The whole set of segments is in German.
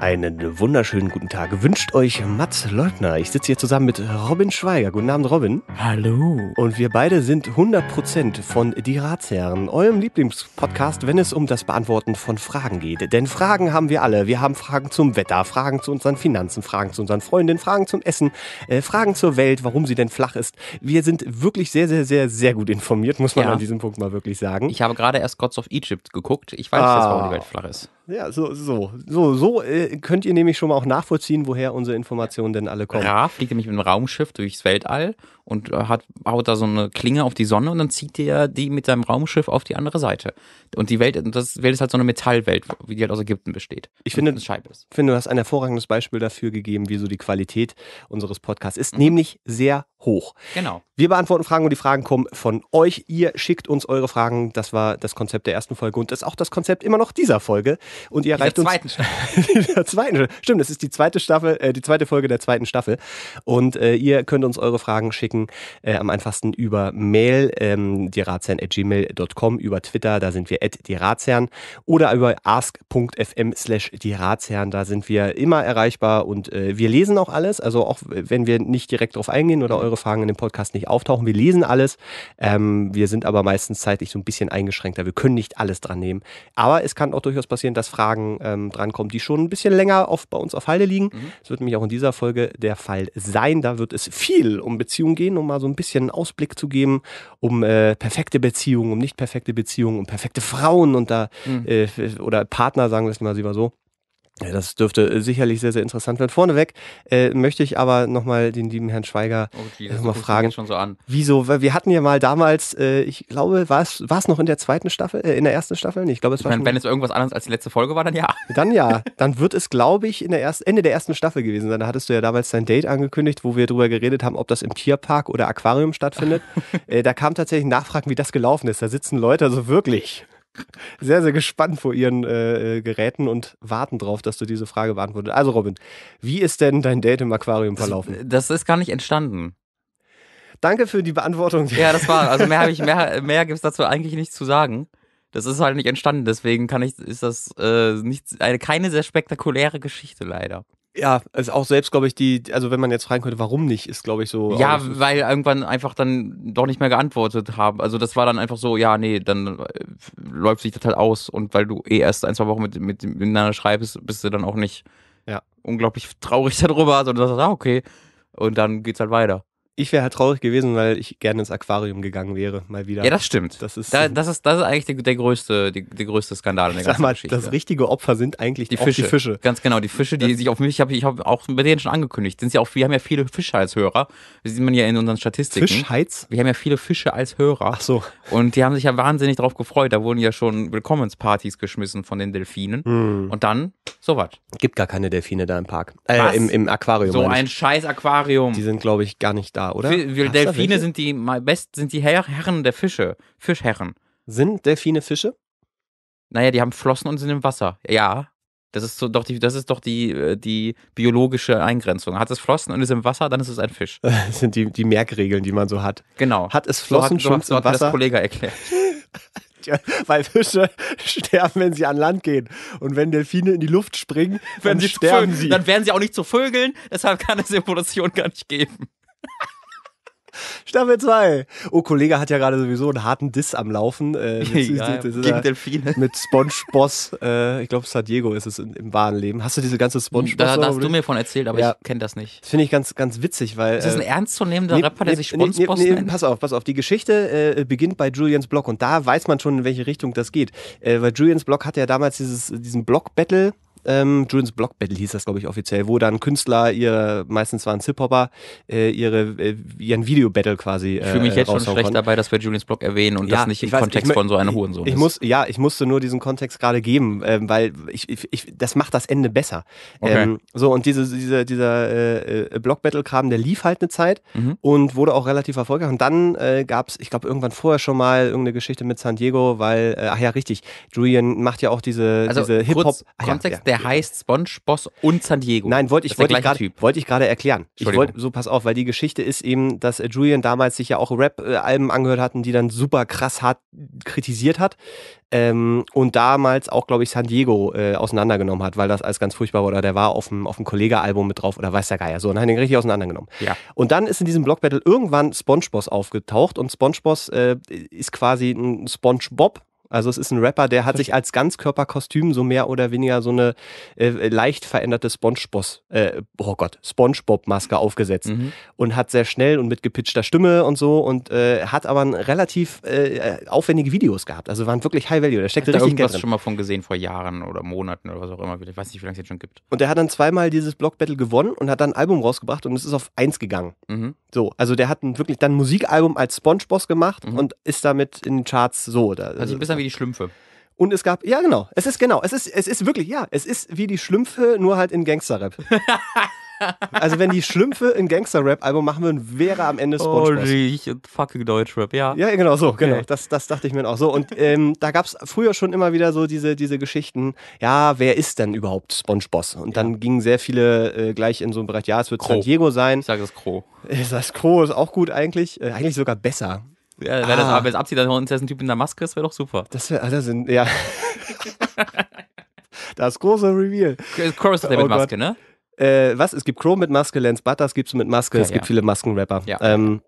Einen wunderschönen guten Tag wünscht euch Mats Leutner. Ich sitze hier zusammen mit Robin Schweiger. Guten Abend, Robin. Hallo. Und wir beide sind 100% von Die Ratsherren, eurem Lieblingspodcast, wenn es um das Beantworten von Fragen geht. Denn Fragen haben wir alle. Wir haben Fragen zum Wetter, Fragen zu unseren Finanzen, Fragen zu unseren Freundinnen, Fragen zum Essen, äh, Fragen zur Welt, warum sie denn flach ist. Wir sind wirklich sehr, sehr, sehr, sehr gut informiert, muss man ja. an diesem Punkt mal wirklich sagen. Ich habe gerade erst Gods of Egypt geguckt. Ich weiß, ah. dass warum die Welt flach ist ja, so, so, so, so äh, könnt ihr nämlich schon mal auch nachvollziehen, woher unsere Informationen denn alle kommen. Ja, fliegt nämlich mit dem Raumschiff durchs Weltall und äh, hat, haut da so eine Klinge auf die Sonne und dann zieht der die mit seinem Raumschiff auf die andere Seite. Und die Welt, das Welt ist halt so eine Metallwelt, wie die halt aus Ägypten besteht. Ich finde, finde, du hast ein hervorragendes Beispiel dafür gegeben, wie so die Qualität unseres Podcasts ist, mhm. nämlich sehr hoch. Genau. Wir beantworten Fragen und die Fragen kommen von euch. Ihr schickt uns eure Fragen. Das war das Konzept der ersten Folge und das ist auch das Konzept immer noch dieser Folge. Und ihr erreicht uns. zweiten uns Staffel. der zweiten Staffel. Stimmt, das ist die zweite Staffel, äh, die zweite Folge der zweiten Staffel. Und äh, ihr könnt uns eure Fragen schicken schicken. Äh, am einfachsten über Mail, ähm, dierazern.gmail.com, über Twitter, da sind wir at dierazern oder über ask.fm slash dierazern, da sind wir immer erreichbar und äh, wir lesen auch alles, also auch wenn wir nicht direkt drauf eingehen oder eure Fragen in dem Podcast nicht auftauchen, wir lesen alles. Ähm, wir sind aber meistens zeitlich so ein bisschen eingeschränkter, wir können nicht alles dran nehmen. Aber es kann auch durchaus passieren, dass Fragen ähm, drankommen, die schon ein bisschen länger auf, bei uns auf Halde liegen. Mhm. Es mhm. wird nämlich auch in dieser Folge der Fall sein, da wird es viel um Beziehungen gehen stehen, um mal so ein bisschen einen Ausblick zu geben, um äh, perfekte Beziehungen, um nicht perfekte Beziehungen, um perfekte Frauen und da mhm. äh, oder Partner, sagen wir es mal lieber so. Das dürfte äh, sicherlich sehr, sehr interessant werden. Vorneweg äh, möchte ich aber nochmal den lieben Herrn Schweiger oh, geez, äh, noch mal fragen. Schon so an. Wieso? Weil wir hatten ja mal damals, äh, ich glaube, war es, noch in der zweiten Staffel, äh, in der ersten Staffel? Ich glaube, es ich war. schon wenn es irgendwas anderes als die letzte Folge war, dann ja. Dann ja. Dann wird es, glaube ich, in der ersten, Ende der ersten Staffel gewesen sein. Da hattest du ja damals dein Date angekündigt, wo wir drüber geredet haben, ob das im Tierpark oder Aquarium stattfindet. Äh, da kam tatsächlich Nachfragen, wie das gelaufen ist. Da sitzen Leute, also wirklich sehr, sehr gespannt vor ihren äh, äh, Geräten und warten drauf, dass du diese Frage beantwortest. Also, Robin, wie ist denn dein Date im Aquarium verlaufen? Das, äh, das ist gar nicht entstanden. Danke für die Beantwortung. Ja, das war. Also mehr habe ich, mehr, mehr gibt es dazu eigentlich nichts zu sagen. Das ist halt nicht entstanden, deswegen kann ich, ist das äh, nicht, eine, keine sehr spektakuläre Geschichte leider ja, also auch selbst, glaube ich, die, also wenn man jetzt fragen könnte, warum nicht, ist, glaube ich, so. Ja, ich, weil irgendwann einfach dann doch nicht mehr geantwortet haben. Also das war dann einfach so, ja, nee, dann äh, läuft sich das halt aus und weil du eh erst ein, zwei Wochen mit, mit, miteinander schreibst, bist du dann auch nicht ja. unglaublich traurig darüber, sondern also sagst, ah, okay. Und dann geht's halt weiter ich wäre halt traurig gewesen, weil ich gerne ins Aquarium gegangen wäre, mal wieder. Ja, das stimmt. Das ist, da, das ist, das ist eigentlich der, der größte, die, der größte Skandal in der ganzen sag mal, Geschichte. Das richtige Opfer sind eigentlich die Fische. die Fische. Ganz genau, die Fische, die das sich auf mich, ich habe ich hab auch bei denen schon angekündigt, sind ja auch, wir haben ja viele Fische als Hörer. Das sieht man ja in unseren Statistiken. Fischheiz? Wir haben ja viele Fische als Hörer. Ach so. Und die haben sich ja wahnsinnig drauf gefreut. Da wurden ja schon Willkommenspartys geschmissen von den Delfinen. Hm. Und dann, so was. Gibt gar keine Delfine da im Park. Äh, im, im Aquarium. So ein scheiß Aquarium. Die sind, glaube ich, gar nicht da oder? Wir Hast Delfine sind die best sind die Herren der Fische, Fischherren. Sind Delfine Fische? Naja, die haben Flossen und sind im Wasser. Ja, das ist so, doch die, das ist doch die, äh, die biologische Eingrenzung. Hat es Flossen und ist im Wasser, dann ist es ein Fisch. Das sind die, die Merkregeln, die man so hat. Genau. Hat es Flossen, so hat, so, so im Wasser? Das Kollege erklärt. Ja, weil Fische sterben, wenn sie an Land gehen. Und wenn Delfine in die Luft springen, wenn sie sterben sie. Dann werden sie auch nicht zu Vögeln, deshalb kann es Evolution gar nicht geben. Staffel 2. Oh, Kollege hat ja gerade sowieso einen harten Diss am Laufen. Äh, mit, ja, gegen Delfine. Mit SpongeBoss. Äh, ich glaube, San Diego ist es in, im wahren Leben. Hast du diese ganze SpongeBoss? Da, da hast du mir von erzählt, aber ja. ich kenne das nicht. Das finde ich ganz, ganz witzig, weil. Das ist ein äh, ernstzunehmender äh, Rapper, der sich SpongeBoss nee, nee, nennt. Pass auf, pass auf. Die Geschichte äh, beginnt bei Julians Blog und da weiß man schon, in welche Richtung das geht. Äh, weil Julians Blog hatte ja damals dieses, diesen Blog-Battle ähm, Julians Block Battle hieß das, glaube ich, offiziell, wo dann Künstler ihr, meistens waren es Hip-Hopper, äh, ihre, äh, ihren Video-Battle quasi. Äh, ich fühle mich jetzt schon schlecht dabei, dass wir Julians Block erwähnen und ja, das nicht im weiß, Kontext ich, von so einer Hurensohn ich, ich ist. Muss, ja, ich musste nur diesen Kontext gerade geben, ähm, weil ich, ich, ich, das macht das Ende besser. Okay. Ähm, so, und diese, diese, dieser äh, äh Block Battle-Kram, der lief halt eine Zeit mhm. und wurde auch relativ erfolgreich. Und dann äh, gab es, ich glaube, irgendwann vorher schon mal irgendeine Geschichte mit San Diego, weil, äh, ach ja, richtig, Julian macht ja auch diese, also diese Hip-Hop. Kontext, der heißt SpongeBoss und San Diego. Nein, wollte ich, wollte ich, grade, wollte gerade erklären. Ich wollte, so pass auf, weil die Geschichte ist eben, dass äh, Julian damals sich ja auch Rap-Alben angehört hatten, die dann super krass hart kritisiert hat. Ähm, und damals auch, glaube ich, San Diego äh, auseinandergenommen hat, weil das alles ganz furchtbar war. Oder der war auf dem, auf dem Kollega-Album mit drauf oder weiß der Geier. So, und hat den richtig auseinandergenommen. Ja. Und dann ist in diesem Blockbattle irgendwann SpongeBoss aufgetaucht und SpongeBoss äh, ist quasi ein SpongeBob also es ist ein Rapper, der hat sich als Ganzkörperkostüm so mehr oder weniger so eine äh, leicht veränderte SpongeBob, äh, oh Gott, SpongeBob-Maske aufgesetzt mhm. und hat sehr schnell und mit gepitchter Stimme und so und äh, hat aber ein relativ äh, äh, aufwendige Videos gehabt. Also waren wirklich High Value. Der steckte richtig da irgendwas Geld drin. schon mal von gesehen vor Jahren oder Monaten oder was auch immer. Ich weiß nicht, wie lange es jetzt schon gibt. Und der hat dann zweimal dieses Block Battle gewonnen und hat dann ein Album rausgebracht und es ist auf eins gegangen. Mhm. So, also der hat ein, wirklich dann ein Musikalbum als SpongeBob gemacht mhm. und ist damit in den Charts so. Da, also, also äh, ein bisschen wie die Schlümpfe. Und es gab, ja genau, es ist genau, es ist, es ist wirklich, ja, es ist wie die Schlümpfe, nur halt in Gangsterrap. also wenn die Schlümpfe in Gangster-Rap-Album machen würden, wäre am Ende oh, Spongebob. Oh, ich fucking Deutschrap, ja. Ja, genau, so, genau. Okay. Das, das dachte ich mir auch so. Und ähm, da gab es früher schon immer wieder so diese, diese Geschichten, ja, wer ist denn überhaupt Spongebob? Und dann gingen sehr viele äh, gleich in so einen Bereich, ja, es wird Crow. San Diego sein. Ich sage das Crow. Das Crow ist auch gut eigentlich, äh, eigentlich sogar besser. Ja, wenn ah. das aber jetzt abzieht, dann ist ein Typ in der Maske, das wäre doch super. Das wäre, Alter, sind, ja. das große Reveal. Chrome ist doch der oh mit Maske, ne? Äh, was? Es gibt Chrome mit Maske, Lance Butters gibt es mit Maske, ja, es ja. gibt viele Maskenrapper. Ja. Ähm,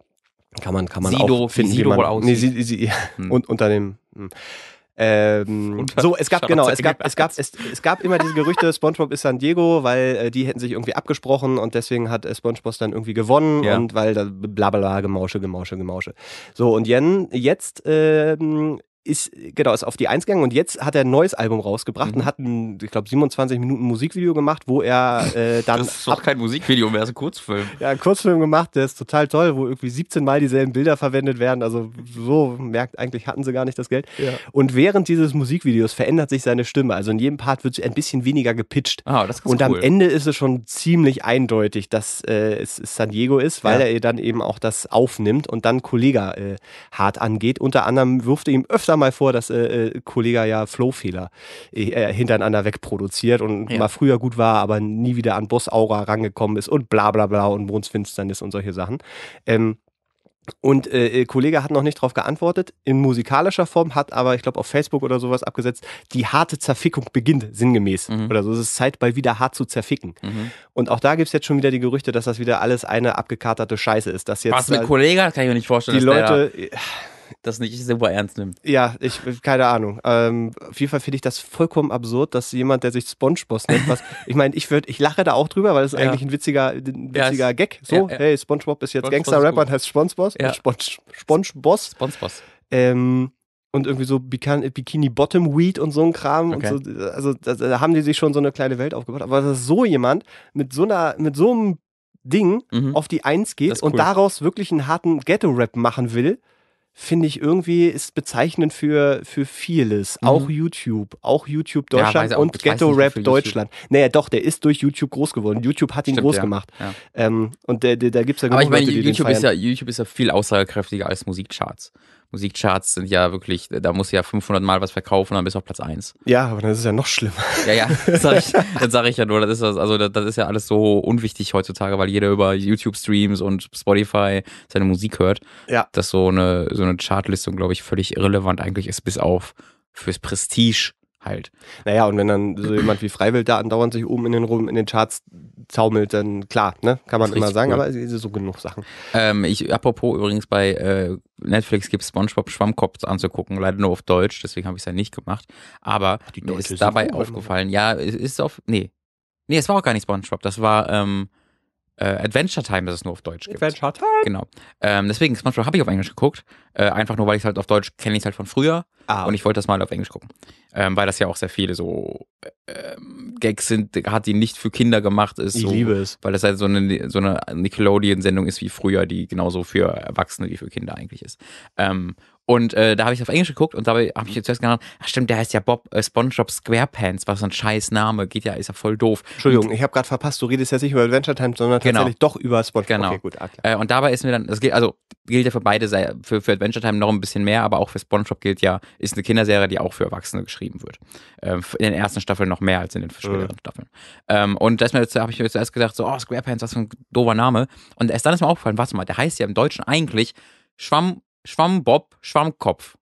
kann man, kann man Sido, auch finden, Sido wohl aussieht. Nee, sie, sie, hm. und unter dem, hm. Ähm, so, es gab genau, es gab, es gab, es, es gab immer diese Gerüchte, SpongeBob ist San Diego, weil äh, die hätten sich irgendwie abgesprochen und deswegen hat äh, SpongeBob dann irgendwie gewonnen ja. und weil da blablabla, gemausche, gemausche, gemausche. So und Jen, jetzt ähm, ist, genau, ist auf die Eins gegangen und jetzt hat er ein neues Album rausgebracht mhm. und hat ein, ich glaube, 27 Minuten Musikvideo gemacht, wo er äh, dann. Das ist doch kein Musikvideo mehr, ist ein Kurzfilm. ja, ein Kurzfilm gemacht, der ist total toll, wo irgendwie 17 Mal dieselben Bilder verwendet werden. Also so merkt eigentlich, hatten sie gar nicht das Geld. Ja. Und während dieses Musikvideos verändert sich seine Stimme. Also in jedem Part wird sie ein bisschen weniger gepitcht. Ah, das ist und cool. am Ende ist es schon ziemlich eindeutig, dass äh, es, San Diego ist, weil ja. er dann eben auch das aufnimmt und dann Kollega äh, hart angeht. Unter anderem wirft er ihm öfter öfter mal vor, dass äh, äh Kollega ja Flowfehler äh, äh, hintereinander wegproduziert und ja. mal früher gut war, aber nie wieder an Boss Aura rangekommen ist und bla bla bla und Mondsfinsternis und solche Sachen. Ähm, und äh, äh Kollege hat noch nicht darauf geantwortet, in musikalischer Form, hat aber, ich glaube, auf Facebook oder sowas abgesetzt, die harte Zerfickung beginnt, sinngemäß. Mhm. Oder so, es ist Zeit, bald wieder hart zu zerficken. Mhm. Und auch da gibt es jetzt schon wieder die Gerüchte, dass das wieder alles eine abgekaterte Scheiße ist. Dass jetzt, Was mit Kollege? Kann ich mir nicht vorstellen. Die Leute... Da das nicht super ernst nimmt. Ja, ich, keine Ahnung. Ähm, auf jeden Fall finde ich das vollkommen absurd, dass jemand, der sich Spongebob nennt, was, ich meine, ich würde, ich lache da auch drüber, weil das ist ja. eigentlich ein witziger, ein witziger ja, Gag. So, ja, hey, Spongebob ist jetzt Gangster-Rapper und heißt Spongebob. Ja. Sponge, Spongeboss. Spongeboss. Ähm, und irgendwie so Bikini Bottom Weed und so ein Kram okay. und so, also das, da haben die sich schon so eine kleine Welt aufgebaut, aber dass so jemand mit so einer mit so einem Ding mhm. auf die Eins geht und daraus wirklich einen harten Ghetto Rap machen will, finde ich irgendwie ist bezeichnend für, für vieles. Mhm. Auch YouTube, auch YouTube Deutschland ja, auch, und Ghetto Rap Deutschland. Naja, doch, der ist durch YouTube groß geworden. YouTube hat ihn Stimmt, groß ja. gemacht. Ja. Ähm, und da, da, da gibt es ja Aber ich meine, YouTube, ja, YouTube ist ja viel aussagekräftiger als Musikcharts. Musikcharts sind ja wirklich, da muss ja 500 Mal was verkaufen dann bist du auf Platz 1. Ja, aber dann ist es ja noch schlimmer. Ja, ja, das sage ich, sag ich ja nur. Das ist, also, das, das ist ja alles so unwichtig heutzutage, weil jeder über YouTube-Streams und Spotify seine Musik hört. Ja. Dass so eine, so eine Chartlistung, glaube ich, völlig irrelevant eigentlich ist, bis auf fürs Prestige halt. Naja, und wenn dann so jemand wie Freiwild da andauernd sich oben in den, in den Charts zaumelt, dann klar, ne? Kann man immer sagen, cool. aber es ist so genug Sachen. Ähm, ich, apropos übrigens bei äh, Netflix gibt Spongebob Schwammkopf anzugucken, leider nur auf Deutsch, deswegen habe ich es ja nicht gemacht. Aber Ach, mir ist dabei aufgefallen, ja, es ist auf. Nee. Nee, es war auch gar nicht Spongebob, das war ähm, äh, Adventure Time, das es nur auf Deutsch gibt. Adventure Time? Genau. Ähm, deswegen, Smash Bros. habe ich auf Englisch geguckt. Äh, einfach nur, weil ich es halt auf Deutsch kenne ich es halt von früher. Ah. Und ich wollte das mal auf Englisch gucken. Ähm, weil das ja auch sehr viele so ähm, Gags sind, hat die nicht für Kinder gemacht ist. Ich so, liebe es. Weil das halt so eine, so eine Nickelodeon-Sendung ist wie früher, die genauso für Erwachsene wie für Kinder eigentlich ist. Ähm, und äh, da habe ich auf Englisch geguckt und dabei habe ich zuerst gedacht, ach stimmt, der heißt ja Bob äh, SpongeBob SquarePants, was so ein scheiß Name, geht ja, ist ja voll doof. Entschuldigung, und, ich habe gerade verpasst, du redest ja nicht über Adventure Time, sondern genau. tatsächlich doch über SpongeBob. Genau. Okay, gut, ah, äh, und dabei ist mir dann, das gilt, also gilt ja für beide, für, für Adventure Time noch ein bisschen mehr, aber auch für SpongeBob gilt ja, ist eine Kinderserie, die auch für Erwachsene geschrieben wird. Ähm, in den ersten Staffeln noch mehr als in den mhm. späteren mhm. Staffeln. Ähm, und da habe ich mir zuerst gedacht, so, oh, SquarePants, was für ein doofer Name. Und erst dann ist mir aufgefallen, warte mal, der heißt ja im Deutschen eigentlich Schwamm Schwammbob, Schwammkopf.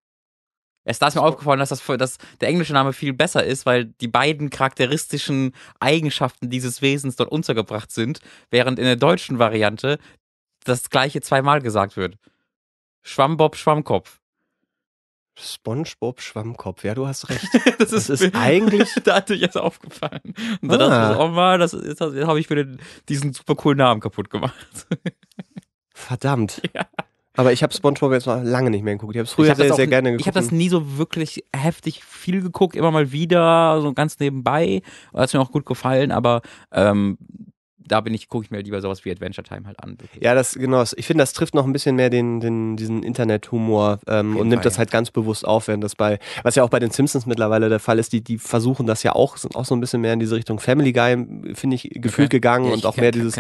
Erst da ist mir aufgefallen, dass, das, dass der englische Name viel besser ist, weil die beiden charakteristischen Eigenschaften dieses Wesens dort untergebracht sind, während in der deutschen Variante das gleiche zweimal gesagt wird. Schwammbob, Schwammkopf. SpongeBob Schwammkopf. Ja, du hast recht. das, ist, das ist eigentlich. da hatte ich jetzt aufgefallen. Und dann ah. das ist auch mal, das, das, habe ich für diesen super coolen Namen kaputt gemacht. Verdammt. Ja. Aber ich habe SpongeBob jetzt noch lange nicht mehr geguckt. Ich habe es früher sehr, auch, sehr gerne geguckt. Ich habe das nie so wirklich heftig viel geguckt, immer mal wieder, so ganz nebenbei. Hat mir auch gut gefallen, aber ähm, da bin ich, gucke ich mir lieber sowas wie Adventure Time halt an. Wirklich. Ja, das genau. Ich finde, das trifft noch ein bisschen mehr den, den diesen Internet-Humor ähm, und nimmt das halt ganz bewusst auf, während das bei, was ja auch bei den Simpsons mittlerweile der Fall ist, die, die versuchen das ja auch, sind auch so ein bisschen mehr in diese Richtung Family Guy, finde ich, gefühlt okay. gegangen ja, und auch kenn, mehr dieses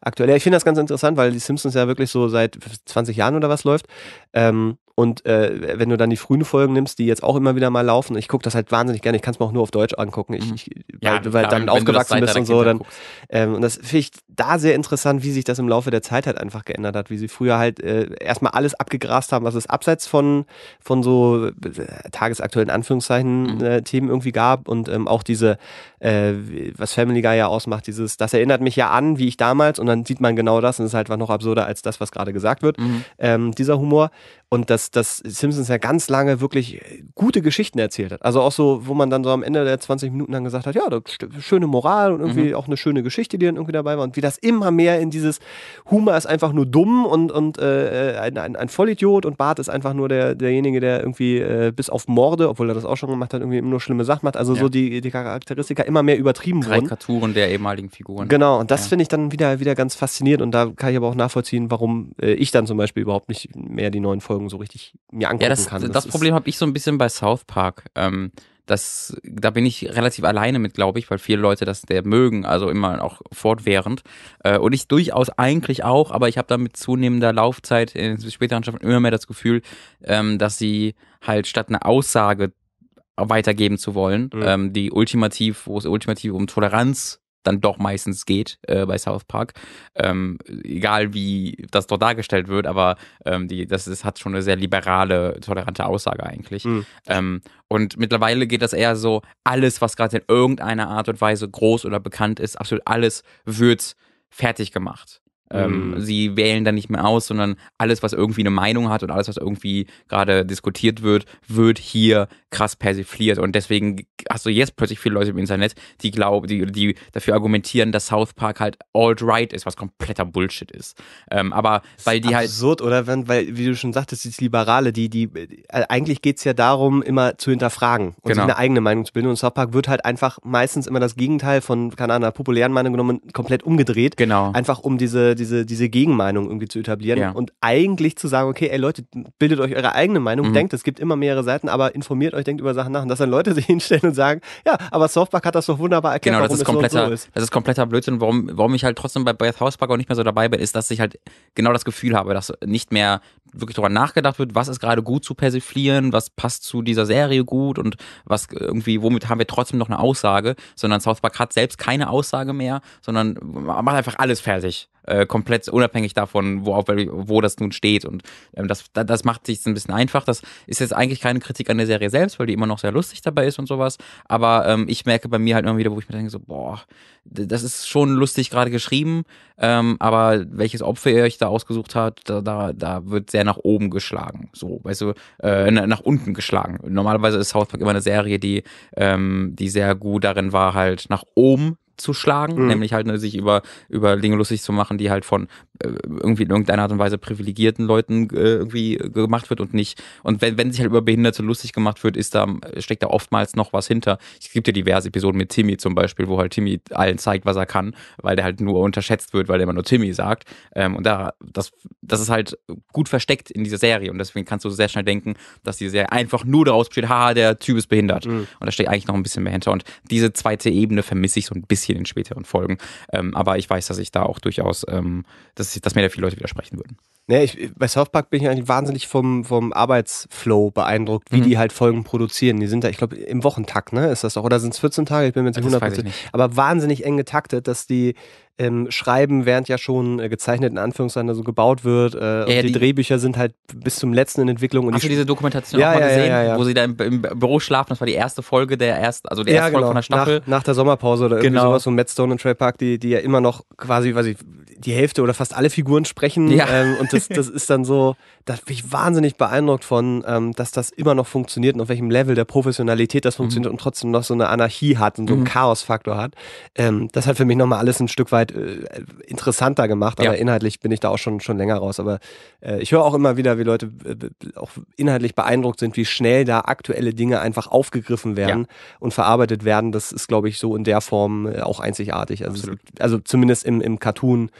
aktuell. Ja, ich finde das ganz interessant, weil die Simpsons ja wirklich so seit 20 Jahren oder was läuft. Ähm, und äh, wenn du dann die frühen Folgen nimmst, die jetzt auch immer wieder mal laufen, ich gucke das halt wahnsinnig gerne, ich kann es mir auch nur auf Deutsch angucken, ich, mhm. ich, ja, weil, weil klar, damit aufgewachsen bist und so. Dann, ähm, und das finde ich da sehr interessant, wie sich das im Laufe der Zeit halt einfach geändert hat, wie sie früher halt äh, erstmal alles abgegrast haben, was es abseits von, von so äh, tagesaktuellen Anführungszeichen mhm. äh, Themen irgendwie gab und ähm, auch diese, äh, was Family Guy ja ausmacht, dieses, das erinnert mich ja an, wie ich damals und dann sieht man genau das und es ist halt was noch absurder als das, was gerade gesagt wird, mhm. ähm, dieser Humor. Und das dass, dass Simpsons ja ganz lange wirklich äh, gute Geschichten erzählt hat. Also auch so, wo man dann so am Ende der 20 Minuten dann gesagt hat, ja, da schöne Moral und irgendwie mhm. auch eine schöne Geschichte, die dann irgendwie dabei war. Und wie das immer mehr in dieses Humor ist einfach nur dumm und, und äh, äh ein, ein, ein, Vollidiot und Bart ist einfach nur der, derjenige, der irgendwie äh, bis auf Morde, obwohl er das auch schon gemacht hat, irgendwie nur schlimme Sachen macht. Also ja. so die, die Charakteristika immer mehr übertrieben wurden. Karikaturen der ehemaligen Figuren. Genau, und das ja. finde ich dann wieder, wieder ganz faszinierend und da kann ich aber auch nachvollziehen, warum äh, ich dann zum Beispiel überhaupt nicht mehr die neuen Folgen so richtig richtig mir angucken ja, das, kann. Das, das Problem habe ich so ein bisschen bei South Park. Ähm, das, da bin ich relativ alleine mit, glaube ich, weil viele Leute das der mögen, also immer auch fortwährend. Äh, und ich durchaus eigentlich auch, aber ich habe da mit zunehmender Laufzeit in späteren Staffeln immer mehr das Gefühl, ähm, dass sie halt statt eine Aussage weitergeben zu wollen, mhm. ähm, die ultimativ, wo es ultimativ um Toleranz dann doch meistens geht äh, bei South Park. Ähm, egal wie das dort dargestellt wird, aber ähm, die, das ist, hat schon eine sehr liberale, tolerante Aussage eigentlich. Mhm. Ähm, und mittlerweile geht das eher so, alles, was gerade in irgendeiner Art und Weise groß oder bekannt ist, absolut alles wird fertig gemacht. Ähm, mhm. Sie wählen dann nicht mehr aus, sondern alles, was irgendwie eine Meinung hat und alles, was irgendwie gerade diskutiert wird, wird hier krass persifliert. Und deswegen hast du jetzt plötzlich viele Leute im Internet, die glauben, die, die dafür argumentieren, dass South Park halt alt-right ist, was kompletter Bullshit ist. Ähm, aber weil die absurd, halt. Absurd, oder? Wenn, weil, wie du schon sagtest, die Liberale, die, die, äh, eigentlich geht es ja darum, immer zu hinterfragen und genau. eine eigene Meinung zu bilden. Und South Park wird halt einfach meistens immer das Gegenteil von, keine Ahnung, einer populären Meinung genommen, komplett umgedreht. Genau. Einfach um diese diese, diese Gegenmeinung irgendwie zu etablieren ja. und eigentlich zu sagen, okay, ey Leute, bildet euch eure eigene Meinung, mhm. denkt, es gibt immer mehrere Seiten, aber informiert euch, denkt über Sachen nach und dass dann Leute sich hinstellen und sagen, ja, aber Softback hat das doch wunderbar erklärt, genau, das ist kompletter, so ist. Das ist kompletter Blödsinn, warum, warum ich halt trotzdem bei Breath Housepark auch nicht mehr so dabei bin, ist, dass ich halt genau das Gefühl habe, dass nicht mehr wirklich darüber nachgedacht wird, was ist gerade gut zu persiflieren, was passt zu dieser Serie gut und was irgendwie, womit haben wir trotzdem noch eine Aussage, sondern South Park hat selbst keine Aussage mehr, sondern macht einfach alles fertig. Äh, komplett unabhängig davon, wo, auf, wo das nun steht. Und ähm, das, das macht sich ein bisschen einfach. Das ist jetzt eigentlich keine Kritik an der Serie selbst, weil die immer noch sehr lustig dabei ist und sowas. Aber ähm, ich merke bei mir halt immer wieder, wo ich mir denke, so, boah, das ist schon lustig gerade geschrieben, ähm, aber welches Opfer ihr euch da ausgesucht habt, da, da, da wird sehr nach oben geschlagen. So, weißt du, äh, nach unten geschlagen. Normalerweise ist South Park immer eine Serie, die, ähm, die sehr gut darin war, halt nach oben abzuschlagen, mhm. nämlich halt ne, sich über, über Dinge lustig zu machen, die halt von äh, irgendwie in irgendeiner Art und Weise privilegierten Leuten äh, irgendwie gemacht wird und nicht. Und wenn, wenn sich halt über Behinderte lustig gemacht wird, ist da, steckt da oftmals noch was hinter. Es gibt ja diverse Episoden mit Timmy zum Beispiel, wo halt Timmy allen zeigt, was er kann, weil der halt nur unterschätzt wird, weil der immer nur Timmy sagt. Ähm, und da, das, das ist halt gut versteckt in dieser Serie und deswegen kannst du sehr schnell denken, dass die Serie einfach nur daraus besteht, haha, der Typ ist behindert. Mhm. Und da steckt eigentlich noch ein bisschen mehr hinter. Und diese zweite Ebene vermisse ich so ein bisschen hier in den späteren Folgen. Ähm, aber ich weiß, dass ich da auch durchaus, ähm, dass, ich, dass mir da viele Leute widersprechen würden. Nee, ich, bei South Park bin ich eigentlich wahnsinnig vom, vom Arbeitsflow beeindruckt, wie mhm. die halt Folgen produzieren. Die sind da, ich glaube, im Wochentakt, ne? Ist das doch? Oder sind es 14 Tage? Ich bin mir jetzt nicht 100 Aber wahnsinnig eng getaktet, dass die ähm, Schreiben, während ja schon äh, gezeichnet in Anführungszeichen so also gebaut wird. Äh, ja, ja, die, die, Drehbücher sind halt bis zum letzten in Entwicklung. Und Hast die du diese Dokumentation ja, auch mal gesehen, wo sie da im, im, Büro schlafen? Das war die erste Folge der ersten, also der erste genau. Folge von der Staffel. Nach, nach der Sommerpause oder irgendwie genau. sowas von Matt Stone und Trey Park, die, die ja immer noch quasi, weiß ich, die Hälfte oder fast alle Figuren sprechen. Ähm, und das, das ist dann so, da bin ich wahnsinnig beeindruckt von, ähm, dass das immer noch funktioniert und auf welchem Level der Professionalität das mhm. funktioniert mhm. und trotzdem noch so eine Anarchie hat und so einen mhm. Chaosfaktor hat. Ähm, das hat für mich nochmal alles ein Stück weit äh, interessanter gemacht, aber ja. inhaltlich bin ich da auch schon, schon länger raus. Aber äh, ich höre auch immer wieder, wie Leute äh, äh auch inhaltlich beeindruckt sind, wie schnell da aktuelle Dinge einfach aufgegriffen werden ja. und verarbeitet werden. Das ist, glaube ich, so in der Form äh, auch einzigartig. Also, also zumindest im, im Cartoon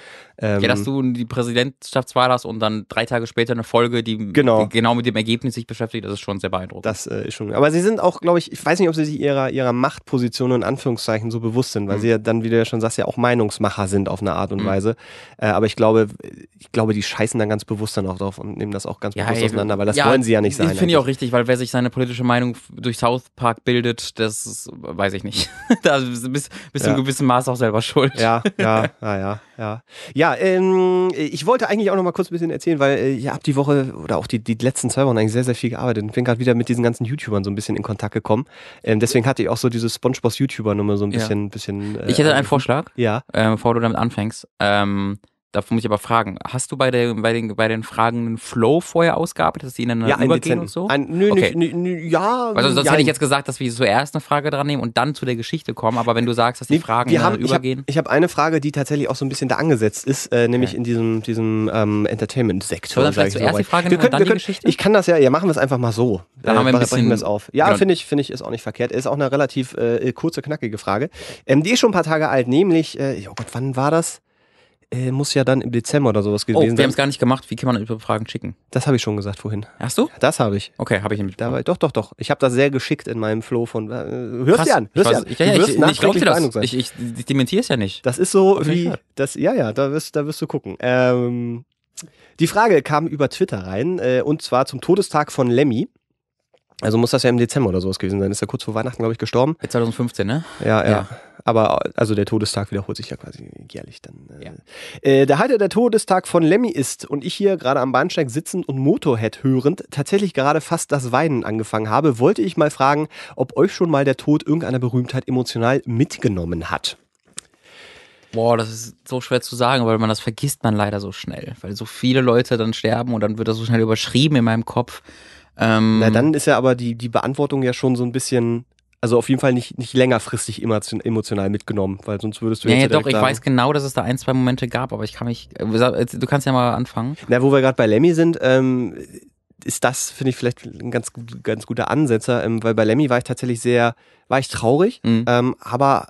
ähm, ja, dass ähm, du die Präsidentschaftswahl hast und dann drei Tage später eine Folge, die genau, die genau mit dem Ergebnis sich beschäftigt, das ist schon sehr beeindruckend. Das äh, ist schon. Aber sie sind auch, glaube ich, ich weiß nicht, ob sie sich ihrer, ihrer Machtposition in Anführungszeichen so bewusst sind, weil mhm. sie ja dann, wie du ja schon sagst, ja auch Meinungsmacher sind auf eine Art und mhm. Weise. Äh, aber ich glaube, ich glaube, die scheißen dann ganz bewusst dann auch drauf und nehmen das auch ganz ja, bewusst ey, auseinander, weil das ja, wollen sie ja nicht sein. Das finde ich auch richtig, weil wer sich seine politische Meinung durch South Park bildet, das weiß ich nicht. da bist, bist ja. du in gewissem Maß auch selber schuld. Ja, ja, ja, ja. Ja, ja ähm, ich wollte eigentlich auch noch mal kurz ein bisschen erzählen, weil äh, ich habe die Woche oder auch die, die letzten zwei Wochen eigentlich sehr, sehr viel gearbeitet und bin gerade wieder mit diesen ganzen YouTubern so ein bisschen in Kontakt gekommen. Ähm, deswegen hatte ich auch so diese SpongeBob-YouTuber-Nummer so ein bisschen. Ja. bisschen äh, ich hätte einen Vorschlag, ja. ähm, bevor du damit anfängst. Ähm, muss ich aber fragen, hast du bei, der, bei, den, bei den Fragen einen Flow vorher ausgearbeitet, dass die ineinander ja, übergehen und so? Ein, nö, okay. nö, nö, ja. Also sonst ja, hätte ich jetzt gesagt, dass wir zuerst eine Frage dran nehmen und dann zu der Geschichte kommen, aber wenn du sagst, dass die Fragen wir haben, übergehen. Ich habe hab eine Frage, die tatsächlich auch so ein bisschen da angesetzt ist, äh, nämlich okay. in diesem, diesem ähm, Entertainment-Sektor. Soll vielleicht zuerst die Frage nehmen wir Geschichte? Ich kann das ja, ja, machen wir es einfach mal so. Dann äh, haben wir ein bisschen... es auf. Ja, genau. finde ich, find ich, ist auch nicht verkehrt. Ist auch eine relativ äh, kurze, knackige Frage. Ähm, die ist schon ein paar Tage alt, nämlich, äh, oh Gott, wann war das? äh, muss ja dann im Dezember oder sowas oh, gewesen sein. Oh, wir haben es gar nicht gemacht. Wie kann man Fragen schicken? Das habe ich schon gesagt vorhin. Hast du? Das habe ich. Okay, habe ich nicht Dabei, Doch, doch, doch. Ich habe das sehr geschickt in meinem Flow von. Äh, hörst Krass, dir an, hörst dir an. Ich, ja, ja, du wirst ich, ich glaube Ich, ich, ich dementiere es ja nicht. Das ist so okay, wie. Ja. Das, ja, ja, da wirst, da wirst du gucken. Ähm, die Frage kam über Twitter rein äh, und zwar zum Todestag von Lemmy. Also muss das ja im Dezember oder sowas gewesen sein. Ist er kurz vor Weihnachten, glaube ich, gestorben. 2015, ne? Ja, ja, ja. Aber also der Todestag wiederholt sich ja quasi jährlich dann. Äh. Ja. Äh, der heute der Todestag von Lemmy ist und ich hier gerade am Bahnsteig sitzend und Motorhead hörend tatsächlich gerade fast das Weinen angefangen habe, wollte ich mal fragen, ob euch schon mal der Tod irgendeiner Berühmtheit emotional mitgenommen hat. Boah, das ist so schwer zu sagen, weil man das vergisst man leider so schnell, weil so viele Leute dann sterben und dann wird das so schnell überschrieben in meinem Kopf. Ähm, Na, dann ist ja aber die, die Beantwortung ja schon so ein bisschen also auf jeden Fall nicht, nicht längerfristig emotional mitgenommen, weil sonst würdest du ja, jetzt. Ja, ja doch, ich weiß genau, dass es da ein, zwei Momente gab, aber ich kann mich. Du kannst ja mal anfangen. Na, wo wir gerade bei Lemmy sind, ähm, ist das, finde ich, vielleicht ein ganz, ganz guter Ansetzer, ähm, weil bei Lemmy war ich tatsächlich sehr, war ich traurig, mhm. ähm, aber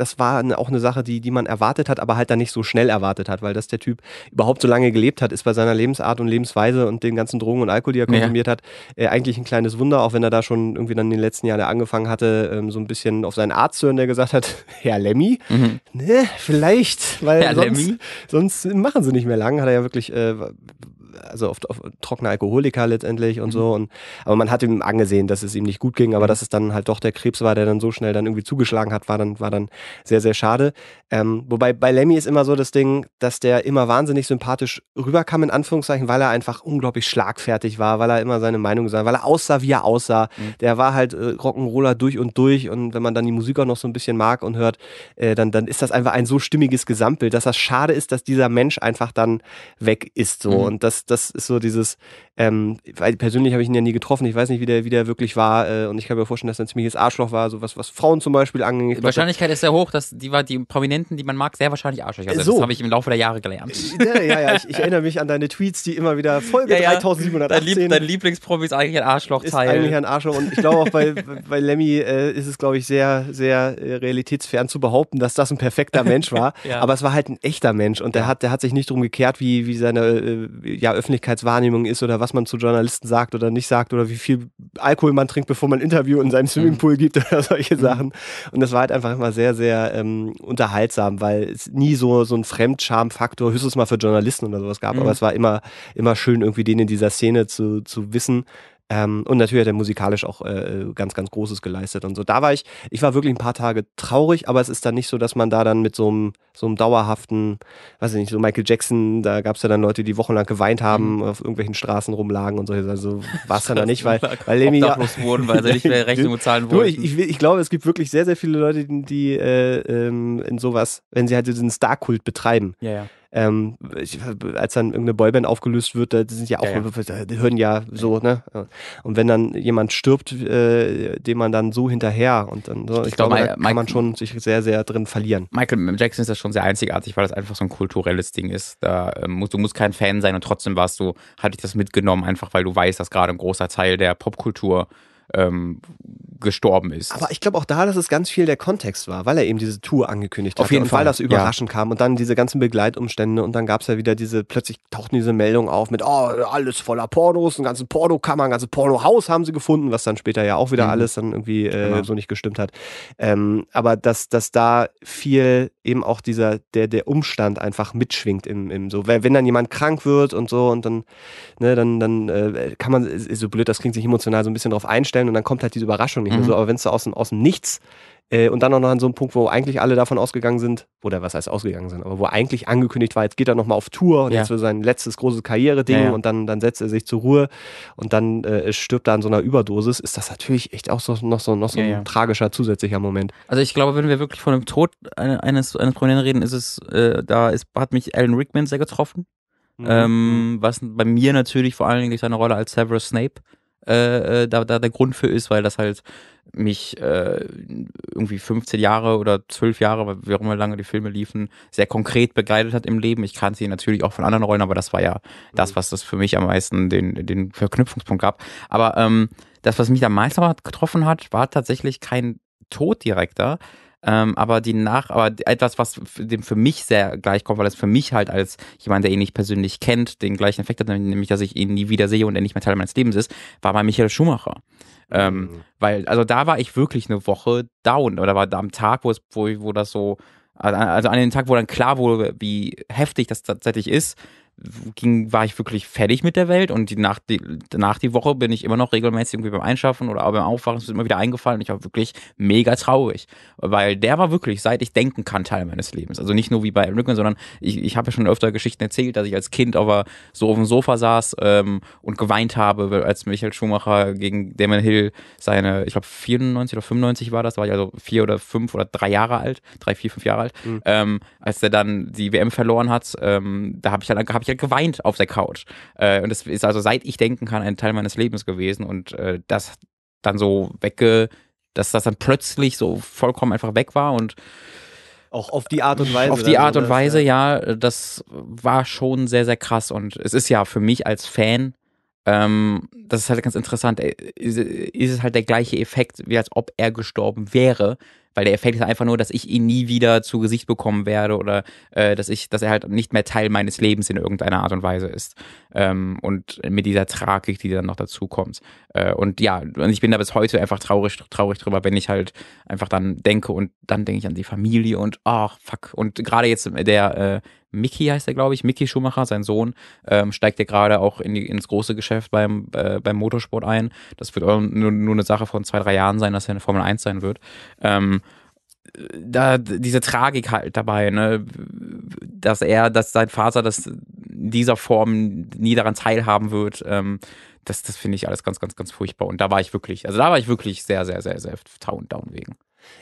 das war ne, auch eine Sache, die, die man erwartet hat, aber halt dann nicht so schnell erwartet hat, weil dass der Typ überhaupt so lange gelebt hat, ist bei seiner Lebensart und Lebensweise und den ganzen Drogen und Alkohol, die er konsumiert ja. hat, äh, eigentlich ein kleines Wunder, auch wenn er da schon irgendwie dann in den letzten Jahren angefangen hatte, ähm, so ein bisschen auf seinen Arzt zu hören, der gesagt hat, Herr Lemmy, mhm. ne, vielleicht, weil Herr sonst, Lemmy. sonst machen sie nicht mehr lang, hat er ja wirklich äh, also oft, oft trockener Alkoholiker letztendlich und mhm. so. Und, aber man hat ihm angesehen, dass es ihm nicht gut ging, aber mhm. dass es dann halt doch der Krebs war, der dann so schnell dann irgendwie zugeschlagen hat, war dann, war dann sehr, sehr schade. Ähm, wobei bei Lemmy ist immer so das Ding, dass der immer wahnsinnig sympathisch rüberkam, in Anführungszeichen, weil er einfach unglaublich schlagfertig war, weil er immer seine Meinung sah, weil er aussah, wie er aussah. Mhm. Der war halt äh, Rock'n'Roller durch und durch und wenn man dann die Musik auch noch so ein bisschen mag und hört, äh, dann, dann ist das einfach ein so stimmiges Gesamtbild, dass das schade ist, dass dieser Mensch einfach dann weg ist so mhm. und das das, ist so dieses, ähm, persönlich habe ich ihn ja nie getroffen. Ich weiß nicht, wie der, wie der wirklich war. Äh, und ich kann mir vorstellen, dass er ein ziemliches Arschloch war, so was, was Frauen zum Beispiel angeht. Die Wahrscheinlichkeit ist sehr hoch, dass die, die Prominenten, die man mag, sehr wahrscheinlich Arschlöcher sind. So. Das habe ich im Laufe der Jahre gelernt. Äh, ja, ja, ja. Ich, ich, erinnere mich an deine Tweets, die immer wieder Folge ja, ja. 3718. Dein, Lieb, dein Lieblingspromi ist eigentlich ein Arschlochteil. Ist eigentlich ein Arschloch. Und ich glaube auch bei, bei Lemmy äh, ist es, glaube ich, sehr, sehr äh, realitätsfern zu behaupten, dass das ein perfekter Mensch war. ja. Aber es war halt ein echter Mensch. Und der hat, der hat sich nicht drum gekehrt, wie, wie seine äh, ja, Öffentlichkeitswahrnehmung ist oder was was man zu Journalisten sagt oder nicht sagt oder wie viel Alkohol man trinkt, bevor man ein Interview in seinem mhm. Swimmingpool gibt oder solche mhm. Sachen. Und das war halt einfach immer sehr, sehr ähm, unterhaltsam, weil es nie so, so ein Fremdscham-Faktor, höchstens mal für Journalisten oder sowas gab, mhm. aber es war immer, immer schön, irgendwie den in dieser Szene zu, zu wissen ähm, und natürlich hat er musikalisch auch äh, ganz, ganz Großes geleistet und so. Da war ich, ich war wirklich ein paar Tage traurig, aber es ist dann nicht so, dass man da dann mit so einem, so einem dauerhaften, weiß ich nicht, so Michael Jackson, da gab es ja dann Leute, die wochenlang geweint haben, mhm. auf irgendwelchen Straßen rumlagen und so. also war es dann da nicht, weil, weil Lemmy ja... wurden, weil sie nicht mehr Rechnung bezahlen wollten. Ich, ich, ich, glaube, es gibt wirklich sehr, sehr viele Leute, die, die äh, ähm, in sowas, wenn sie halt diesen Star-Kult betreiben, ja, ja ähm, ich, als dann irgendeine Boyband aufgelöst wird, da sind ja auch, ja, ja. hören ja so, ne? Und wenn dann jemand stirbt, äh, dem man dann so hinterher und dann so, ich, ich glaube, glaub, da kann man schon sich sehr, sehr drin verlieren. Michael Jackson ist das schon sehr einzigartig, weil das einfach so ein kulturelles Ding ist. Da, ähm, musst, du musst kein Fan sein und trotzdem warst du, hatte ich das mitgenommen, einfach weil du weißt, dass gerade ein großer Teil der Popkultur ähm, gestorben ist. Aber ich glaube auch da, dass es ganz viel der Kontext war, weil er eben diese Tour angekündigt hat. Auf jeden und Fall. Weil das überraschend ja. kam und dann diese ganzen Begleitumstände und dann gab es ja wieder diese, plötzlich tauchten diese Meldungen auf mit, oh, alles voller Pornos, einen ganzen Pornokammer, ein ganzes Pornohaus haben sie gefunden, was dann später ja auch wieder mhm. alles dann irgendwie äh, genau. so nicht gestimmt hat. Ähm, aber dass, dass da viel eben auch dieser, der, der Umstand einfach mitschwingt im, im so, wenn dann jemand krank wird und so und dann, ne, dann, dann äh, kann man, ist so blöd, das klingt sich emotional so ein bisschen drauf einstellen, stellen und dann kommt halt diese Überraschung nicht mhm. so. Aber wenn es so aus aus dem Nichts äh, und dann auch noch an so einem Punkt, wo eigentlich alle davon ausgegangen sind, oder was heißt ausgegangen sind, aber wo eigentlich angekündigt war, jetzt geht er nochmal auf Tour und ja. jetzt wird sein letztes großes Karriere-Ding ja, ja. und dann, dann setzt er sich zur Ruhe und dann äh, stirbt er an so einer Überdosis, ist das natürlich echt auch so, noch so, noch so ein tragischer zusätzlicher Moment. Also ich glaube, wenn wir wirklich von dem Tod eines, eines Prominenten reden, ist es, äh, da ist, hat mich Alan Rickman sehr getroffen. Mhm. Ähm, was bei mir natürlich vor allen Dingen durch seine Rolle als Severus Snape äh, äh, da, da der Grund für ist, weil das halt mich äh, irgendwie 15 Jahre oder 12 Jahre, wie auch immer lange die Filme liefen, sehr konkret begleitet hat im Leben. Ich kannte sie natürlich auch von anderen Rollen, aber das war ja mhm. das, was das für mich am meisten den, den Verknüpfungspunkt gab. Aber ähm, das, was mich am meisten getroffen hat, war tatsächlich kein Tod direkter, ähm, aber die nach, aber etwas, was dem für mich sehr gleichkommt, weil es für mich halt als jemand, der ihn nicht persönlich kennt, den gleichen Effekt hat, nämlich, dass ich ihn nie wieder sehe und er nicht mehr Teil meines Lebens ist, war bei Michael Schumacher. Ähm, mhm. Weil, also da war ich wirklich eine Woche down oder war da am Tag, wo es, wo, wo das so, also an also dem Tag, wo dann klar wurde, wie heftig das tatsächlich ist, ging, war ich wirklich fertig mit der Welt und die, nach, die, nach die Woche bin ich immer noch regelmäßig irgendwie beim Einschaffen oder auch beim Aufwachen, es ist immer wieder eingefallen und ich war wirklich mega traurig, weil der war wirklich, seit ich denken kann, Teil meines Lebens. Also nicht nur wie bei Rickman, sondern ich, ich habe ja schon öfter Geschichten erzählt, dass ich als Kind aber so auf dem Sofa saß ähm, und geweint habe, als Michael Schumacher gegen Damon Hill seine, ich glaube 94 oder 95 war das, war ich also vier oder fünf oder drei Jahre alt, drei, vier, fünf Jahre alt, mhm. ähm, als der dann die WM verloren hat, ähm, da habe ich dann, habe ich ich geweint auf der Couch. Äh, und das ist also, seit ich denken kann, ein Teil meines Lebens gewesen. Und äh, das dann so wegge, dass das dann plötzlich so vollkommen einfach weg war und auch auf die Art und Weise. Auf die Art und Weise, ja. ja. Das war schon sehr, sehr krass. Und es ist ja für mich als Fan, ähm, das ist halt ganz interessant, äh, ist, ist es halt der gleiche Effekt, wie als ob er gestorben wäre weil der Effekt ist einfach nur, dass ich ihn nie wieder zu Gesicht bekommen werde oder äh, dass ich, dass er halt nicht mehr Teil meines Lebens in irgendeiner Art und Weise ist. Ähm, und mit dieser Tragik, die dann noch dazu kommt. Äh, und ja, und ich bin da bis heute einfach traurig, traurig drüber, wenn ich halt einfach dann denke und dann denke ich an die Familie und ach, oh, fuck. Und gerade jetzt der, äh, Mickey heißt er, glaube ich, Mickey Schumacher, sein Sohn, ähm, steigt ja gerade auch in die, ins große Geschäft beim, äh, beim Motorsport ein. Das wird auch nur, nur, eine Sache von zwei, drei Jahren sein, dass er in Formel 1 sein wird. Ähm, da diese Tragik halt dabei, ne? dass er, dass sein Vater das dieser Form nie daran teilhaben wird, ähm, das, das finde ich alles ganz, ganz, ganz furchtbar. Und da war ich wirklich, also da war ich wirklich sehr, sehr, sehr, sehr down, down wegen.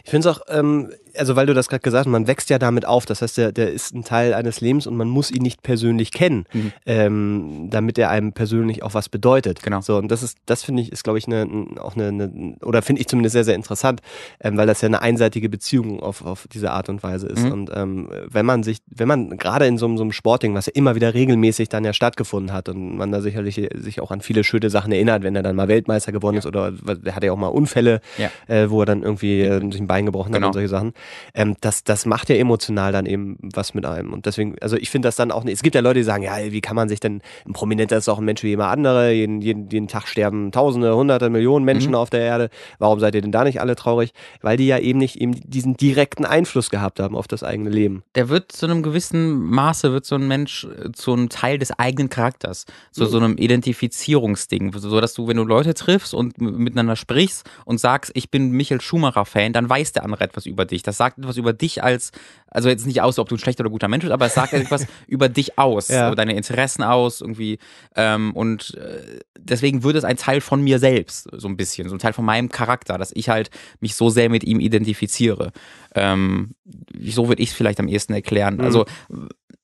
Ich finde es auch, ähm, also weil du das gerade gesagt hast, man wächst ja damit auf. Das heißt, der, der ist ein Teil eines Lebens und man muss ihn nicht persönlich kennen, mhm. ähm, damit er einem persönlich auch was bedeutet. Genau. So, und das ist, das finde ich, ist, glaube ich, eine, auch eine, eine oder finde ich zumindest sehr, sehr interessant, ähm, weil das ja eine einseitige Beziehung auf, auf diese Art und Weise ist. Mhm. Und ähm, wenn man sich, wenn man gerade in so, so einem Sporting, was ja immer wieder regelmäßig dann ja stattgefunden hat und man da sicherlich sich auch an viele schöne Sachen erinnert, wenn er dann mal Weltmeister geworden ja. ist oder der hat ja auch mal Unfälle, ja. äh, wo er dann irgendwie. Äh, sich ein Bein gebrochen genau. haben und solche Sachen. Ähm, das, das macht ja emotional dann eben was mit einem. Und deswegen, also ich finde das dann auch, nicht. es gibt ja Leute, die sagen, ja, wie kann man sich denn, ein Prominenter ist auch ein Mensch wie jemand andere, jeden, jeden, jeden Tag sterben Tausende, Hunderte, Millionen Menschen mhm. auf der Erde, warum seid ihr denn da nicht alle traurig? Weil die ja eben nicht eben diesen direkten Einfluss gehabt haben auf das eigene Leben. Der wird zu einem gewissen Maße, wird so ein Mensch äh, zu einem Teil des eigenen Charakters, zu mhm. so einem Identifizierungsding, so dass du, wenn du Leute triffst und miteinander sprichst und sagst, ich bin Michael Schumacher-Fan, dann weiß der andere etwas über dich. Das sagt etwas über dich als, also jetzt nicht aus, ob du ein schlechter oder guter Mensch bist, aber es sagt etwas über dich aus, ja. über deine Interessen aus irgendwie. Ähm, und äh, deswegen würde es ein Teil von mir selbst, so ein bisschen, so ein Teil von meinem Charakter, dass ich halt mich so sehr mit ihm identifiziere. Ähm, so würde ich es vielleicht am ehesten erklären. Mhm. Also,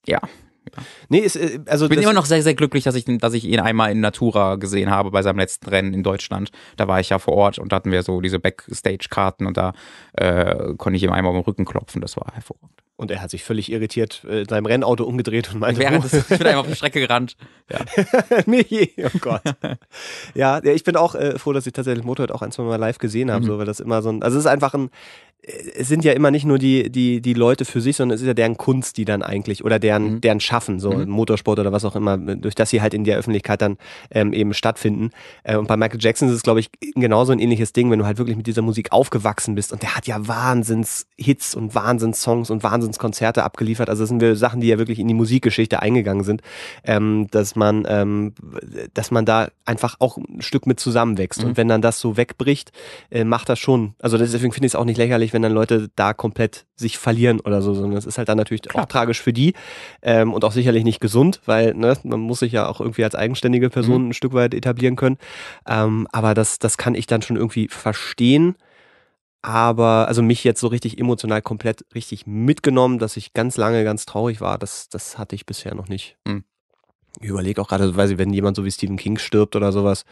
ja, Nee, ist, äh, also ich bin immer noch sehr, sehr glücklich, dass ich, dass ich ihn einmal in Natura gesehen habe bei seinem letzten Rennen in Deutschland. Da war ich ja vor Ort und da hatten wir so diese Backstage-Karten und da äh, konnte ich ihm einmal um den Rücken klopfen. Das war hervorragend. Und er hat sich völlig irritiert äh, in seinem Rennauto umgedreht und meinte, Während oh. ich bin einfach auf die Strecke gerannt. Ja. nee, oh Gott. ja, ja, ich bin auch äh, froh, dass ich tatsächlich Motorhead auch ein, zwei Mal live gesehen habe, mhm. so, weil das immer so ein, also es ist einfach ein, äh, es sind ja immer nicht nur die, die, die Leute für sich, sondern es ist ja deren Kunst, die dann eigentlich, oder deren, mhm. deren Schaffen, so mhm. Motorsport oder was auch immer, durch das sie halt in der Öffentlichkeit dann ähm, eben stattfinden. Äh, und bei Michael Jackson ist es, glaube ich, genauso ein ähnliches Ding, wenn du halt wirklich mit dieser Musik aufgewachsen bist und der hat ja Wahnsinns-Hits und Wahnsinns-Songs und Wahnsinns-Konzerte abgeliefert. Also das sind wir Sachen, die ja wirklich in die Musikgeschichte eingegangen sind. Ähm, das dass man, ähm, dass man da einfach auch ein Stück mit zusammenwächst. Mhm. Und wenn dann das so wegbricht, äh, macht das schon. Also deswegen finde ich es auch nicht lächerlich, wenn dann Leute da komplett sich verlieren oder so, sondern es ist halt dann natürlich Klar. auch tragisch für die ähm, und auch sicherlich nicht gesund, weil ne, man muss sich ja auch irgendwie als eigenständige Person mhm. ein Stück weit etablieren können. Ähm, aber das, das kann ich dann schon irgendwie verstehen aber also mich jetzt so richtig emotional komplett richtig mitgenommen, dass ich ganz lange ganz traurig war, das, das hatte ich bisher noch nicht. Mhm. Ich überlege auch gerade, weiß ich, wenn jemand so wie Stephen King stirbt oder sowas,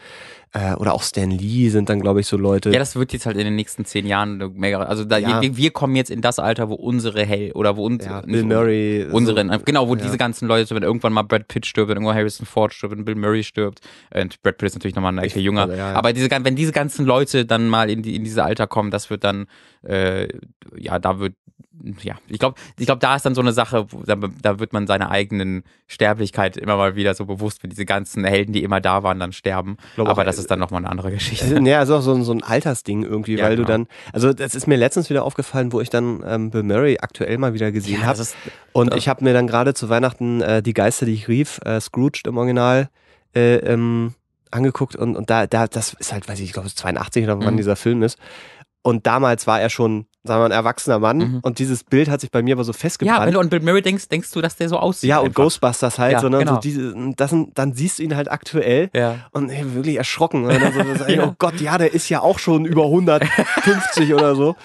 äh, oder auch Stan Lee sind dann, glaube ich, so Leute. Ja, das wird jetzt halt in den nächsten zehn Jahren mega. Also da, ja. wir, wir, kommen jetzt in das Alter, wo unsere Hell oder wo uns, ja, Bill Murray, unseren, so, genau, wo ja. diese ganzen Leute, wenn irgendwann mal Brad Pitt stirbt, wenn irgendwann Harrison Ford stirbt, wenn Bill Murray stirbt, und Brad Pitt ist natürlich nochmal ein Ecke jünger. Also, aber diese, wenn diese ganzen Leute dann mal in, die, in dieses Alter kommen, das wird dann, äh, ja, da wird ja, ich glaube, ich glaube, da ist dann so eine Sache, da, da, wird man seiner eigenen Sterblichkeit immer mal wieder so bewusst, wenn diese ganzen Helden, die immer da waren, dann sterben. Glaub Aber auch, das ist dann äh, nochmal eine andere Geschichte. Ja, äh, also auch so, ein, so ein Altersding irgendwie, ja, weil genau. du dann, also das ist mir letztens wieder aufgefallen, wo ich dann ähm, Bill Murray aktuell mal wieder gesehen ja, habe. Und ich habe mir dann gerade zu Weihnachten äh, die Geister, die ich rief, äh, Scrooged im Original, äh, ähm, angeguckt und, und da, da, das ist halt, weiß ich, ich glaube, 82 oder wann mhm. dieser Film ist. Und damals war er schon sagen wir, ein erwachsener Mann. Mhm. Und dieses Bild hat sich bei mir aber so festgebrannt. Ja, wenn du an Bill Murray denkst, denkst du, dass der so aussieht. Ja, und einfach. Ghostbusters halt. Ja, so, ne, genau. so diese, das sind, dann siehst du ihn halt aktuell ja. und ey, wirklich erschrocken. Ne? So, das, ja. Oh Gott, ja, der ist ja auch schon über 150 oder so.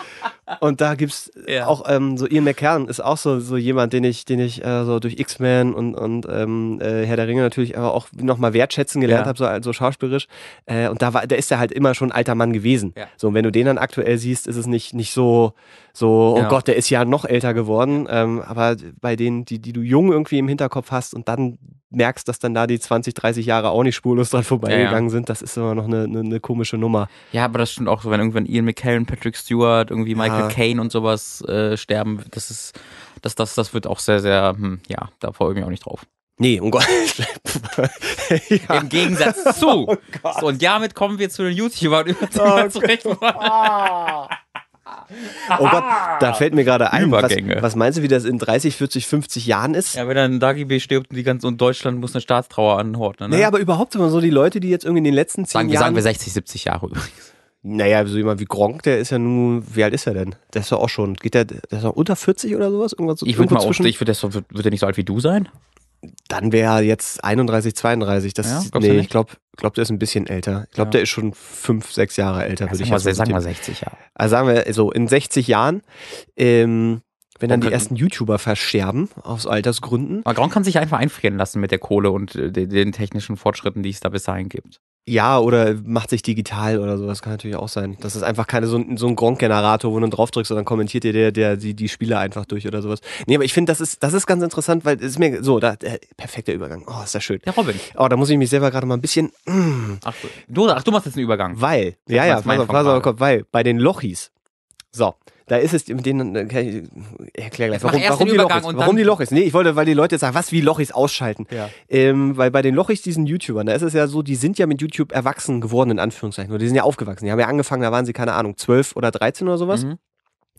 Und da gibt's ja. auch ähm, so Ian McKern ist auch so, so jemand, den ich, den ich äh, so durch X-Men und, und ähm, äh, Herr der Ringe natürlich aber auch nochmal wertschätzen gelernt ja. habe, so also schauspielerisch. Äh, und da war, da ist ja halt immer schon ein alter Mann gewesen. So, und wenn du den dann aktuell siehst, ist es nicht, nicht so so, so oh ja. oh Gott, der ist ja noch älter geworden. Ähm, aber bei denen, die, die du jung irgendwie im Hinterkopf hast und dann merkst, dass dann da die 20, 30 Jahre auch nicht spurlos dran vorbeigegangen ja. sind, das ist immer noch eine, eine, eine, komische Nummer. Ja, aber das stimmt auch so, wenn irgendwann Ian McKellen, Patrick Stewart, irgendwie Michael Caine und sowas äh, sterben, das ist, das, das, das wird auch sehr, sehr, hm, ja, da freue ich mich auch nicht drauf. Nee, um Gott. ja. Im Gegensatz zu. Oh so, und damit kommen wir zu den YouTubern, oh zu reden wollen. oh Gott, da fällt mir gerade ein, was, was, meinst du, wie das in 30, 40, 50 Jahren ist? Ja, wenn dann Dagi B stirbt und, die ganze, und Deutschland muss eine Staatstrauer anordnen. Ne? Naja, aber überhaupt immer so die Leute, die jetzt irgendwie in den letzten 10 sagen, Jahren... Sagen wir 60, 70 Jahre übrigens. Naja, so jemand wie Gronk, der ist ja nun, wie alt ist er denn? Der ist ja auch schon, geht der, der ist noch unter 40 oder sowas? Irgendwas so ich würde mal Auch, ich würde, wird, wird er nicht so alt wie du sein? Dann wäre er jetzt 31, 32. Das, ja, nee, ich glaube, ich glaube, der ist ein bisschen älter. Ich glaube, ja. der ist schon fünf, sechs Jahre älter, ja, würde ich mal sagen. Sagen wir 60 Jahre. Also sagen wir so, in 60 Jahren, ähm, wenn dann die ersten YouTuber versterben, aus Altersgründen. Aber Gronk kann sich einfach einfrieren lassen mit der Kohle und äh, den technischen Fortschritten, die es da bis dahin gibt. Ja, oder macht sich digital oder sowas kann natürlich auch sein. Das ist einfach keine so, so ein Gronk-Generator, wo du drauf drückst und dann kommentiert dir der, der, die, die Spiele einfach durch oder sowas. Nee, aber ich finde, das ist, das ist ganz interessant, weil es ist mir so, da, äh, perfekter Übergang. Oh, ist das schön. Ja, Robin. Oh, da muss ich mich selber gerade mal ein bisschen. Mm. Ach, du, ach, du machst jetzt einen Übergang. Weil, das ja, ja, pass auf, pass auf, weil bei den Lochis. So, da ist es, mit denen, äh, ich äh, erklär gleich, warum, warum, die Lochis, warum die Lochis. Nee, ich wollte, weil die Leute jetzt sagen, was, wie Lochis ausschalten. Ja. Ähm, weil bei den Lochis, diesen YouTubern, da ist es ja so, die sind ja mit YouTube erwachsen geworden, in Anführungszeichen. Oder die sind ja aufgewachsen. Die haben ja angefangen, da waren sie, keine Ahnung, zwölf oder 13 oder sowas. Mhm.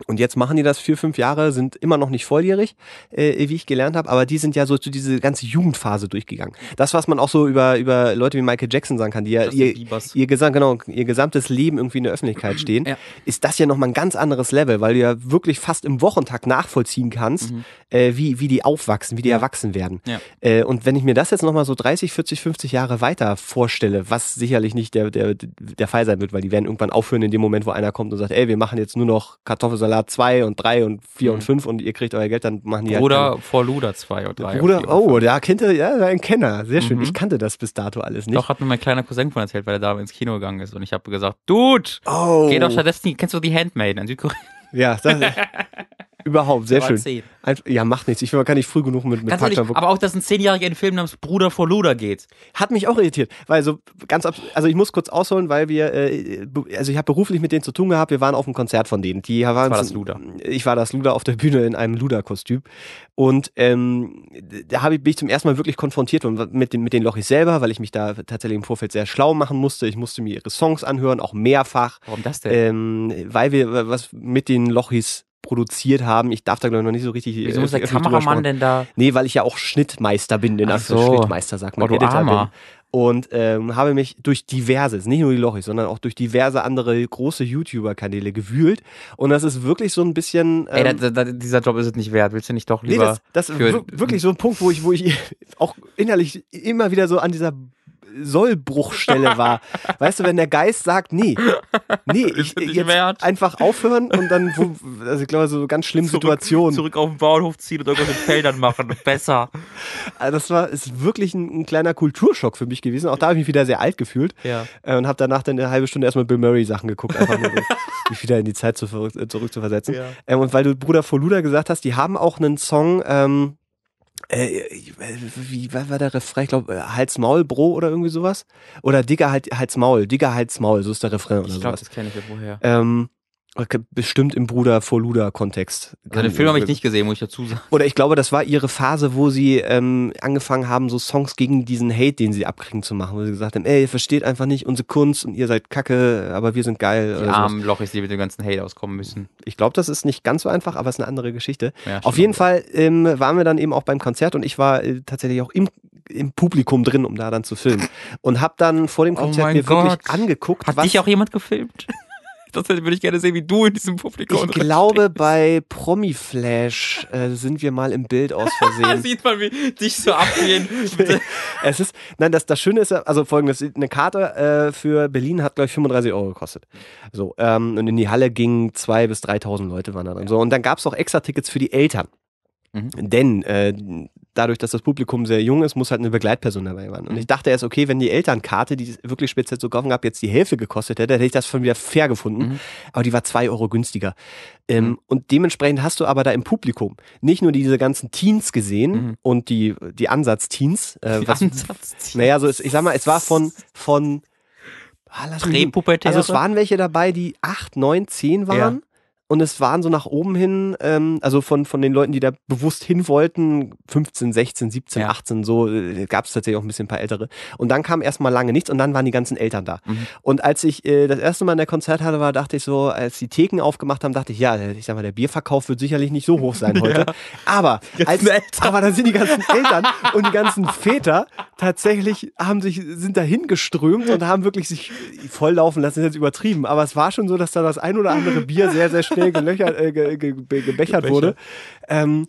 Und jetzt machen die das vier, fünf Jahre, sind immer noch nicht volljährig, äh, wie ich gelernt habe, aber die sind ja so zu diese ganze Jugendphase durchgegangen. Das, was man auch so über, über Leute wie Michael Jackson sagen kann, die ja ihr, ihr, gesam genau, ihr gesamtes Leben irgendwie in der Öffentlichkeit stehen, ja. ist das ja nochmal ein ganz anderes Level, weil du ja wirklich fast im Wochentag nachvollziehen kannst, mhm. äh, wie, wie die aufwachsen, wie die ja. erwachsen werden. Ja. Äh, und wenn ich mir das jetzt nochmal so 30, 40, 50 Jahre weiter vorstelle, was sicherlich nicht der, der, der Fall sein wird, weil die werden irgendwann aufhören in dem Moment, wo einer kommt und sagt, ey, wir machen jetzt nur noch Kartoffelsalat Salat 2 und 3 und 4 mhm. und 5 und ihr kriegt euer Geld, dann machen die halt Bruder halt vor Luder 2 und 3. Bruder, oh, der kannte, ja, ein Kenner, sehr schön. Mhm. Ich kannte das bis dato alles nicht. Doch, hat mir mein kleiner Cousin von erzählt, weil er da ins Kino gegangen ist und ich habe gesagt, Dude, oh. geh doch stattdessen, kennst du die Handmaiden in Südkorea? Ja, das, überhaupt. Sehr schön. Zehn. ja, macht nichts. Ich kann nicht früh genug mit, mit Pac-Man Aber auch, dass ein Zehnjähriger in Film namens Bruder vor Luder geht. Hat mich auch irritiert. Weil so ganz also ich muss kurz ausholen, weil wir, äh, also ich habe beruflich mit denen zu tun gehabt, wir waren auf einem Konzert von denen. Die waren, das war das Luder. Ich war das Luder auf der Bühne in einem Luder-Kostüm. Und ähm, da hab ich, bin ich zum ersten Mal wirklich konfrontiert mit den, mit den Lochis selber, weil ich mich da tatsächlich im Vorfeld sehr schlau machen musste. Ich musste mir ihre Songs anhören, auch mehrfach. Warum das denn? Ähm, weil wir was mit den Lochis produziert haben. Ich darf da glaube ich noch nicht so richtig. Äh, Wieso ist der Kameramann denn da? Nee, weil ich ja auch Schnittmeister bin, den Ach so. Schnittmeister sagt man, oh, Editor bin. Und ähm, habe mich durch diverse, nicht nur die Lochis, sondern auch durch diverse andere große YouTuber-Kanäle gewühlt. Und das ist wirklich so ein bisschen. Ähm, Ey, da, da, dieser Job ist es nicht wert. Willst du nicht doch lieber. Nee, das, das ist wirklich so ein Punkt, wo ich, wo ich auch innerlich immer wieder so an dieser Sollbruchstelle war. weißt du, wenn der Geist sagt, nee, nee, ich, jetzt einfach aufhören und dann, wo, also ich glaube, so ganz schlimme zurück, Situationen. Zurück auf den Bauernhof ziehen und irgendwas in Feldern machen, besser. Also das war, ist wirklich ein, ein, kleiner Kulturschock für mich gewesen. Auch da habe ich mich wieder sehr alt gefühlt ja. Äh, und habe danach dann eine halbe Stunde erstmal Bill Murray Sachen geguckt, einfach nur, mich wieder in die Zeit zurück, äh, zurückzuversetzen. Ja. Ähm, und weil du Bruder Voluda gesagt hast, die haben auch einen Song, ähm, äh, äh, wie was war der Refrain? Ich glaube, äh, Hals-Maul-Bro oder irgendwie sowas. Oder Digger halt, Hals-Maul, Digger Hals-Maul, so ist der Refrain oder ich glaub, sowas. Ich glaube, das kenne ich ja woher. Ähm, bestimmt im Bruder vor Luda Kontext. Also den Film habe ich nicht gesehen, muss ich dazu sagen. Oder ich glaube, das war ihre Phase, wo sie ähm, angefangen haben, so Songs gegen diesen Hate, den sie abkriegen zu machen, wo sie gesagt haben, ey, ihr versteht einfach nicht unsere Kunst und ihr seid Kacke, aber wir sind geil. Die armen Lochis, die mit dem ganzen Hate auskommen müssen. Ich glaube, das ist nicht ganz so einfach, aber es ist eine andere Geschichte. Ja, Auf jeden Fall ähm, waren wir dann eben auch beim Konzert und ich war äh, tatsächlich auch im im Publikum drin, um da dann zu filmen. Und habe dann vor dem oh Konzert oh mir Gott. wirklich angeguckt. Hat was, dich auch jemand gefilmt? Das würde ich gerne sehen, wie du in diesem Publikum Ich glaube, bei Promi Flash äh, sind wir mal im Bild aus Versehen. Sieht man, wie dich so abgehen. es ist, nein, das, das Schöne ist, also folgendes: Eine Karte äh, für Berlin hat, glaube ich, 35 Euro gekostet. So, ähm, und in die Halle gingen 2.000 bis 3.000 Leute waren da drin. Ja. So, und dann gab es auch extra Tickets für die Eltern. Mhm. Denn äh, dadurch, dass das Publikum sehr jung ist, muss halt eine Begleitperson dabei sein. Und mhm. ich dachte erst, okay, wenn die Elternkarte, die es wirklich speziell zu kaufen gab, jetzt die Hälfte gekostet hätte, hätte ich das schon wieder fair gefunden. Mhm. Aber die war zwei Euro günstiger. Ähm, mhm. Und dementsprechend hast du aber da im Publikum nicht nur diese ganzen Teens gesehen mhm. und die, die Ansatz-Teens. Äh, Ansatz naja, so ich sag mal, es war von, von Ah, Präpubertäre. Also es waren welche dabei, die acht, neun, zehn waren. Ja. Und es waren so nach oben hin, ähm, also von, von den Leuten, die da bewusst hin wollten, 15, 16, 17, ja. 18, so äh, gab es tatsächlich auch ein bisschen ein paar Ältere. Und dann kam erstmal lange nichts und dann waren die ganzen Eltern da. Mhm. Und als ich äh, das erste Mal in der Konzerthalle war, dachte ich so, als die Theken aufgemacht haben, dachte ich, ja, ich sag mal, der Bierverkauf wird sicherlich nicht so hoch sein heute. ja. Aber, als, aber da sind die ganzen Eltern und die ganzen Väter tatsächlich haben sich, sind da hingeströmt und haben wirklich sich volllaufen laufen lassen, ist jetzt übertrieben. Aber es war schon so, dass da das ein oder andere Bier sehr, sehr schnell schnell gelöchert, äh, ge, ge, ge, gebechert Gebechert. wurde. Ähm,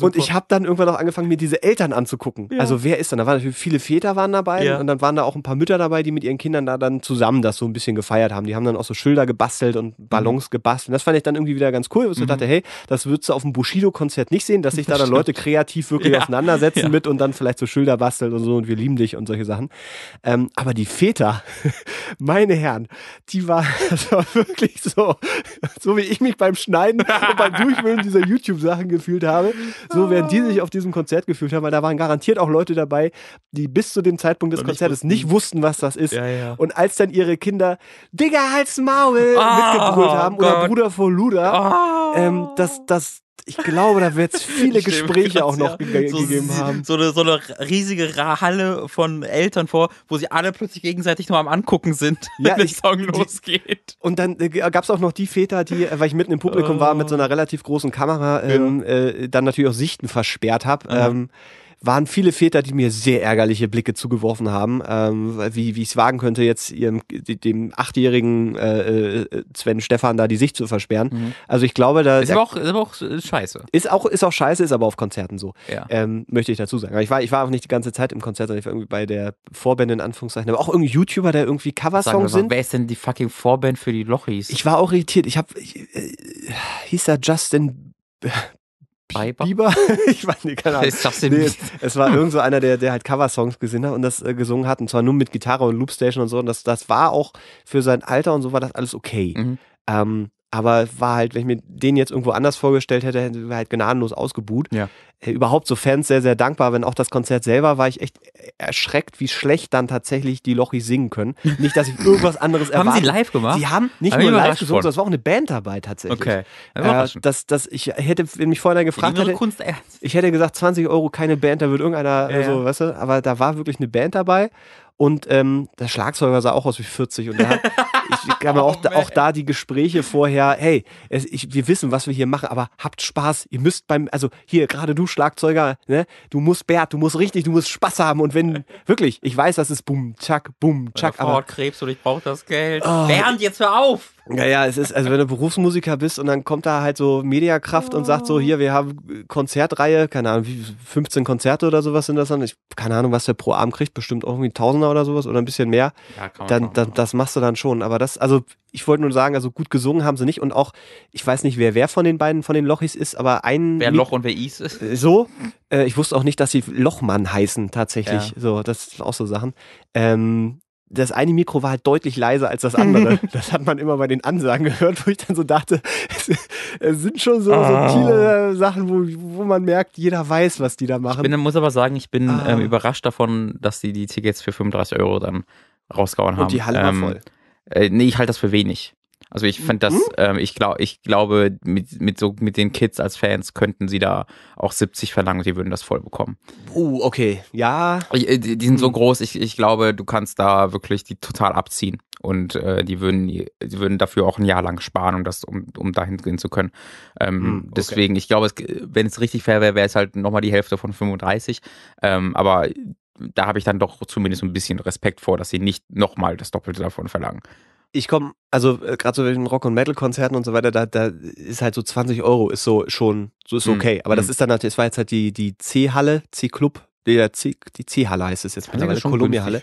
und ich habe dann irgendwann auch angefangen, mir diese Eltern anzugucken. Ja. Also wer ist dann? Da waren natürlich viele Väter waren dabei ja. und dann waren da auch ein paar Mütter dabei, die mit ihren Kindern da dann zusammen das so ein bisschen gefeiert haben. Die haben dann auch so Schilder gebastelt und mhm. Ballons mhm. gebastelt. Und das fand ich dann irgendwie wieder ganz cool, weil ich mhm. dachte, hey, das würdest du auf dem Bushido-Konzert nicht sehen, dass sich da dann Leute kreativ wirklich auseinandersetzen mit und dann vielleicht so Schilder basteln und so und wir lieben dich und solche Sachen. Ähm, aber die Väter, meine Herren, die waren war wirklich so, so wie ich mich beim Schneiden und beim Durchwühlen dieser YouTube-Sachen gefühlt habe. So werden die sich auf diesem Konzert gefühlt haben, weil da waren garantiert auch Leute dabei, die bis zu dem Zeitpunkt des und Konzertes nicht wussten. nicht wussten, was das ist. Ja, ja. Und als dann ihre Kinder Digger halt's Maul oh, mitgebrüllt haben oh, oder Bruder vor Luda, oh. ähm, das, das, ich glaube, da wird es viele Gespräche auch noch ja. so, gegeben haben. So eine, so eine, riesige Halle von Eltern vor, wo sie alle plötzlich gegenseitig nur am Angucken sind, ja, wenn ich, der Song die, losgeht. Und dann äh, gab es auch noch die Väter, die, äh, weil ich mitten im Publikum oh. war, mit so oh. einer relativ großen Kamera ähm, ja. äh, dann natürlich auch Sichten versperrt habe. Ähm, waren viele Väter, die mir sehr ärgerliche Blicke zugeworfen haben, ähm, wie, wie ich es wagen könnte, jetzt ihrem, dem achtjährigen äh, äh, Sven Stefan da die Sicht zu versperren. Mhm. Also ich glaube, da ist, aber auch, ist aber auch äh, scheiße. Ist auch, ist auch scheiße, ist aber auf Konzerten so. Ja. Ähm, möchte ich dazu sagen. Aber ich war, ich war auch nicht die ganze Zeit im Konzert, sondern ich war irgendwie bei der Vorband in Anführungszeichen, aber auch irgendwie YouTuber, der irgendwie Coversongs sind. Wer ist denn die fucking Vorband für die Lochis? Ich war auch irritiert. Ich habe, äh, hieß da Justin Biber? Biber? ich weiß nicht, keine Ahnung. nee, es, es war irgend so einer, der, der halt Coversongs gesungen hat und das äh, gesungen hat. Und zwar nur mit Gitarre und Loopstation und so. Und das, das war auch für sein Alter und so war das alles okay. Mhm. Ähm, aber war halt, wenn ich mir den jetzt irgendwo anders vorgestellt hätte, hätte er halt gnadenlos ausgebuht. Ja. Äh, überhaupt so Fans sehr, sehr dankbar, wenn auch das Konzert selber war ich echt erschreckt, wie schlecht dann tatsächlich die Lochis singen können. Nicht, dass ich irgendwas anderes erwarte. haben sie live gemacht? Sie haben nicht haben nur live gesungen, sondern es war auch eine Band dabei tatsächlich. Okay. Das äh, dass, dass ich hätte, wenn mich vorher gefragt hätte, Kunst, ich hätte gesagt, 20 Euro keine Band, da wird irgendeiner ja, so, weißt du, aber da war wirklich eine Band dabei und ähm, der Schlagzeuger sah auch aus wie 40 und hat, ich kann mir oh, auch, auch, da die Gespräche vorher, hey, es, ich, wir wissen, was wir hier machen, aber habt Spaß, ihr müsst beim, also hier gerade du Schlagzeuger, ne? Du musst Bert, du musst richtig, du musst Spaß haben. Und wenn, wirklich, ich weiß, das ist Bumm, zack, Bumm, Tschak. Aber Krebs und ich brauche das Geld. Oh. Bernd, jetzt hör auf! Ja, ja, es ist, also wenn du Berufsmusiker bist und dann kommt da halt so Mediakraft oh. und sagt so, oh. hier, wir haben Konzertreihe, keine Ahnung, 15 Konzerte oder sowas sind das dann. Ich, keine Ahnung, was der pro Abend kriegt, bestimmt auch irgendwie Tausender oder sowas oder ein bisschen mehr. Ja, kann dann, machen, dann, das machst du dann schon. Aber das, also ich wollte nur sagen, also gut gesungen haben sie nicht und auch, ich weiß nicht, wer wer von den beiden, von den Lochis ist, aber ein. Wer Loch und wer Is ist. Äh, so. Äh, ich wusste auch nicht, dass sie Lochmann heißen, tatsächlich. Ja. So, das sind auch so Sachen. Ähm, das eine Mikro war halt deutlich leiser als das andere. das hat man immer bei den Ansagen gehört, wo ich dann so dachte, es, sind schon so, oh. so ah. viele äh, Sachen, wo, wo man merkt, jeder weiß, was die da machen. Ich bin, muss aber sagen, ich bin ähm, ah. ähm, überrascht davon, dass die die Tickets für 35 Euro dann rausgehauen haben. Und die Halle war ähm, voll. Äh, nee, ich halte das für wenig. Also ich fand mhm. das, ähm, ich glaube, ich glaube, mit, mit so mit den Kids als Fans könnten sie da auch 70 verlangen, sie würden das voll bekommen. Uh, okay. Ja. Äh, die, die sind so mhm. groß, ich, ich glaube, du kannst da wirklich die total abziehen. Und äh, die würden, die würden dafür auch ein Jahr lang sparen, um das, um, um dahin gehen zu können. Ähm, mhm, okay. Deswegen, ich glaube, es, wenn es richtig fair wäre, wäre es halt nochmal die Hälfte von 35. Ähm, aber da habe ich dann doch zumindest ein bisschen Respekt vor, dass sie nicht nochmal das Doppelte davon verlangen ich komme, also äh, gerade so in Rock- und Metal-Konzerten und so weiter, da, da ist halt so 20 Euro ist so schon, so ist hm, okay. Mhm. Aber das hm. ist dann natürlich, es war jetzt halt die, die C-Halle, C-Club, die C-Halle heißt es jetzt das mittlerweile, Columbia-Halle.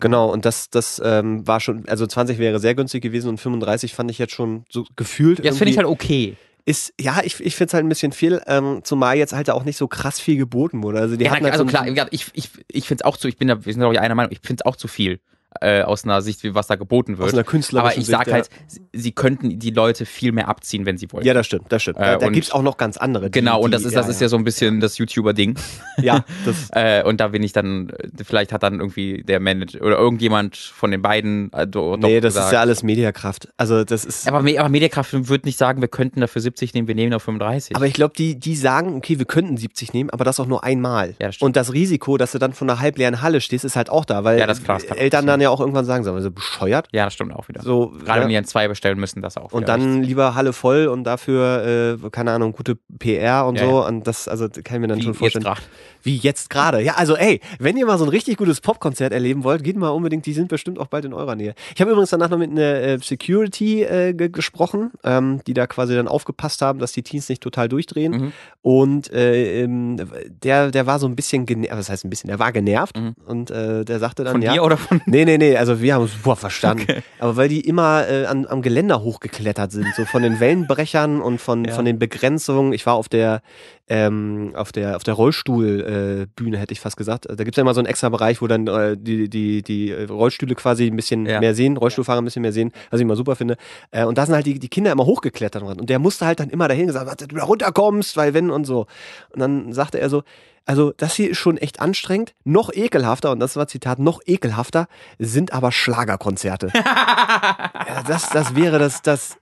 genau, und das, das ähm, war schon, also 20 wäre sehr günstig gewesen und 35 fand ich jetzt schon so gefühlt. Ja, das finde ich halt okay. Ist, ja, ich, ich finde es halt ein bisschen viel, ähm, zumal jetzt halt auch nicht so krass viel geboten wurde. Also, die ja, hatten halt also so klar, ich, ich, ich finde es auch zu, ich bin da, wir sind glaube ich einer Meinung, ich finde es auch zu viel äh, aus einer Sicht, wie was da geboten wird. Aus einer künstlerischen Aber ich sage halt, sie könnten die Leute viel mehr abziehen, wenn sie wollen. Ja, das stimmt, das stimmt. Äh, da, da gibt es auch noch ganz andere. Die, genau, und das, die, ist, das ja, ist ja so ein bisschen das YouTuber-Ding. Ja. Das äh, und da bin ich dann, vielleicht hat dann irgendwie der Manager oder irgendjemand von den beiden. Äh, do, nee, das gesagt, ist ja alles Mediakraft. Also das ist. Aber, aber Mediakraft würde nicht sagen, wir könnten dafür 70 nehmen, wir nehmen dafür 35. Aber ich glaube, die, die sagen, okay, wir könnten 70 nehmen, aber das auch nur einmal. Ja, das und das Risiko, dass du dann von einer halbleeren Halle stehst, ist halt auch da, weil ja, das Eltern dann man ja auch irgendwann sagen, sagen wir so bescheuert. Ja, das stimmt auch wieder. So, Gerade ja. Ne? wenn die dann zwei bestellen müssen, das auch. Und dann rechts. lieber Halle voll und dafür, äh, keine Ahnung, gute PR und ja, so. Ja. Und das, also kann ich mir dann Wie schon vorstellen. Jetzt Wie jetzt gerade. Ja, also ey, wenn ihr mal so ein richtig gutes Popkonzert erleben wollt, geht mal unbedingt, die sind bestimmt auch bald in eurer Nähe. Ich habe übrigens danach noch mit einer äh, Security äh, gesprochen, ähm, die da quasi dann aufgepasst haben, dass die Teens nicht total durchdrehen. Mhm. Und äh, ähm, der, der war so ein bisschen genervt, was heißt ein bisschen, der war genervt mhm. und äh, der sagte dann, von ja. Dir oder von nee, nee, nee, nee, also wir haben es super verstanden. Okay. Aber weil die immer äh, an, am Geländer hochgeklettert sind, so von den Wellenbrechern und von, ja. von den Begrenzungen. Ich war auf der ähm, auf der, auf der Rollstuhlbühne, äh, hätte ich fast gesagt. Da gibt es ja immer so einen extra Bereich, wo dann äh, die, die, die äh, Rollstühle quasi ein bisschen ja. mehr sehen, Rollstuhlfahrer ein bisschen mehr sehen, was ich immer super finde. Äh, und da sind halt die, die Kinder immer hochgeklettert dran. Und der musste halt dann immer dahin gesagt, dass du da runterkommst, weil wenn und so. Und dann sagte er so, also das hier ist schon echt anstrengend. Noch ekelhafter, und das war Zitat, noch ekelhafter sind aber Schlagerkonzerte. ja, das, das wäre das, das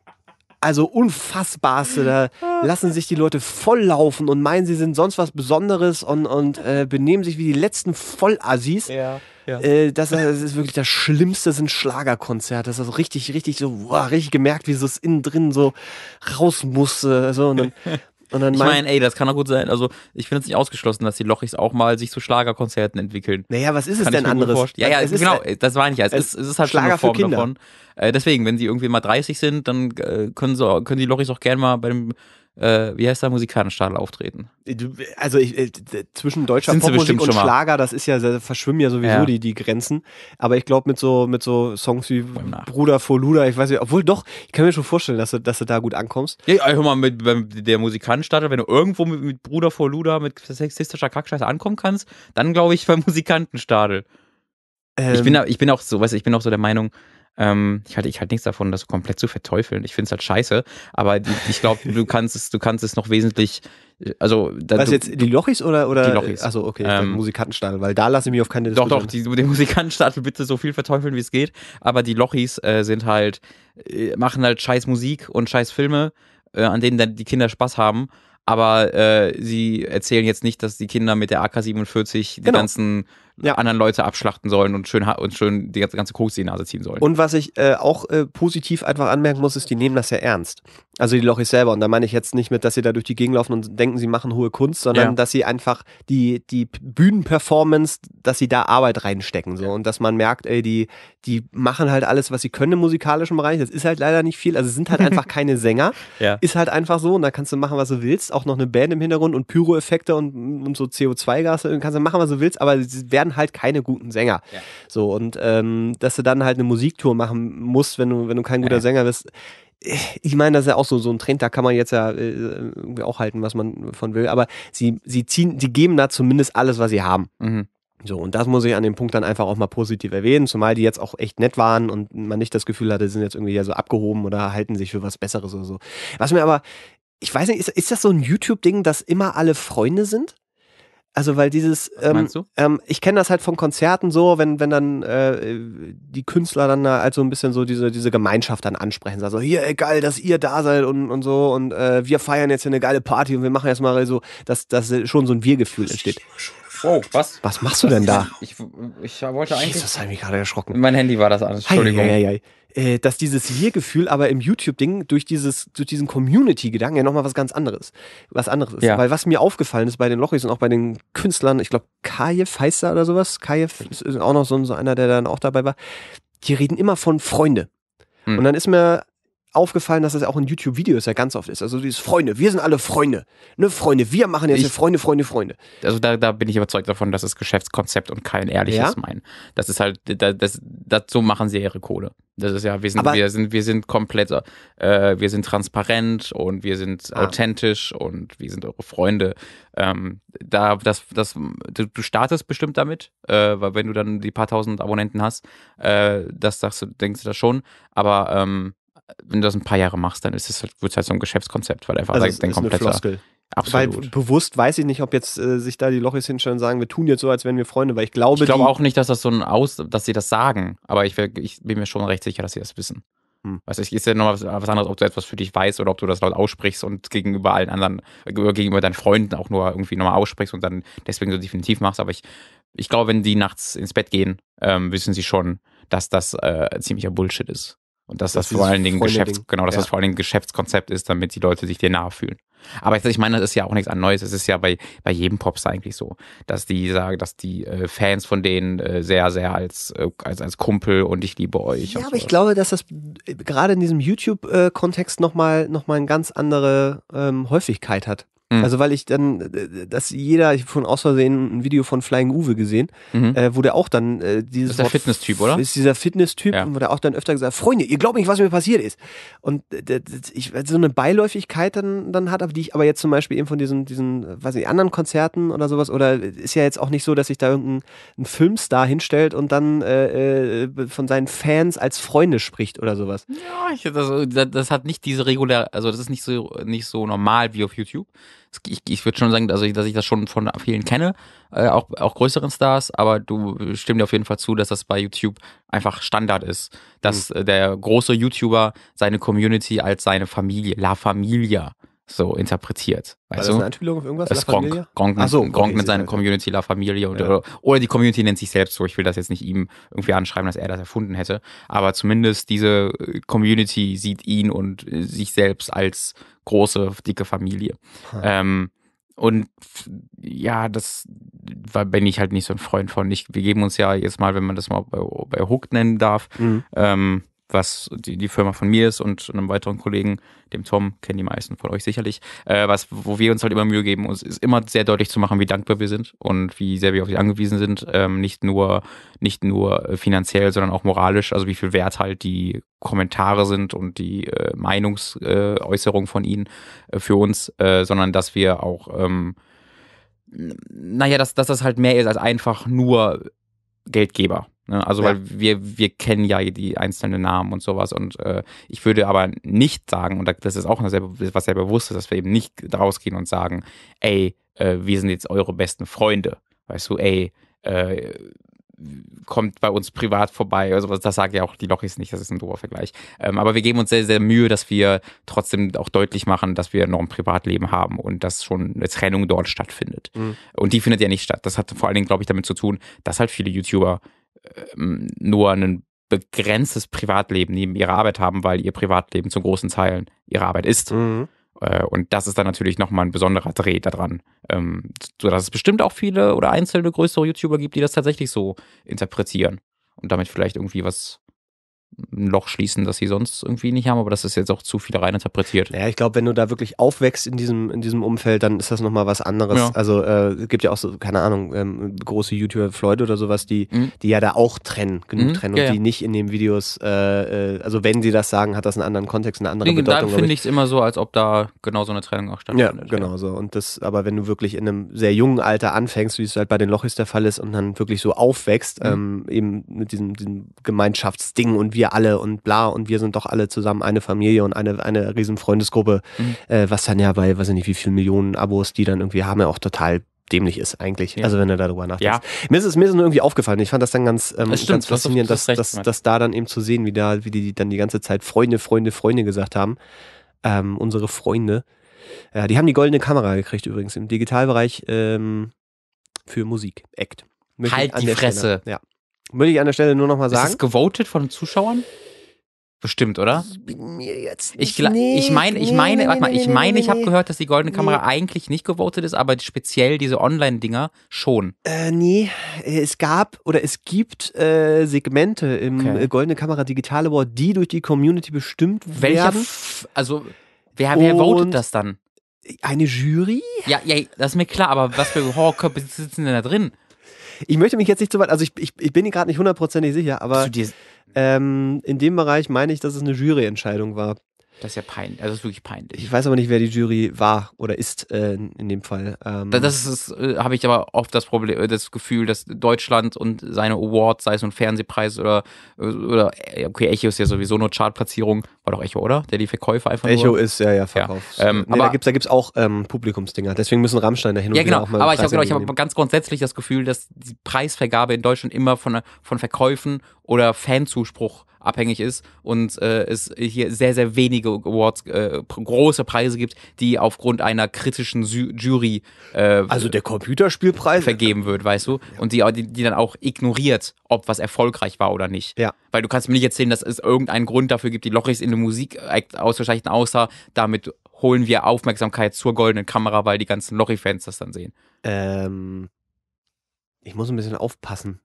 also unfassbarste. Da lassen sich die Leute volllaufen und meinen, sie sind sonst was Besonderes und, und äh, benehmen sich wie die letzten Vollassis. Ja. Ja. Äh, das, das, ist wirklich das Schlimmste, sind Schlagerkonzerte. Das ist also richtig, richtig so, wow, richtig gemerkt, wie so es innen drin so raus musste. Äh, so, und dann und dann ich meine, ey, das kann doch gut sein. Also, ich finde es nicht ausgeschlossen, dass die Lochis auch mal sich zu Schlagerkonzerten entwickeln. Naja, was ist kann es denn anderes? Ja, ja, es genau, ist, äh, das war nicht. Es, es, ist, es ist halt Schlager schon eine Form davon. Äh, deswegen, wenn sie irgendwie mal 30 sind, dann äh, können, sie, können die Lochis auch gerne mal beim äh, wie heißt der Musikantenstadel auftreten. Äh, also ich, äh, zwischen deutscher Sind Popmusik und Schlager, das ist ja, da verschwimmen ja sowieso ja. Die, die Grenzen. Aber ich glaube, mit so, mit so Songs wie Bruder vor Luda, ich weiß nicht, obwohl doch, ich kann mir schon vorstellen, dass du, dass du da gut ankommst. Ja, hör mal, mit, mit der Musikantenstadel, wenn du irgendwo mit, mit Bruder vor Luda, mit sexistischer Kackscheiße ankommen kannst, dann glaube ich beim Musikantenstadel. Ähm, ich, bin, ähm. ich bin auch so, weißt du, ich bin auch so der Meinung, ähm, ich halte ich halt nichts davon, das komplett zu verteufeln. Ich finde es halt scheiße, aber ich glaube, du kannst es, du kannst es noch wesentlich äh, also da, Was du, jetzt die Lochis oder oder die Lochis. Achso, okay, ähm, Musikantenstadel, weil da lasse ich mich auf keine Diskussion. Doch, doch, die, den Musikantenstadel bitte so viel verteufeln, wie es geht, aber die Lochis äh, sind halt äh, machen halt scheiß Musik und scheiß Filme, äh, an denen dann die Kinder Spaß haben. Aber äh, sie erzählen jetzt nicht, dass die Kinder mit der AK-47 die genau. ganzen ja. anderen Leute abschlachten sollen und schön, und schön die ganze Koks die Nase ziehen sollen. Und was ich äh, auch äh, positiv einfach anmerken muss, ist, die nehmen das ja ernst. Also die Lochis selber. Und da meine ich jetzt nicht mit, dass sie da durch die Gegend laufen und denken, sie machen hohe Kunst, sondern ja. dass sie einfach die, die Bühnenperformance, dass sie da Arbeit reinstecken. So. Ja. Und dass man merkt, ey, die, die machen halt alles, was sie können im musikalischen Bereich. Das ist halt leider nicht viel. Also sind halt einfach keine Sänger. Ja. Ist halt einfach so. Und da kannst du machen, was du willst. Auch noch eine Band im Hintergrund und Pyroeffekte und, und so CO2-Gase. Äh, kannst du machen, was du willst, aber sie werden halt keine guten Sänger. Ja. So, und ähm, dass du dann halt eine Musiktour machen musst, wenn du, wenn du kein guter Sänger bist ich meine, das ist ja auch so, so ein Trend, da kann man jetzt ja äh, irgendwie auch halten, was man von will, aber sie, sie ziehen, sie geben da zumindest alles, was sie haben. Mhm. So, und das muss ich an dem Punkt dann einfach auch mal positiv erwähnen, zumal die jetzt auch echt nett waren und man nicht das Gefühl hatte, sind jetzt irgendwie ja so abgehoben oder halten sich für was Besseres oder so. Was mir aber, ich weiß nicht, ist, ist das so ein YouTube-Ding, dass immer alle Freunde sind? Also weil dieses, ähm, ähm, ich kenne das halt von Konzerten so, wenn wenn dann äh, die Künstler dann da halt so ein bisschen so diese diese Gemeinschaft dann ansprechen, also hier ey, geil, dass ihr da seid und und so und äh, wir feiern jetzt hier eine geile Party und wir machen jetzt mal so, dass dass schon so ein Wir-Gefühl entsteht. Oh, was? Was machst du denn da? Ich, ich wollte eigentlich. Jesus, das hat mich gerade erschrocken. Mein Handy war das alles. Entschuldigung. Ei, ei, ei, äh, dass dieses Wir-Gefühl aber im YouTube-Ding durch dieses, durch diesen Community-Gedanken ja nochmal was ganz anderes, was anderes ist. Ja. Weil was mir aufgefallen ist bei den Lochis und auch bei den Künstlern, ich glaube, Kajev heißt er oder sowas, Kajev hm. ist, auch noch so, so einer, der dann auch dabei war, die reden immer von Freunde. Hm. Und dann ist mir aufgefallen, dass das auch in YouTube-Videos ja ganz oft ist. Also dieses Freunde, wir sind alle Freunde. Ne, Freunde, wir machen jetzt ich, Freunde, Freunde, Freunde. Also da, da bin ich überzeugt davon, dass es Geschäftskonzept und kein ehrliches ja? Meinen. Das ist halt, das, das, das, so machen sie ihre Kohle. Das ist ja, wir sind, Aber wir sind, wir sind komplett, äh, wir sind transparent und wir sind ah. authentisch und wir sind eure Freunde. Ähm, da, das, das, du, du startest bestimmt damit, äh, weil wenn du dann die paar tausend Abonnenten hast, äh, das sagst du, denkst du das schon. Aber ähm, wenn du das ein paar Jahre machst, dann ist es halt, wird es halt so ein Geschäftskonzept, weil einfach also dein kompletter. Absolut. Weil bewusst weiß ich nicht, ob jetzt äh, sich da die Lochis hinstellen und sagen, wir tun jetzt so, als wären wir Freunde, weil ich glaube. Ich glaube auch nicht, dass das so ein Aus, dass sie das sagen, aber ich, wär, ich bin mir schon recht sicher, dass sie das wissen. Hm. Weißt du, ist ja nochmal was, was anderes, ob du etwas für dich weißt oder ob du das laut aussprichst und gegenüber allen anderen, äh, gegenüber deinen Freunden auch nur irgendwie nochmal aussprichst und dann deswegen so definitiv machst. Aber ich, ich glaube, wenn die nachts ins Bett gehen, ähm, wissen sie schon, dass das äh, ziemlicher Bullshit ist. Und dass das, das vor allen Dingen Geschäfts, genau, dass ja. das vor allen Dingen Geschäftskonzept ist, damit die Leute sich dir nahe fühlen. Aber ich meine, das ist ja auch nichts an Neues. Es ist ja bei, bei jedem Popstar eigentlich so, dass die sagen, dass die äh, Fans von denen äh, sehr, sehr als, äh, als, als Kumpel und ich liebe euch. Ja, aber so. ich glaube, dass das gerade in diesem YouTube-Kontext nochmal noch mal eine ganz andere ähm, Häufigkeit hat. Mhm. Also weil ich dann, äh, dass jeder, ich habe von aus Versehen ein Video von Flying Uwe gesehen, mhm. äh, wo der auch dann äh, dieses ist der Fitness-Typ, oder? Ist dieser Fitness-Typ, ja. wo der auch dann öfter gesagt Freunde, ihr glaubt nicht, was mir passiert ist. Und äh, ich, also so eine Beiläufigkeit dann, dann hat, die ich aber jetzt zum Beispiel eben von diesen, diesen, äh, weiß nicht, anderen Konzerten oder sowas, oder äh, ist ja jetzt auch nicht so, dass sich da irgendein Filmstar hinstellt und dann äh, von seinen Fans als Freunde spricht oder sowas. Ja, ich, das, das hat nicht diese reguläre, also das ist nicht so, nicht so normal wie auf YouTube ich, ich würde schon sagen, also ich, dass ich das schon von vielen kenne, äh, auch, auch größeren Stars, aber du äh, stimmst dir auf jeden Fall zu, dass das bei YouTube einfach Standard ist, dass mhm. der große YouTuber seine Community als seine Familie, La Familia so interpretiert. Weißt War das eine Anspielung auf irgendwas? Das Gronk. Gronk, so, okay, mit seiner Community La Familie ja. oder, oder, die Community nennt sich selbst so. Ich will das jetzt nicht ihm irgendwie anschreiben, dass er das erfunden hätte. Aber zumindest diese äh, Community sieht ihn und äh, sich selbst als große, dicke Familie. Hm. Ähm, und ja, das bin ich halt nicht so ein Freund von. Ich, wir geben uns ja jetzt mal, wenn man das mal bei, bei Hook nennen darf, mhm. ähm, was die, die Firma von mir ist und einem weiteren Kollegen, dem Tom, kennen die meisten von euch sicherlich, äh, was, wo wir uns halt immer Mühe geben, uns ist immer sehr deutlich zu machen, wie dankbar wir sind und wie sehr wir auf sie angewiesen sind, ähm, nicht nur, nicht nur äh, finanziell, sondern auch moralisch, also wie viel Wert halt die Kommentare sind und die äh, Meinungsäußerung äh, von ihnen äh, für uns, äh, sondern dass wir auch, ähm, naja, dass, dass das halt mehr ist als einfach nur Geldgeber. Ne? Also, ja. weil wir, wir kennen ja die einzelnen Namen und sowas. Und äh, ich würde aber nicht sagen, und das ist auch sehr, was sehr bewusst ist, dass wir eben nicht rausgehen und sagen, ey, äh, wir sind jetzt eure besten Freunde. Weißt du, ey, äh, kommt bei uns privat vorbei oder Das sagen ja auch die Lochis nicht, das ist ein doofer Vergleich. Ähm, aber wir geben uns sehr, sehr Mühe, dass wir trotzdem auch deutlich machen, dass wir noch ein Privatleben haben und dass schon eine Trennung dort stattfindet. Mhm. Und die findet ja nicht statt. Das hat vor allen Dingen, glaube ich, damit zu tun, dass halt viele YouTuber ähm, nur ein begrenztes Privatleben neben ihrer Arbeit haben, weil ihr Privatleben zu großen Teilen ihre Arbeit ist. Mhm. Äh, und das ist dann natürlich nochmal ein besonderer Dreh daran. Ähm, sodass es bestimmt auch viele oder einzelne größere YouTuber gibt, die das tatsächlich so interpretieren und damit vielleicht irgendwie was ein Loch schließen, das sie sonst irgendwie nicht haben, aber das ist jetzt auch zu viel reininterpretiert. Naja, ich glaube, wenn du da wirklich aufwächst in diesem, in diesem Umfeld, dann ist das nochmal was anderes. Ja. Also es äh, gibt ja auch so, keine Ahnung, ähm, große YouTuber Floyd oder sowas, die, mhm. die ja da auch trennen, genug mhm, trennen ja, und die nicht in den Videos, äh, äh, also wenn sie das sagen, hat das einen anderen Kontext, eine andere nee, Bedeutung. Da finde ich es immer so, als ob da genau so eine Trennung auch stattfindet. Ja, genau so. Und das, aber wenn du wirklich in einem sehr jungen Alter anfängst, wie es halt bei den Lochis der Fall ist, und dann wirklich so aufwächst, mhm. ähm, eben mit diesem, diesem Gemeinschaftsding und wir wir alle und bla und wir sind doch alle zusammen eine Familie und eine, eine riesen Freundesgruppe, mhm. äh, was dann ja bei, weiß ich nicht, wie viele Millionen Abos die dann irgendwie haben, ja auch total dämlich ist eigentlich. Ja. Also wenn du darüber nachdenkst. Ja. Mir ist es mir ist nur irgendwie aufgefallen. Ich fand das dann ganz, ähm, das ganz faszinierend, das, dass, dass, da dann eben zu sehen, wie da, wie die dann die ganze Zeit Freunde, Freunde, Freunde gesagt haben. Ähm, unsere Freunde. Ja, die haben die goldene Kamera gekriegt übrigens im Digitalbereich ähm, für Musik, Act. Möchte halt die Fresse. Stelle. Ja. Würde ich an der Stelle nur nochmal sagen. Ist es gewotet von Zuschauern? Bestimmt, oder? ich, glaub, nee, ich meine, ich meine, nee, warte mal, ich meine, ich habe gehört, dass die goldene Kamera nee. eigentlich nicht gewotet ist, aber speziell diese Online-Dinger schon. Äh, nee, es gab oder es gibt äh, Segmente im okay. Äh, goldene Kamera Digital Award, die durch die Community bestimmt Welcher werden. also, wer, wer votet das dann? Eine Jury? Ja, ja, das ist mir klar, aber was für Horrorköpfe sitzen denn da drin? Ich möchte mich jetzt nicht zu weit, also ich, ich, ich bin gerade nicht hundertprozentig sicher, aber ähm, in dem Bereich meine ich, dass es eine Juryentscheidung war. Das ist ja peinlich. Also das ist wirklich peinlich. Ich weiß aber nicht, wer die Jury war oder ist äh, in dem Fall. Ähm das ist, äh, habe ich aber oft das Problem, äh, das Gefühl, dass Deutschland und seine Awards, sei es ein Fernsehpreis oder, äh, oder äh, okay, Echo ist ja sowieso nur Chartplatzierung, war doch Echo, oder? Der die Verkäufe einfach Echo nur. ist, ja, ja, Verkauf. Ja. Ähm, nee, aber da gibt es da gibt's auch ähm, Publikumsdinger, deswegen müssen Rammstein dahin ja, und genau, auch mal Aber ich habe genau, ich hab ganz grundsätzlich das Gefühl, dass die Preisvergabe in Deutschland immer von, von Verkäufen oder Fanzuspruch abhängig ist und äh, es hier sehr, sehr wenige Awards, äh, große Preise gibt, die aufgrund einer kritischen Sy Jury äh, Also der Computerspielpreis vergeben wird, weißt du? Ja. Und die, die dann auch ignoriert, ob was erfolgreich war oder nicht. Ja. Weil du kannst mir nicht erzählen, dass es irgendeinen Grund dafür gibt, die Lochis in der Musik auszuschalten, außer damit holen wir Aufmerksamkeit zur goldenen Kamera, weil die ganzen Lori-Fans das dann sehen. Ähm, ich muss ein bisschen aufpassen.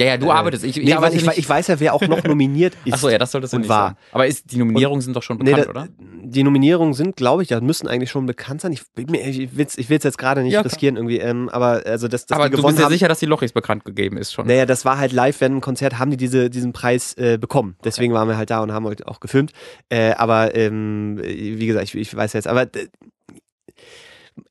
Ja, ja, du äh, arbeitest. Ich, ich, nee, ich, nicht. ich, weiß ja, wer auch noch nominiert ist. Achso, ja, das solltest du nicht war. Sagen. Aber ist, die Nominierungen und, sind doch schon bekannt, nee, da, oder? Die Nominierungen sind, glaube ich, ja, müssen eigentlich schon bekannt sein. Ich, ich will es jetzt gerade nicht ja, riskieren irgendwie. Ähm, aber also das, das aber du bist ja sicher, dass die Lochis bekannt gegeben ist schon. Naja, das war halt live während dem Konzert, haben die diese, diesen Preis äh, bekommen. Deswegen okay. waren wir halt da und haben heute auch gefilmt. Äh, aber ähm, wie gesagt, ich, ich weiß jetzt. Aber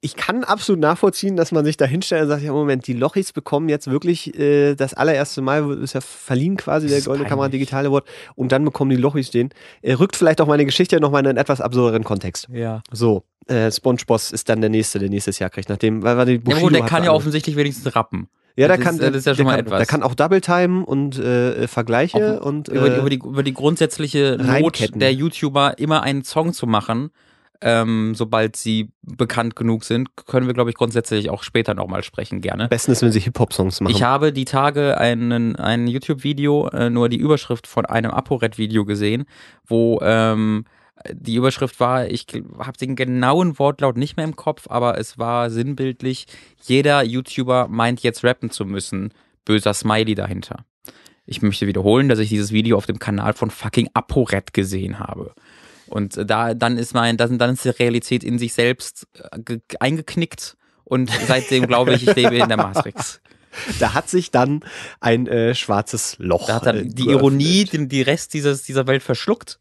ich kann absolut nachvollziehen, dass man sich da hinstellt und sagt, ja Moment, die Lochis bekommen jetzt wirklich äh, das allererste Mal, ist ja verliehen quasi der Goldene Kamera Digital Award und dann bekommen die Lochis den. Äh, rückt vielleicht auch meine Geschichte nochmal in einen etwas absurderen Kontext. Ja. So, äh, SpongeBoss ist dann der Nächste, der nächstes Jahr kriegt, nachdem, weil, weil die Bushido Ja gut, der kann ja offensichtlich wenigstens rappen. Ja, da kann, der, ja der, kann, der kann auch Double Time und äh, Vergleiche auch, und äh, über, die, äh, über, die, über die grundsätzliche Not der YouTuber immer einen Song zu machen, ähm, sobald sie bekannt genug sind, können wir, glaube ich, grundsätzlich auch später nochmal sprechen, gerne. Besten ist, wenn sie Hip-Hop-Songs machen. Ich habe die Tage einen, ein YouTube-Video, äh, nur die Überschrift von einem ApoRed-Video gesehen, wo ähm, die Überschrift war, ich habe den genauen Wortlaut nicht mehr im Kopf, aber es war sinnbildlich, jeder YouTuber meint jetzt rappen zu müssen. Böser Smiley dahinter. Ich möchte wiederholen, dass ich dieses Video auf dem Kanal von fucking ApoRed gesehen habe. Und da, dann ist mein, dann, dann ist die Realität in sich selbst äh, eingeknickt und seitdem glaube ich, ich lebe in der Matrix. Da hat sich dann ein äh, schwarzes Loch. Da hat dann äh, die Ironie den die Rest dieses, dieser Welt verschluckt.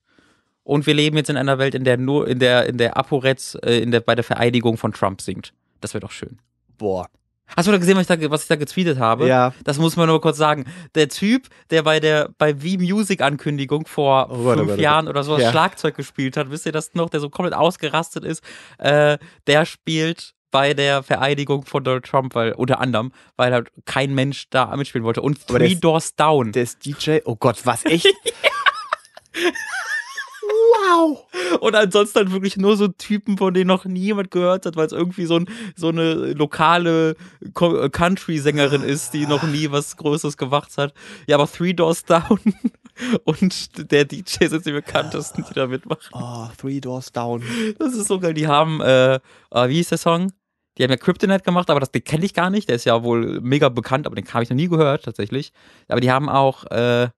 Und wir leben jetzt in einer Welt, in der nur in der in der ApoRed äh, in der bei der Vereidigung von Trump singt. Das wäre doch schön. Boah, Hast du gesehen, was ich da, was ich da getweetet habe? Ja. Das muss man nur kurz sagen. Der Typ, der bei der bei v Music Ankündigung vor oh, oh fünf warte, oh Jahren oder sowas ja. Schlagzeug gespielt hat, wisst ihr das noch? Der so komplett ausgerastet ist, äh, der spielt bei der Vereidigung von Donald Trump, weil unter anderem, weil halt kein Mensch da mitspielen wollte. Und Aber Three Doors Down. Der ist DJ. Oh Gott, was echt? ja. Wow! Und ansonsten halt wirklich nur so Typen, von denen noch niemand gehört hat, weil es irgendwie so, ein, so eine lokale äh, Country-Sängerin ist, die noch nie was Größeres gemacht hat. Ja, aber Three Doors Down und der DJ sind die bekanntesten, die da mitmachen. Oh, Three Doors Down. Das ist so geil. Die haben, äh, äh wie hieß der Song? Die haben ja Kryptonite gemacht, aber das, den kenne ich gar nicht. Der ist ja wohl mega bekannt, aber den habe ich noch nie gehört, tatsächlich. Aber die haben auch, äh,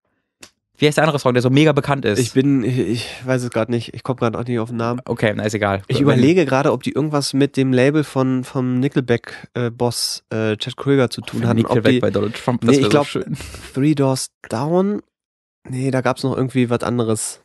wie heißt der andere Song, der so mega bekannt ist? Ich bin, ich, weiß es gerade nicht. Ich komme gerade auch nicht auf den Namen. Okay, na ist egal. Ich überlege gerade, ob die irgendwas mit dem Label von vom Nickelback-Boss äh, Chad Kroeger zu tun oh, hatten. Nickelback ob die, bei Donald Trump, das nee, ich so glaube, Three Doors Down. Nee, da gab es noch irgendwie was anderes.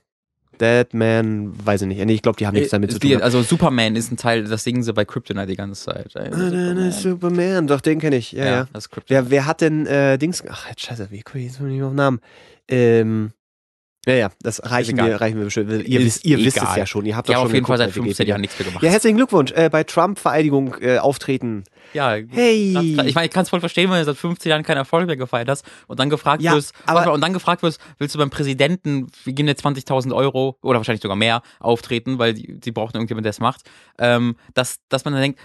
Deadman, weiß ich nicht. ich glaube, die haben nichts äh, damit zu tun. Also Superman ist ein Teil, das singen sie bei Kryptonite die ganze Zeit. Äh, ah, Superman. Superman. doch den kenne ich. Ja, ja, ja. Das ist Kryptonite. Wer, wer hat denn äh, Dings? Ach, scheiße, wie komme ich jetzt nicht auf Namen? Ähm, ja, ja, das reichen wir, reichen wir bestimmt. Ihr, wisst, ihr wisst, es ja schon. Ihr habt ja, doch schon auf jeden Fall seit 15 Jahren nichts mehr gemacht. Ja, herzlichen Glückwunsch. Äh, bei Trump-Vereidigung äh, auftreten. Ja, hey. Ich meine, ich kann es voll verstehen, wenn du seit 15 Jahren keinen Erfolg mehr gefeiert hast und dann gefragt ja, wirst, aber, und dann gefragt wirst, willst du beim Präsidenten, wir geben dir 20.000 Euro oder wahrscheinlich sogar mehr auftreten, weil sie die brauchen irgendjemand, der es macht, ähm, dass, dass man dann denkt,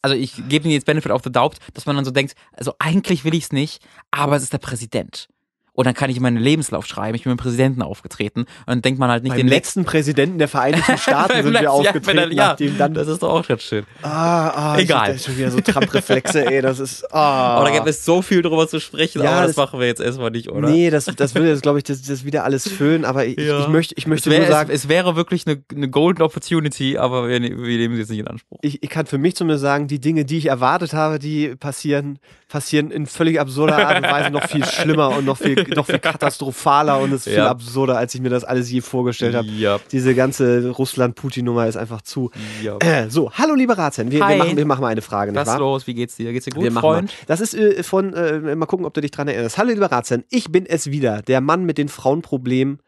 also ich gebe ihnen jetzt Benefit of the Doubt, dass man dann so denkt, also eigentlich will ich es nicht, aber es ist der Präsident und dann kann ich meinen Lebenslauf schreiben. Ich bin mit dem Präsidenten aufgetreten. Und dann denkt man halt nicht Beim den letzten Let Präsidenten der Vereinigten Staaten sind wir aufgetreten. Ja, der, ja. dann das ist doch auch ganz schön. Ah, ah, Egal. Ich, das ist schon wieder so Trump-Reflexe, ey. Das ist. Ah. Aber da gibt es so viel drüber zu sprechen, ja, aber das, das, machen wir jetzt erstmal nicht, oder? Nee, das, das würde jetzt, glaube ich, das, das wieder alles füllen, aber ich, ja. ich, ich möchte, ich möchte wär, nur sagen. Es, es, wäre wirklich eine, eine Golden Opportunity, aber wir, ne-, wir nehmen sie jetzt nicht in Anspruch. Ich, ich kann für mich zumindest sagen, die Dinge, die ich erwartet habe, die passieren, passieren in völlig absurder Art und Weise noch viel schlimmer und noch viel, noch viel katastrophaler und es ist ja. viel absurder, als ich mir das alles je vorgestellt habe. Ja. Diese ganze Russland-Putin-Nummer ist einfach zu. Ja. Äh, so, hallo liebe Ratsherren, wir, wir, machen, wir machen mal eine Frage. Was wahr? los? Wie geht's dir? Geht's dir gut, wir Freund? Das ist äh, von, äh, mal gucken, ob du dich dran erinnerst. Hallo liebe Ratsherren, ich bin es wieder, der Mann mit den Frauenproblemen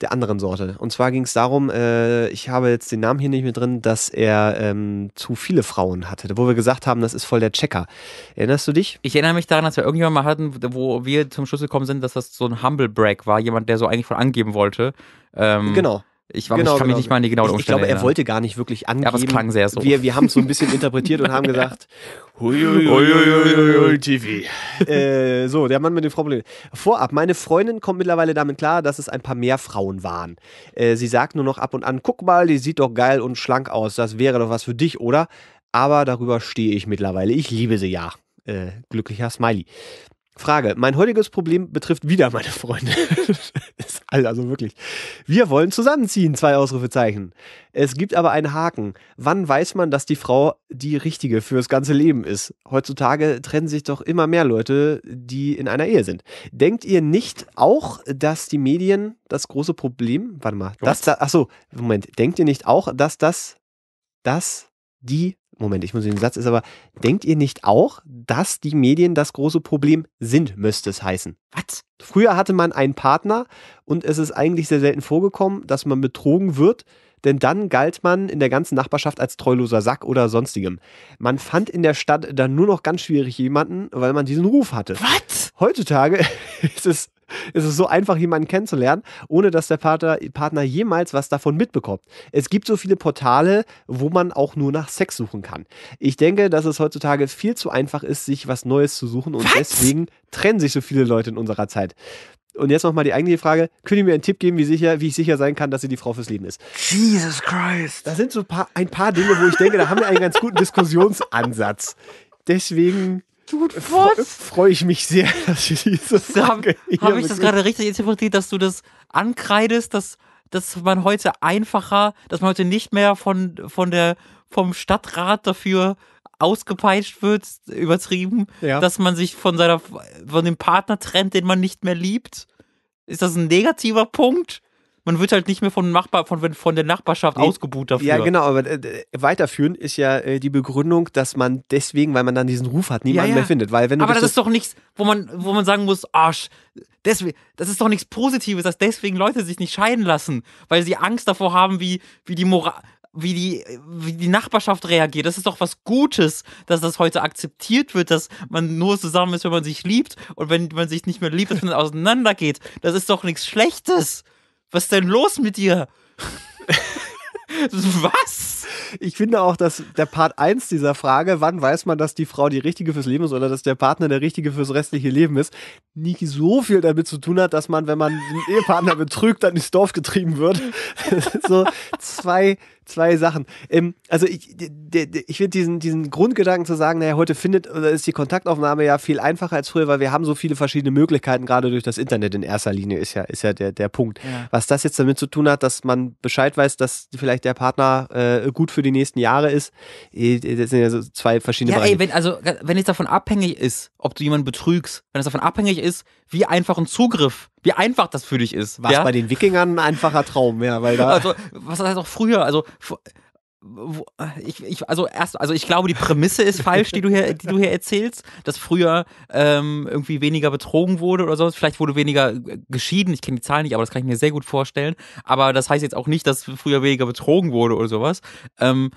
der anderen Sorte. Und zwar ging es darum, äh, ich habe jetzt den Namen hier nicht mehr drin, dass er ähm, zu viele Frauen hatte, wo wir gesagt haben, das ist voll der Checker. Erinnerst du dich? Ich erinnere mich daran, dass wir irgendjemand mal hatten, wo wir zum Schluss gekommen sind, dass das so ein Humble Break war, jemand, der so eigentlich voll angeben wollte. Ähm, genau. Ich, war, genau, ich kann genau. mich nicht mal an die genauen Umstände Ich, ich glaube, erinnern. er wollte gar nicht wirklich angeben. Ja, aber es klang sehr so. Wir, wir haben es so ein bisschen interpretiert und haben gesagt, Huiuiuiuiui, TV. Äh, so, der Mann mit dem Problem. Vorab, meine Freundin kommt mittlerweile damit klar, dass es ein paar mehr Frauen waren. Äh, sie sagt nur noch ab und an, guck mal, die sieht doch geil und schlank aus. Das wäre doch was für dich, oder? Aber darüber stehe ich mittlerweile. Ich liebe sie ja. Äh, glücklicher Smiley. Frage. Mein heutiges Problem betrifft wieder meine Freunde. also wirklich. Wir wollen zusammenziehen, zwei Ausrufezeichen. Es gibt aber einen Haken. Wann weiß man, dass die Frau die richtige fürs ganze Leben ist? Heutzutage trennen sich doch immer mehr Leute, die in einer Ehe sind. Denkt ihr nicht auch, dass die Medien das große Problem, warte mal, Was? dass, da, achso, Moment, denkt ihr nicht auch, dass das, dass die Moment, ich muss den Satz ist aber, denkt ihr nicht auch, dass die Medien das große Problem sind, müsste es heißen? Was? Früher hatte man einen Partner und es ist eigentlich sehr selten vorgekommen, dass man betrogen wird denn dann galt man in der ganzen Nachbarschaft als treuloser Sack oder sonstigem. Man fand in der Stadt dann nur noch ganz schwierig jemanden, weil man diesen Ruf hatte. Was? Heutzutage ist es es so einfach, jemanden kennenzulernen, ohne dass der Partner, Partner jemals was davon mitbekommt. Es gibt so viele Portale, wo man auch nur nach Sex suchen kann. Ich denke, dass es heutzutage viel zu einfach ist, sich was Neues zu suchen und was? deswegen trennen sich so viele Leute in unserer Zeit. Und jetzt nochmal die eigentliche Frage: Könnt ihr mir einen Tipp geben, wie, sicher, wie ich sicher sein kann, dass sie die Frau fürs Leben ist? Jesus Christ! Das sind so ein paar, ein paar Dinge, wo ich denke, da haben wir einen ganz guten Diskussionsansatz. Deswegen freue ich mich sehr, dass sie diese Frage Habe ich das gerade richtig interpretiert, dass du das ankreidest, dass, dass man heute einfacher, dass man heute nicht mehr von, von der, vom Stadtrat dafür ausgepeitscht wird, übertrieben, ja. dass man sich von seiner von dem Partner trennt, den man nicht mehr liebt. Ist das ein negativer Punkt? Man wird halt nicht mehr von, Nachbar, von, von der Nachbarschaft nee. ausgebuht dafür. Ja, genau, aber äh, weiterführend ist ja äh, die Begründung, dass man deswegen, weil man dann diesen Ruf hat, niemanden ja, ja. mehr findet. Weil, wenn aber das ist doch nichts, wo man, wo man sagen muss, Arsch, deswegen, das ist doch nichts Positives, dass deswegen Leute sich nicht scheiden lassen, weil sie Angst davor haben, wie, wie die Moral, wie die, wie die Nachbarschaft reagiert. Das ist doch was Gutes, dass das heute akzeptiert wird, dass man nur zusammen ist, wenn man sich liebt und wenn man sich nicht mehr liebt, dass man auseinandergeht. Das ist doch nichts Schlechtes. Was ist denn los mit dir? Was? Ich finde auch, dass der Part 1 dieser Frage, wann weiß man, dass die Frau die richtige fürs Leben ist oder dass der Partner der richtige fürs restliche Leben ist, nicht so viel damit zu tun hat, dass man, wenn man einen Ehepartner betrügt, dann ins Dorf getrieben wird. so zwei zwei Sachen. Ähm, also ich, ich finde diesen, diesen Grundgedanken zu sagen, naja, heute findet oder ist die Kontaktaufnahme ja viel einfacher als früher, weil wir haben so viele verschiedene Möglichkeiten, gerade durch das Internet in erster Linie ist ja, ist ja der, der Punkt. Ja. Was das jetzt damit zu tun hat, dass man Bescheid weiß, dass vielleicht der Partner äh, gut für die nächsten Jahre ist, äh, das sind ja so zwei verschiedene ja, Bereiche. Ey, wenn, also, wenn es davon abhängig ist, ob du jemanden betrügst, wenn es davon abhängig ist, wie einfach ein Zugriff wie einfach das für dich ist. War ja? bei den Wikingern ein einfacher Traum, ja, weil da. Also, was heißt auch früher? Also, ich, ich, also erst, also ich glaube, die Prämisse ist falsch, die du hier, die du hier erzählst, dass früher ähm, irgendwie weniger betrogen wurde oder so. Vielleicht wurde weniger äh, geschieden. Ich kenne die Zahlen nicht, aber das kann ich mir sehr gut vorstellen. Aber das heißt jetzt auch nicht, dass früher weniger betrogen wurde oder sowas. Ähm,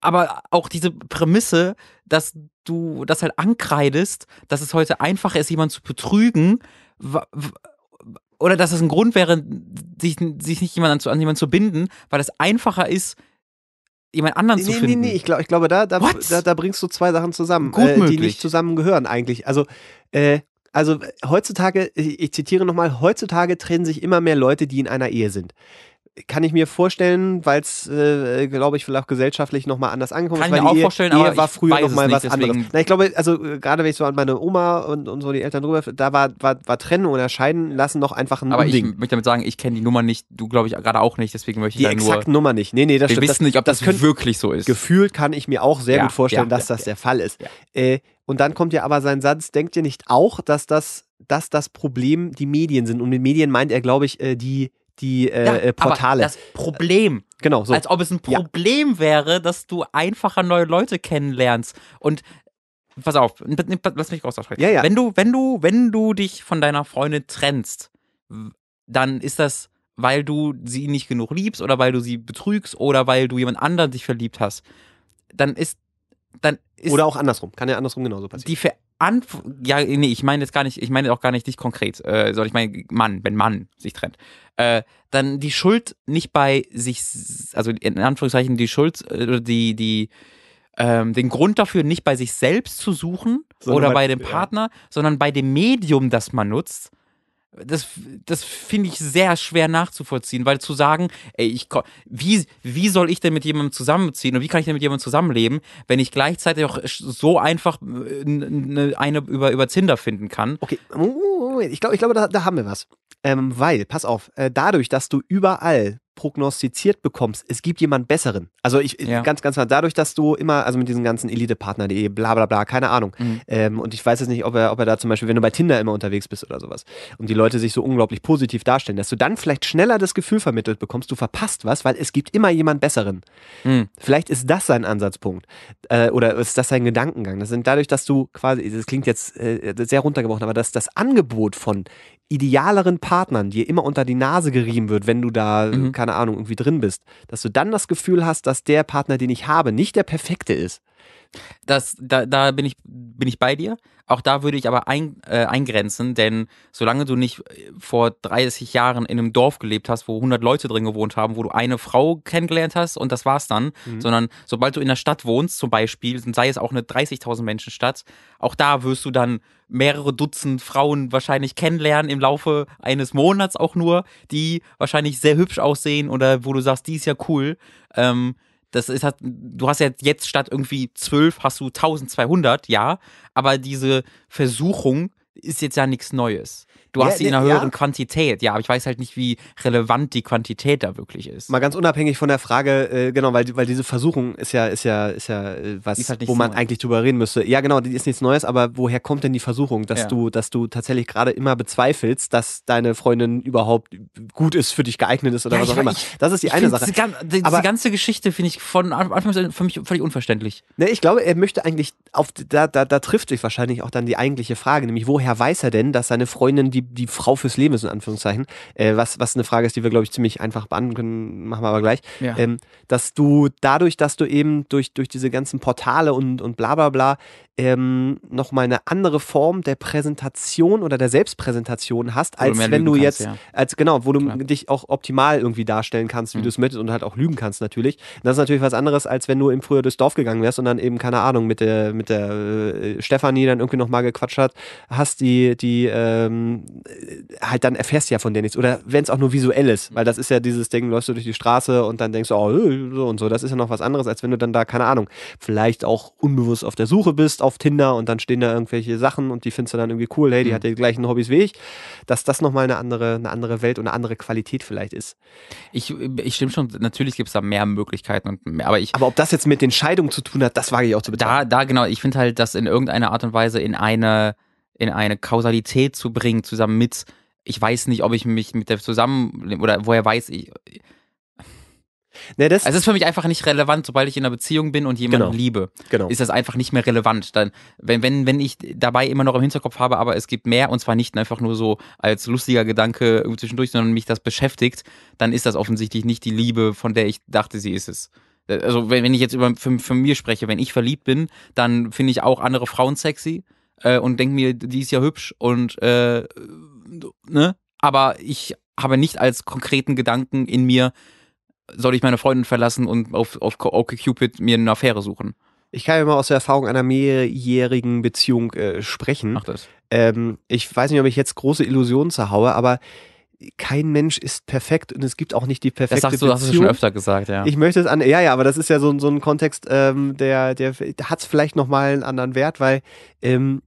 aber auch diese Prämisse, dass du das halt ankreidest, dass es heute einfacher ist, jemanden zu betrügen, oder dass es ein Grund wäre, sich, sich nicht jemand an, an jemanden zu binden, weil es einfacher ist, jemand anderen nee, zu finden. Nee, nee, ich, glaub, ich glaube, da, da, da, da, bringst du zwei Sachen zusammen, äh, die nicht zusammengehören eigentlich. Also, äh, also heutzutage, ich, ich zitiere nochmal, heutzutage trennen sich immer mehr Leute, die in einer Ehe sind kann ich mir vorstellen, weil es, äh, glaube ich, vielleicht auch gesellschaftlich nochmal anders angekommen ist. Kann ich mir auch vorstellen, Ehe aber war früher nochmal was deswegen. anderes. Na, ich glaube, also äh, gerade wenn ich so an meine Oma und, und so die Eltern drüber, da war, war, war Trennen oder Scheiden lassen noch einfach ein aber Ding. Aber ich möchte damit sagen, ich kenne die Nummer nicht, du glaube ich gerade auch nicht, deswegen möchte ich Die nur... exakte Nummer nicht. Nee, nee, das Wir stimmt. wissen nicht, ob das, das könnt, wirklich so ist. Gefühlt kann ich mir auch sehr ja, gut vorstellen, ja, dass ja, das der Fall ist. Äh, und dann kommt ja aber sein Satz, denkt ihr nicht auch, dass das, dass das Problem die Medien sind? Und mit Medien meint er, glaube ich, äh, die, die äh, ja, äh, Portale. das Problem. Äh, genau, so. Als ob es ein Problem ja. wäre, dass du einfacher neue Leute kennenlernst. Und pass auf, lass mich aussprechen. Ja, ja. Wenn du, wenn du, wenn du dich von deiner Freundin trennst, dann ist das, weil du sie nicht genug liebst oder weil du sie betrügst oder weil du jemand anderen dich verliebt hast. Dann ist, dann ist. Oder auch andersrum. Kann ja andersrum genauso passieren. Die Anf ja, nee, ich meine jetzt gar nicht, ich meine auch gar nicht dich konkret, äh, sondern ich meine Mann, wenn Mann sich trennt, äh, dann die Schuld nicht bei sich, also in Anführungszeichen die Schuld äh, oder die, die, ähm, den Grund dafür nicht bei sich selbst zu suchen sondern oder bei, bei dem Partner, ja. sondern bei dem Medium, das man nutzt, das, das finde ich sehr schwer nachzuvollziehen, weil zu sagen, ey, ich wie, wie soll ich denn mit jemandem zusammenziehen und wie kann ich denn mit jemandem zusammenleben, wenn ich gleichzeitig auch so einfach äh, ne, eine über, über Zinder finden kann? Okay, ich glaube, ich glaube da, da haben wir was. Ähm, weil, pass auf, äh, dadurch, dass du überall prognostiziert bekommst, es gibt jemand besseren. Also ich ja. ganz, ganz mal dadurch, dass du immer, also mit diesen ganzen elite Elitepartner.de, bla bla bla, keine Ahnung. Mhm. Ähm, und ich weiß jetzt nicht, ob er, ob er da zum Beispiel, wenn du bei Tinder immer unterwegs bist oder sowas und die Leute sich so unglaublich positiv darstellen, dass du dann vielleicht schneller das Gefühl vermittelt bekommst, du verpasst was, weil es gibt immer jemand besseren. Mhm. Vielleicht ist das sein Ansatzpunkt. Äh, oder ist das sein Gedankengang? Das sind dadurch, dass du quasi, das klingt jetzt äh, sehr runtergebrochen, aber dass das Angebot von idealeren Partnern dir immer unter die Nase gerieben wird, wenn du da, mhm. keine Ahnung, irgendwie drin bist, dass du dann das Gefühl hast, dass der Partner, den ich habe, nicht der perfekte ist. Das, da da bin, ich, bin ich bei dir. Auch da würde ich aber ein, äh, eingrenzen, denn solange du nicht äh, vor 30 Jahren in einem Dorf gelebt hast, wo 100 Leute drin gewohnt haben, wo du eine Frau kennengelernt hast und das war's dann, mhm. sondern sobald du in der Stadt wohnst, zum Beispiel, sei es auch eine 30.000 Menschen Stadt, auch da wirst du dann mehrere Dutzend Frauen wahrscheinlich kennenlernen im Laufe eines Monats auch nur, die wahrscheinlich sehr hübsch aussehen oder wo du sagst, die ist ja cool. Ähm, das ist, halt, du hast ja jetzt statt irgendwie 12 hast du 1200, ja, aber diese Versuchung ist jetzt ja nichts Neues. Du hast sie in ne, einer ja. höheren Quantität, ja, aber ich weiß halt nicht, wie relevant die Quantität da wirklich ist. Mal ganz unabhängig von der Frage, äh, genau, weil, weil diese Versuchung ist ja, ist ja, ist ja äh, was, halt wo man eigentlich drüber reden müsste. Ja, genau, die ist nichts Neues, aber woher kommt denn die Versuchung, dass ja. du, dass du tatsächlich gerade immer bezweifelst, dass deine Freundin überhaupt gut ist, für dich geeignet ist oder was auch immer. Ich, das ist die eine Sache. Die, aber, die ganze Geschichte finde ich von Anfang an für mich völlig unverständlich. Ne, ich glaube, er möchte eigentlich auf da, da, da trifft sich wahrscheinlich auch dann die eigentliche Frage, nämlich woher weiß er denn, dass seine Freundin die die Frau fürs Leben ist, in Anführungszeichen, äh, was, was eine Frage ist, die wir, glaube ich, ziemlich einfach beantworten können, machen wir aber gleich, ja. ähm, dass du dadurch, dass du eben durch, durch diese ganzen Portale und, und bla bla bla ähm, nochmal eine andere Form der Präsentation oder der Selbstpräsentation hast, als du wenn du kannst, jetzt, ja. als genau, wo du Klar. dich auch optimal irgendwie darstellen kannst, wie mhm. du es möchtest und halt auch lügen kannst natürlich. Und das ist natürlich was anderes, als wenn du im Frühjahr durchs Dorf gegangen wärst und dann eben, keine Ahnung, mit der, mit der äh, Stefanie dann irgendwie nochmal gequatscht hat, hast, die, die ähm, äh, halt dann erfährst du ja von dir nichts. Oder wenn es auch nur visuell ist, weil das ist ja dieses Ding, läufst du durch die Straße und dann denkst du, oh, äh, so und so, das ist ja noch was anderes, als wenn du dann da, keine Ahnung, vielleicht auch unbewusst auf der Suche bist auf Tinder und dann stehen da irgendwelche Sachen und die findest du dann irgendwie cool, hey, die mhm. hat ja die gleichen Hobbys wie ich, dass das nochmal eine andere, eine andere Welt und eine andere Qualität vielleicht ist. Ich, ich stimme schon, natürlich gibt es da mehr Möglichkeiten und mehr, aber ich. Aber ob das jetzt mit den Scheidungen zu tun hat, das wage ich auch zu bedenken. Da, da genau, ich finde halt, dass in irgendeiner Art und Weise in eine in eine Kausalität zu bringen, zusammen mit, ich weiß nicht, ob ich mich mit der zusammen oder woher weiß ich. Nee, das also es ist für mich einfach nicht relevant, sobald ich in einer Beziehung bin und jemanden genau. liebe, genau. ist das einfach nicht mehr relevant. Dann, wenn, wenn, wenn ich dabei immer noch im Hinterkopf habe, aber es gibt mehr und zwar nicht einfach nur so als lustiger Gedanke zwischendurch, sondern mich das beschäftigt, dann ist das offensichtlich nicht die Liebe, von der ich dachte, sie ist es. Also wenn, wenn ich jetzt über von, von mir spreche, wenn ich verliebt bin, dann finde ich auch andere Frauen sexy äh, und denke mir, die ist ja hübsch und äh, ne? Aber ich habe nicht als konkreten Gedanken in mir, soll ich meine Freundin verlassen und auf, auf OkCupid mir eine Affäre suchen. Ich kann ja mal aus der Erfahrung einer mehrjährigen Beziehung äh, sprechen. Ach das. Ähm, ich weiß nicht, ob ich jetzt große Illusionen zerhaue, aber kein Mensch ist perfekt und es gibt auch nicht die perfekte das sagst du, Beziehung. Das hast du schon öfter gesagt, ja. Ich möchte es an, ja, ja, aber das ist ja so, so ein Kontext, ähm, der, der hat es vielleicht nochmal einen anderen Wert, weil ähm,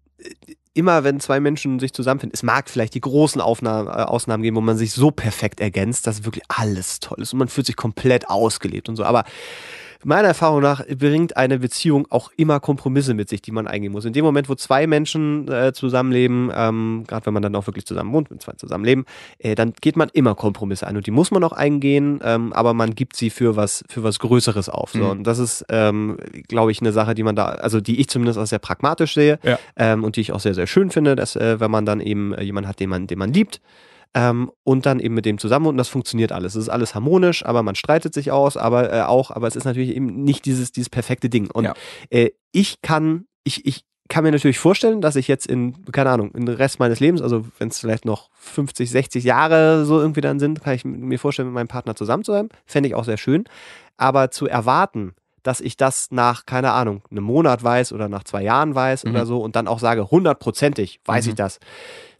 immer wenn zwei Menschen sich zusammenfinden, es mag vielleicht die großen Aufnahmen, äh, Ausnahmen geben, wo man sich so perfekt ergänzt, dass wirklich alles toll ist und man fühlt sich komplett ausgelebt und so. Aber meiner Erfahrung nach bringt eine Beziehung auch immer Kompromisse mit sich, die man eingehen muss. In dem Moment, wo zwei Menschen äh, zusammenleben, ähm, gerade wenn man dann auch wirklich zusammen wohnt, wenn zwei zusammenleben, äh, dann geht man immer Kompromisse ein und die muss man auch eingehen, ähm, aber man gibt sie für was für was Größeres auf. So. Mhm. Und das ist, ähm, glaube ich, eine Sache, die man da, also die ich zumindest auch sehr pragmatisch sehe ja. Ähm, und die ich auch sehr sehr schön finde, dass äh, wenn man dann eben äh, jemanden hat, den man den man liebt ähm, und dann eben mit dem zusammen und das funktioniert alles. Es ist alles harmonisch, aber man streitet sich aus, aber äh, auch, aber es ist natürlich eben nicht dieses, dieses perfekte Ding. Und ja. äh, ich kann, ich, ich, kann mir natürlich vorstellen, dass ich jetzt in, keine Ahnung, in den Rest meines Lebens, also wenn es vielleicht noch 50, 60 Jahre so irgendwie dann sind, kann ich mir vorstellen, mit meinem Partner zusammen zu sein. Fände ich auch sehr schön. Aber zu erwarten, dass ich das nach, keine Ahnung, einem Monat weiß oder nach zwei Jahren weiß mhm. oder so und dann auch sage, hundertprozentig weiß mhm. ich das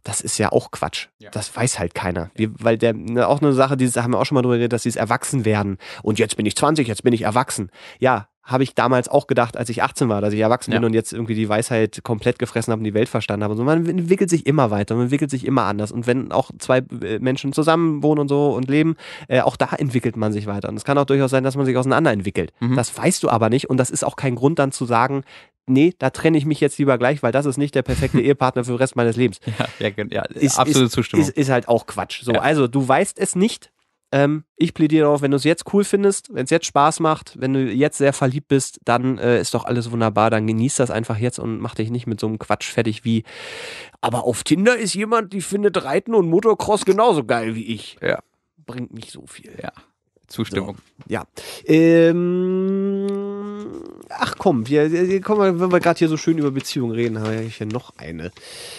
das ist ja auch Quatsch. Ja. Das weiß halt keiner. Wir, weil der, ne, auch eine Sache, die haben wir auch schon mal drüber geredet, dass sie es erwachsen werden. und jetzt bin ich 20, jetzt bin ich erwachsen. Ja, habe ich damals auch gedacht, als ich 18 war, dass ich erwachsen ja. bin und jetzt irgendwie die Weisheit komplett gefressen habe und die Welt verstanden habe. Und so, man entwickelt sich immer weiter, man entwickelt sich immer anders. Und wenn auch zwei äh, Menschen zusammen wohnen und so und leben, äh, auch da entwickelt man sich weiter. Und es kann auch durchaus sein, dass man sich auseinander entwickelt. Mhm. Das weißt du aber nicht und das ist auch kein Grund dann zu sagen, nee, da trenne ich mich jetzt lieber gleich, weil das ist nicht der perfekte Ehepartner für den Rest meines Lebens. Ja, ja, ja ist, absolute ist, Zustimmung. Ist, ist, halt auch Quatsch. So, ja. also du weißt es nicht. Ähm, ich plädiere darauf, wenn du es jetzt cool findest, wenn es jetzt Spaß macht, wenn du jetzt sehr verliebt bist, dann äh, ist doch alles wunderbar. Dann genieß das einfach jetzt und mach dich nicht mit so einem Quatsch fertig wie, aber auf Tinder ist jemand, die findet Reiten und Motocross genauso geil wie ich. Ja. Bringt nicht so viel. Ja. Zustimmung. So, ja. Ähm, ach komm, wir, wir kommen, wenn wir gerade hier so schön über Beziehungen reden, habe ich hier noch eine.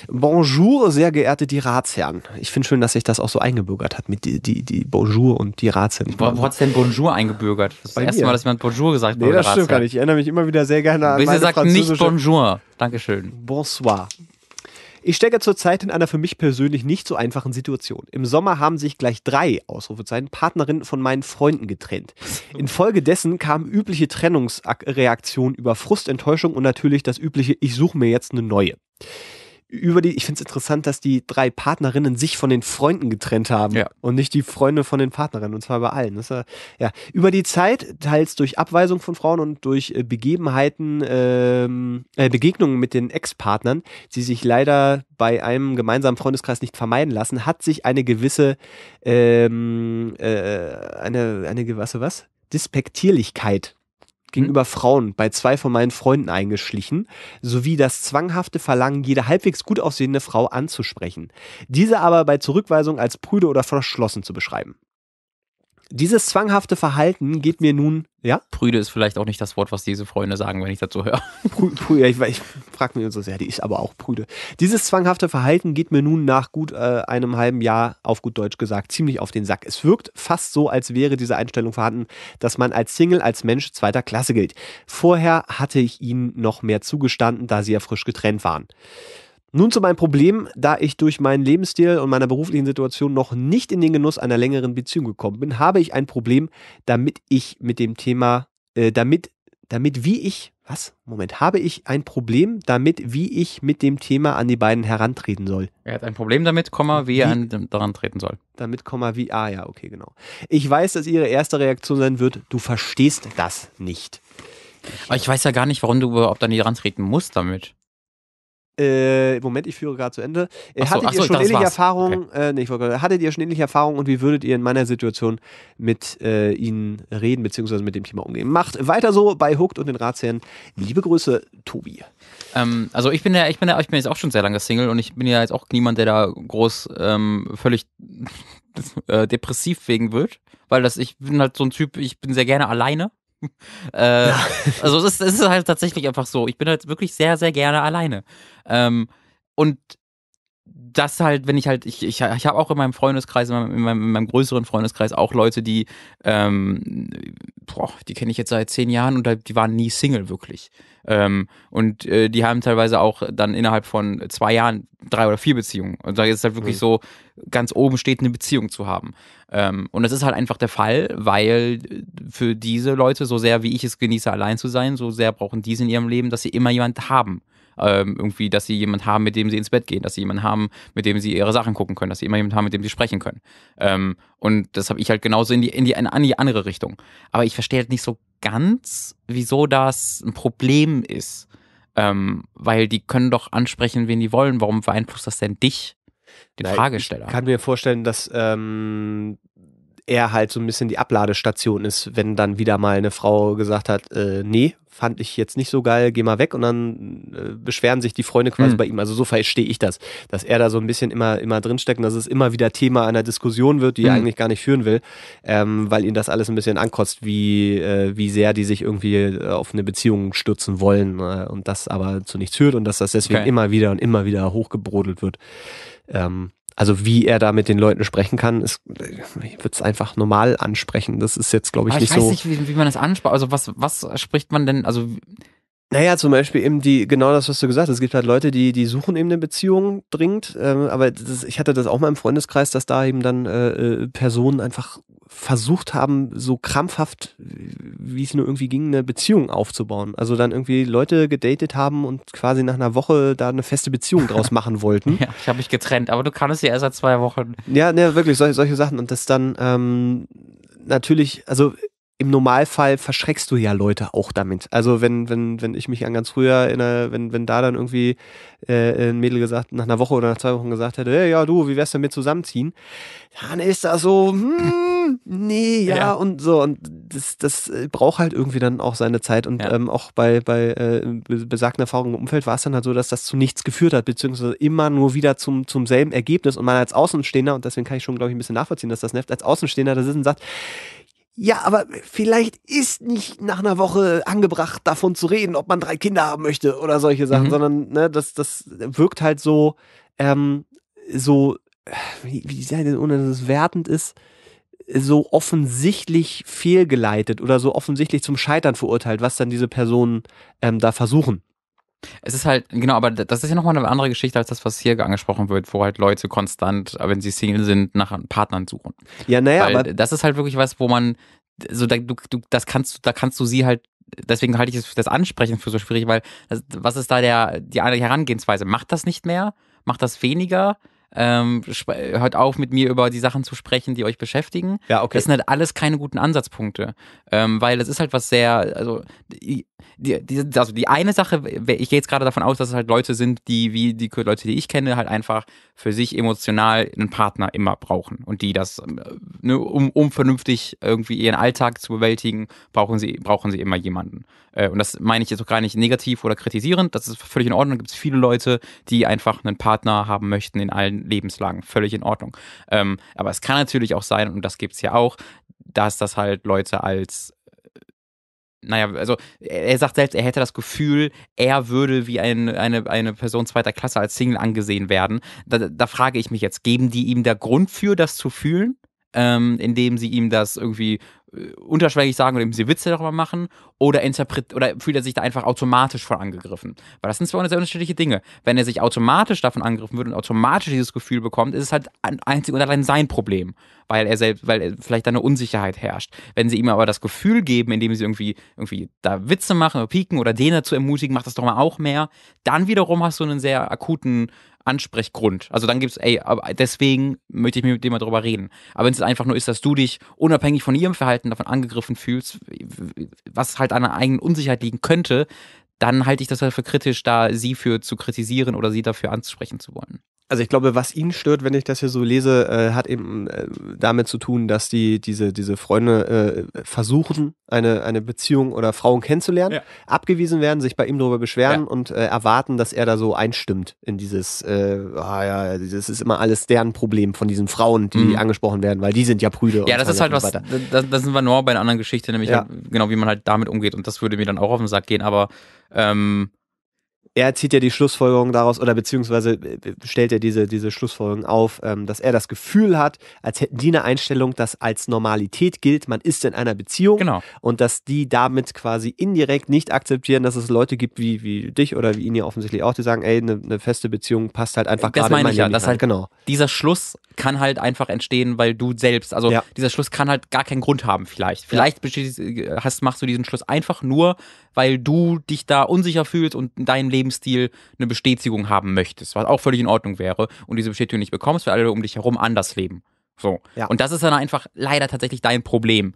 Bonjour, sehr geehrte die Ratsherren. Ich finde schön, dass sich das auch so eingebürgert hat mit die, die, die Bonjour und die Ratsherren. Wo, wo hat denn Bonjour eingebürgert? Das ist das erste Mal, dass jemand Bonjour gesagt hat. Nee, das stimmt gar nicht. Ich erinnere mich immer wieder sehr gerne an Bis meine sagt nicht Bonjour. Dankeschön. Bonsoir. Ich stecke zurzeit in einer für mich persönlich nicht so einfachen Situation. Im Sommer haben sich gleich drei Ausrufezeichen Partnerinnen von meinen Freunden getrennt. Infolgedessen kamen übliche Trennungsreaktionen über Frust, Enttäuschung und natürlich das übliche Ich suche mir jetzt eine neue über die, ich finde es interessant, dass die drei Partnerinnen sich von den Freunden getrennt haben ja. und nicht die Freunde von den Partnerinnen, und zwar bei allen. Das, war, äh, ja. Über die Zeit, teils durch Abweisung von Frauen und durch äh, Begebenheiten, ähm, äh, Begegnungen mit den Ex-Partnern, die sich leider bei einem gemeinsamen Freundeskreis nicht vermeiden lassen, hat sich eine gewisse, ähm, äh, eine, eine gewisse was? Dispektierlichkeit gegenüber mhm. Frauen bei zwei von meinen Freunden eingeschlichen, sowie das zwanghafte Verlangen, jede halbwegs gut aussehende Frau anzusprechen, diese aber bei Zurückweisung als prüde oder verschlossen zu beschreiben. Dieses zwanghafte Verhalten geht mir nun, ja? Prüde ist vielleicht auch nicht das Wort, was diese Freunde sagen, wenn ich dazu höre. Prüde, ich, ich frage mich so sehr, die ist aber auch prüde. Dieses zwanghafte Verhalten geht mir nun nach gut äh, einem halben Jahr, auf gut Deutsch gesagt, ziemlich auf den Sack. Es wirkt fast so, als wäre diese Einstellung vorhanden, dass man als Single, als Mensch zweiter Klasse gilt. Vorher hatte ich ihnen noch mehr zugestanden, da sie ja frisch getrennt waren. Nun zu meinem Problem, da ich durch meinen Lebensstil und meiner beruflichen Situation noch nicht in den Genuss einer längeren Beziehung gekommen bin, habe ich ein Problem, damit ich mit dem Thema, äh, damit, damit wie ich, was? Moment, habe ich ein Problem damit, wie ich mit dem Thema an die beiden herantreten soll? Er hat ein Problem damit, Komma, wie, wie? er an, daran treten soll. Damit, Komma, wie, ah ja, okay, genau. Ich weiß, dass ihre erste Reaktion sein wird, du verstehst das nicht. Aber ich weiß ja gar nicht, warum du überhaupt an die herantreten musst damit. Äh, Moment, ich führe gerade zu Ende. Äh, so, hattet ihr schon ähnliche Erfahrungen? Okay. Äh, nee, ich wollte, hattet ihr schon ähnliche Erfahrungen und wie würdet ihr in meiner Situation mit äh, ihnen reden, beziehungsweise mit dem Thema umgehen? Macht weiter so bei Hooked und den Ratsherren. Liebe Grüße, Tobi. Ähm, also ich bin ja, ich bin ja, ich bin jetzt auch schon sehr lange Single und ich bin ja jetzt auch niemand, der da groß ähm, völlig äh, depressiv wegen wird. Weil das, ich bin halt so ein Typ, ich bin sehr gerne alleine äh, Also es ist, es ist halt tatsächlich einfach so. Ich bin halt wirklich sehr, sehr gerne alleine. Ähm, und das halt, wenn ich halt, ich, ich, ich habe auch in meinem Freundeskreis, in meinem, in meinem, in meinem größeren Freundeskreis auch Leute, die, ähm, boah, die kenne ich jetzt seit zehn Jahren und halt, die waren nie Single wirklich. Ähm, und äh, die haben teilweise auch dann innerhalb von zwei Jahren drei oder vier Beziehungen. Und da ist es halt wirklich mhm. so, ganz oben steht, eine Beziehung zu haben. Ähm, und das ist halt einfach der Fall, weil für diese Leute, so sehr wie ich es genieße, allein zu sein, so sehr brauchen diese in ihrem Leben, dass sie immer jemanden haben. Ähm, irgendwie, dass sie jemanden haben, mit dem sie ins Bett gehen, dass sie jemanden haben, mit dem sie ihre Sachen gucken können, dass sie immer jemanden haben, mit dem sie sprechen können. Ähm, und das habe ich halt genauso in die, in, die, in die andere Richtung. Aber ich verstehe halt nicht so ganz, wieso das ein Problem ist. Ähm, weil die können doch ansprechen, wen die wollen. Warum beeinflusst das denn dich, den Nein, Fragesteller? Ich kann mir vorstellen, dass ähm, er halt so ein bisschen die Abladestation ist, wenn dann wieder mal eine Frau gesagt hat, äh, nee, fand ich jetzt nicht so geil, geh mal weg und dann äh, beschweren sich die Freunde quasi mhm. bei ihm. Also so verstehe ich das, dass er da so ein bisschen immer, immer drinsteckt und dass es immer wieder Thema einer Diskussion wird, die mhm. er hm. eigentlich gar nicht führen will, ähm, weil ihn das alles ein bisschen ankotzt, wie, äh, wie sehr die sich irgendwie äh, auf eine Beziehung stürzen wollen äh, und das aber zu nichts führt und dass das deswegen okay. immer wieder und immer wieder hochgebrodelt wird. Ähm, also wie er da mit den Leuten sprechen kann, ist, ich würde es einfach normal ansprechen. Das ist jetzt, glaube ich, ich nicht so. Ich weiß nicht, wie, wie man das anspricht. Also was, was spricht man denn? Also naja, zum Beispiel eben die, genau das, was du gesagt hast. Es gibt halt Leute, die, die suchen eben eine Beziehung dringend, ähm, aber das, ich hatte das auch mal im Freundeskreis, dass da eben dann äh, äh Personen einfach versucht haben, so krampfhaft, wie es nur irgendwie ging, eine Beziehung aufzubauen. Also dann irgendwie Leute gedatet haben und quasi nach einer Woche da eine feste Beziehung draus machen wollten. ja, ich habe mich getrennt, aber du kannst ja erst seit zwei Wochen. Ja, ne, wirklich, solche, solche Sachen. Und das dann ähm, natürlich, also im Normalfall verschreckst du ja Leute auch damit. Also wenn, wenn, wenn ich mich an ganz früher erinnere, wenn, wenn da dann irgendwie äh, ein Mädel gesagt, nach einer Woche oder nach zwei Wochen gesagt hätte, hey, ja du, wie wär's denn mit zusammenziehen? Dann ist das so, hm, hm, nee, ja, ja, und so. Und das, das äh, braucht halt irgendwie dann auch seine Zeit. Und ja. ähm, auch bei, bei äh, besagten Erfahrungen im Umfeld war es dann halt so, dass das zu nichts geführt hat, beziehungsweise immer nur wieder zum, zum selben Ergebnis. Und man als Außenstehender, und deswegen kann ich schon, glaube ich, ein bisschen nachvollziehen, dass das nervt, als Außenstehender da sitzt und sagt, ja, aber vielleicht ist nicht nach einer Woche angebracht, davon zu reden, ob man drei Kinder haben möchte oder solche Sachen, mhm. sondern ne, das, das wirkt halt so, ähm, so, wie, wie das, ohne dass es wertend ist, so offensichtlich fehlgeleitet oder so offensichtlich zum Scheitern verurteilt, was dann diese Personen ähm, da versuchen. Es ist halt, genau, aber das ist ja nochmal eine andere Geschichte als das, was hier angesprochen wird, wo halt Leute konstant, wenn sie Single sind, nach Partnern suchen. Ja, naja, Weil aber. Das ist halt wirklich was, wo man, so da, du, du, das kannst du, da kannst du sie halt deswegen halte ich das Ansprechen für so schwierig, weil das, was ist da der, die andere Herangehensweise? Macht das nicht mehr? Macht das weniger? ähm, hört auf, mit mir über die Sachen zu sprechen, die euch beschäftigen. Ja, okay. Das sind halt alles keine guten Ansatzpunkte, ähm, weil das ist halt was sehr, also die, die, also die eine Sache, ich gehe jetzt gerade davon aus, dass es halt Leute sind, die, wie die Leute, die ich kenne, halt einfach für sich emotional einen Partner immer brauchen. Und die das, ähm, ne, um, um vernünftig irgendwie ihren Alltag zu bewältigen, brauchen sie, brauchen sie immer jemanden. Äh, und das meine ich jetzt auch gar nicht negativ oder kritisierend. Das ist völlig in Ordnung. Gibt es viele Leute, die einfach einen Partner haben möchten in allen Lebenslagen. Völlig in Ordnung. Ähm, aber es kann natürlich auch sein, und das gibt es ja auch, dass das halt Leute als naja, also er sagt selbst, er hätte das Gefühl, er würde wie ein, eine, eine Person zweiter Klasse als Single angesehen werden. Da, da frage ich mich jetzt, geben die ihm da Grund für, das zu fühlen? Ähm, indem sie ihm das irgendwie äh, unterschwellig sagen oder eben sie Witze darüber machen oder interpret oder fühlt er sich da einfach automatisch von angegriffen. Weil das sind zwei unterschiedliche Dinge. Wenn er sich automatisch davon angegriffen wird und automatisch dieses Gefühl bekommt, ist es halt einzig und allein sein Problem, weil er selbst, weil vielleicht da eine Unsicherheit herrscht. Wenn sie ihm aber das Gefühl geben, indem sie irgendwie, irgendwie da Witze machen oder pieken oder den dazu ermutigen, macht das doch mal auch mehr, dann wiederum hast du einen sehr akuten Ansprechgrund. Also dann gibt es, ey, aber deswegen möchte ich mit dem mal drüber reden. Aber wenn es einfach nur ist, dass du dich unabhängig von ihrem Verhalten davon angegriffen fühlst, was halt an der eigenen Unsicherheit liegen könnte, dann halte ich das halt für kritisch, da sie für zu kritisieren oder sie dafür anzusprechen zu wollen also ich glaube, was ihn stört, wenn ich das hier so lese, äh, hat eben äh, damit zu tun, dass die, diese, diese Freunde äh, versuchen, eine, eine Beziehung oder Frauen kennenzulernen, ja. abgewiesen werden, sich bei ihm darüber beschweren ja. und äh, erwarten, dass er da so einstimmt in dieses, äh, oh ja, das ist immer alles deren Problem von diesen Frauen, die mhm. angesprochen werden, weil die sind ja Brüder. Ja, das ist halt was, das, das, sind wir nur bei einer anderen Geschichte, nämlich ja. halt, genau, wie man halt damit umgeht und das würde mir dann auch auf den Sack gehen, aber ähm, er zieht ja die Schlussfolgerung daraus oder beziehungsweise äh, stellt er diese, diese Schlussfolgerung auf, ähm, dass er das Gefühl hat, als hätten die eine Einstellung, dass als Normalität gilt, man ist in einer Beziehung genau. und dass die damit quasi indirekt nicht akzeptieren, dass es Leute gibt wie, wie dich oder wie ihn ja offensichtlich auch, die sagen, ey, eine ne feste Beziehung passt halt einfach das gerade meine ich ja, das halt genau. Dieser Schluss kann halt einfach entstehen, weil du selbst, also ja. dieser Schluss kann halt gar keinen Grund haben vielleicht. Vielleicht ja. Äh, hast, machst du diesen Schluss einfach nur, weil du dich da unsicher fühlst und in deinem Leben Lebensstil eine Bestätigung haben möchtest, was auch völlig in Ordnung wäre und diese Bestätigung nicht bekommst, weil alle um dich herum anders leben. So. Ja. Und das ist dann einfach leider tatsächlich dein Problem.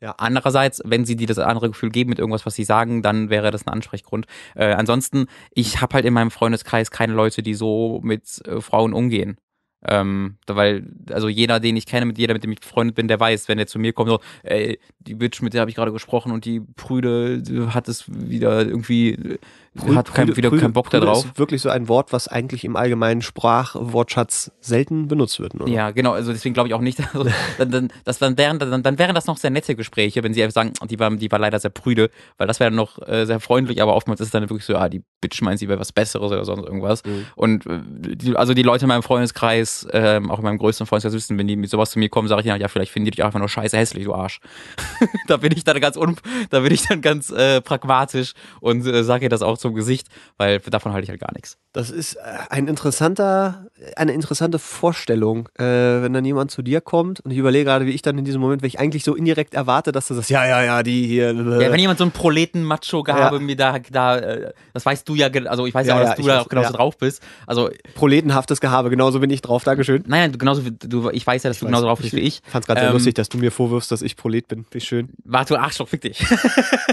Ja. Andererseits, wenn sie dir das andere Gefühl geben mit irgendwas, was sie sagen, dann wäre das ein Ansprechgrund. Äh, ansonsten, ich habe halt in meinem Freundeskreis keine Leute, die so mit äh, Frauen umgehen. Ähm, weil, also jeder, den ich kenne, mit jeder, mit dem ich befreundet bin, der weiß, wenn der zu mir kommt, so, ey, die Bitch, mit der habe ich gerade gesprochen und die Prüde hat es wieder irgendwie Prü hat kein, wieder keinen Bock darauf. ist wirklich so ein Wort, was eigentlich im allgemeinen Sprachwortschatz selten benutzt wird. Oder? Ja, genau. Also deswegen glaube ich auch nicht, also, dann, dann, das, dann, wären, dann, dann wären das noch sehr nette Gespräche, wenn sie sagen, die war, die war leider sehr prüde, weil das wäre noch äh, sehr freundlich, aber oftmals ist es dann wirklich so, ah, die Bitch meint sie über was Besseres oder sonst irgendwas. Mhm. Und äh, die, also die Leute in meinem Freundeskreis, äh, auch in meinem größten Freundeskreis wissen, wenn die mit sowas zu mir kommen, sage ich ja, vielleicht finden die dich einfach nur scheiße hässlich, du Arsch. da bin ich dann ganz un, da bin ich dann ganz äh, pragmatisch und äh, sage ihr das auch zu zum Gesicht, weil davon halte ich halt gar nichts. Das ist äh, ein interessanter, eine interessante Vorstellung, äh, wenn dann jemand zu dir kommt und ich überlege gerade, wie ich dann in diesem Moment, wenn ich eigentlich so indirekt erwarte, dass du sagst, ja, ja, ja, die hier. Äh, ja, wenn jemand so einen proleten macho gabe ja. mir da, da, äh, das weißt du ja, also ich weiß ja, ja auch, dass ja, du da auch genauso drauf bist. Also Proletenhaftes Gehabe, genauso bin ich drauf, Dankeschön. Nein, nein, genauso, du, ich weiß ja, dass ich du genauso drauf bist wie ich. Ich fand's gerade ähm, sehr lustig, dass du mir vorwirfst, dass ich Prolet bin. Wie schön. Warte, Arschloch, fick dich.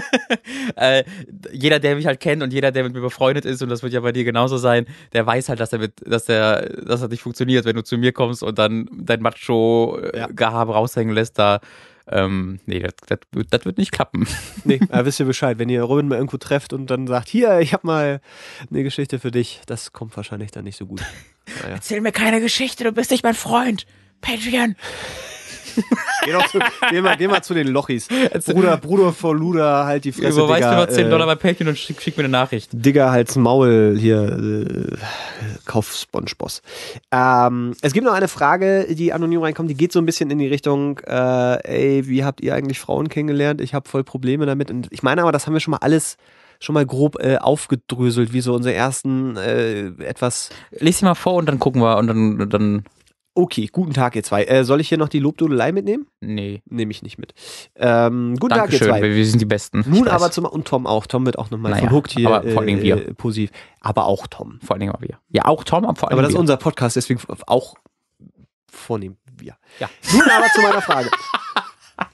äh, jeder, der mich halt kennt und jeder, der mit mir befreundet ist, und das wird ja bei dir genauso sein, der weiß halt, dass er mit, dass der, dass das nicht funktioniert, wenn du zu mir kommst und dann dein Macho-Gehabe ja. raushängen lässt, da ähm, nee, das wird nicht klappen. Nee, da wisst ihr Bescheid, wenn ihr Robin mal irgendwo trefft und dann sagt, hier, ich hab mal eine Geschichte für dich, das kommt wahrscheinlich dann nicht so gut. Naja. Erzähl mir keine Geschichte, du bist nicht mein Freund. Patreon. geh, doch zu, geh, mal, geh mal zu den Lochis. Also- Bruder, Bruder vor Luda, halt die Fresse. Überweist Digga, mir mal 10 äh, Dollar bei Patreon und schick, schick, mir eine Nachricht. Digga, halt's Maul hier. Äh, kauf Spongeboss. Ähm, es gibt noch eine Frage, die anonym reinkommt, die geht so ein bisschen in die Richtung: äh, Ey, wie habt ihr eigentlich Frauen kennengelernt? Ich habe voll Probleme damit. Und ich meine aber, das haben wir schon mal alles schon mal grob äh, aufgedröselt, wie so unsere ersten äh, etwas. Lies sie mal vor und dann gucken wir und dann, dann Okay, guten Tag, ihr zwei. Äh, soll ich hier noch die Lobdudelei mitnehmen? Nee. Nehme ich nicht mit. Ähm, guten Dankeschön, Tag, ihr zwei. Wir sind die Besten. Nun aber zum, und Tom auch. Tom wird auch nochmal naja, von hier aber vor allem äh, wir. Äh, positiv. Aber auch Tom. Vor allem wir. Ja, auch Tom, aber vor allem Aber das wir. ist unser Podcast, deswegen auch vornehmen wir. Ja. Nun aber zu meiner Frage.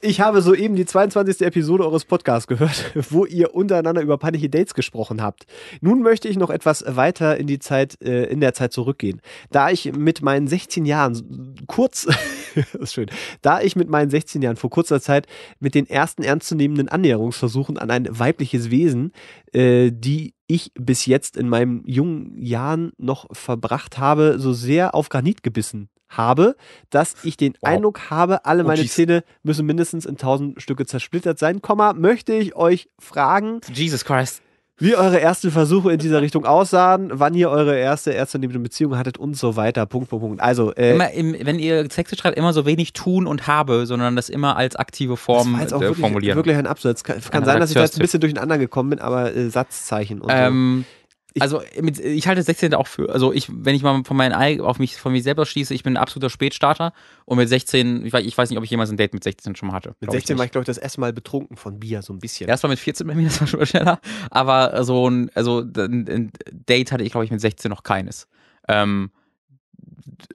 Ich habe soeben die 22. Episode eures Podcasts gehört, wo ihr untereinander über peinliche Dates gesprochen habt. Nun möchte ich noch etwas weiter in die Zeit, äh, in der Zeit zurückgehen. Da ich mit meinen 16 Jahren kurz, ist schön, da ich mit meinen 16 Jahren vor kurzer Zeit mit den ersten ernstzunehmenden Annäherungsversuchen an ein weibliches Wesen, äh, die ich bis jetzt in meinen jungen Jahren noch verbracht habe, so sehr auf Granit gebissen habe, dass ich den wow. Eindruck habe, alle oh, meine geez. Zähne müssen mindestens in tausend Stücke zersplittert sein. Komma, möchte ich euch fragen. Jesus Christ. Wie eure ersten Versuche in dieser Richtung aussahen, wann ihr eure erste ernstzunehmende Beziehung hattet und so weiter. Punkt, Punkt, Punkt. Also, äh, immer im, wenn ihr Texte schreibt, immer so wenig tun und habe, sondern das immer als aktive Form das war auch äh, wirklich, formulieren. Wirklich ein Absatz. Kann, kann sein, dass ich da jetzt ein bisschen durcheinander gekommen bin, aber äh, Satzzeichen und ähm, so. Ich also mit, ich halte 16 auch für, also ich, wenn ich mal von meinen Ei auf mich, von mir selber schließe, ich bin ein absoluter Spätstarter und mit 16, ich weiß, ich weiß nicht, ob ich jemals ein Date mit 16 schon mal hatte. Mit 16 ich war ich, glaube ich, das erste Mal betrunken von Bier, so ein bisschen. Erstmal mit 14 bei mir, das war schon mal schneller. Aber so ein, also ein, ein Date hatte ich, glaube ich, mit 16 noch keines. Ähm,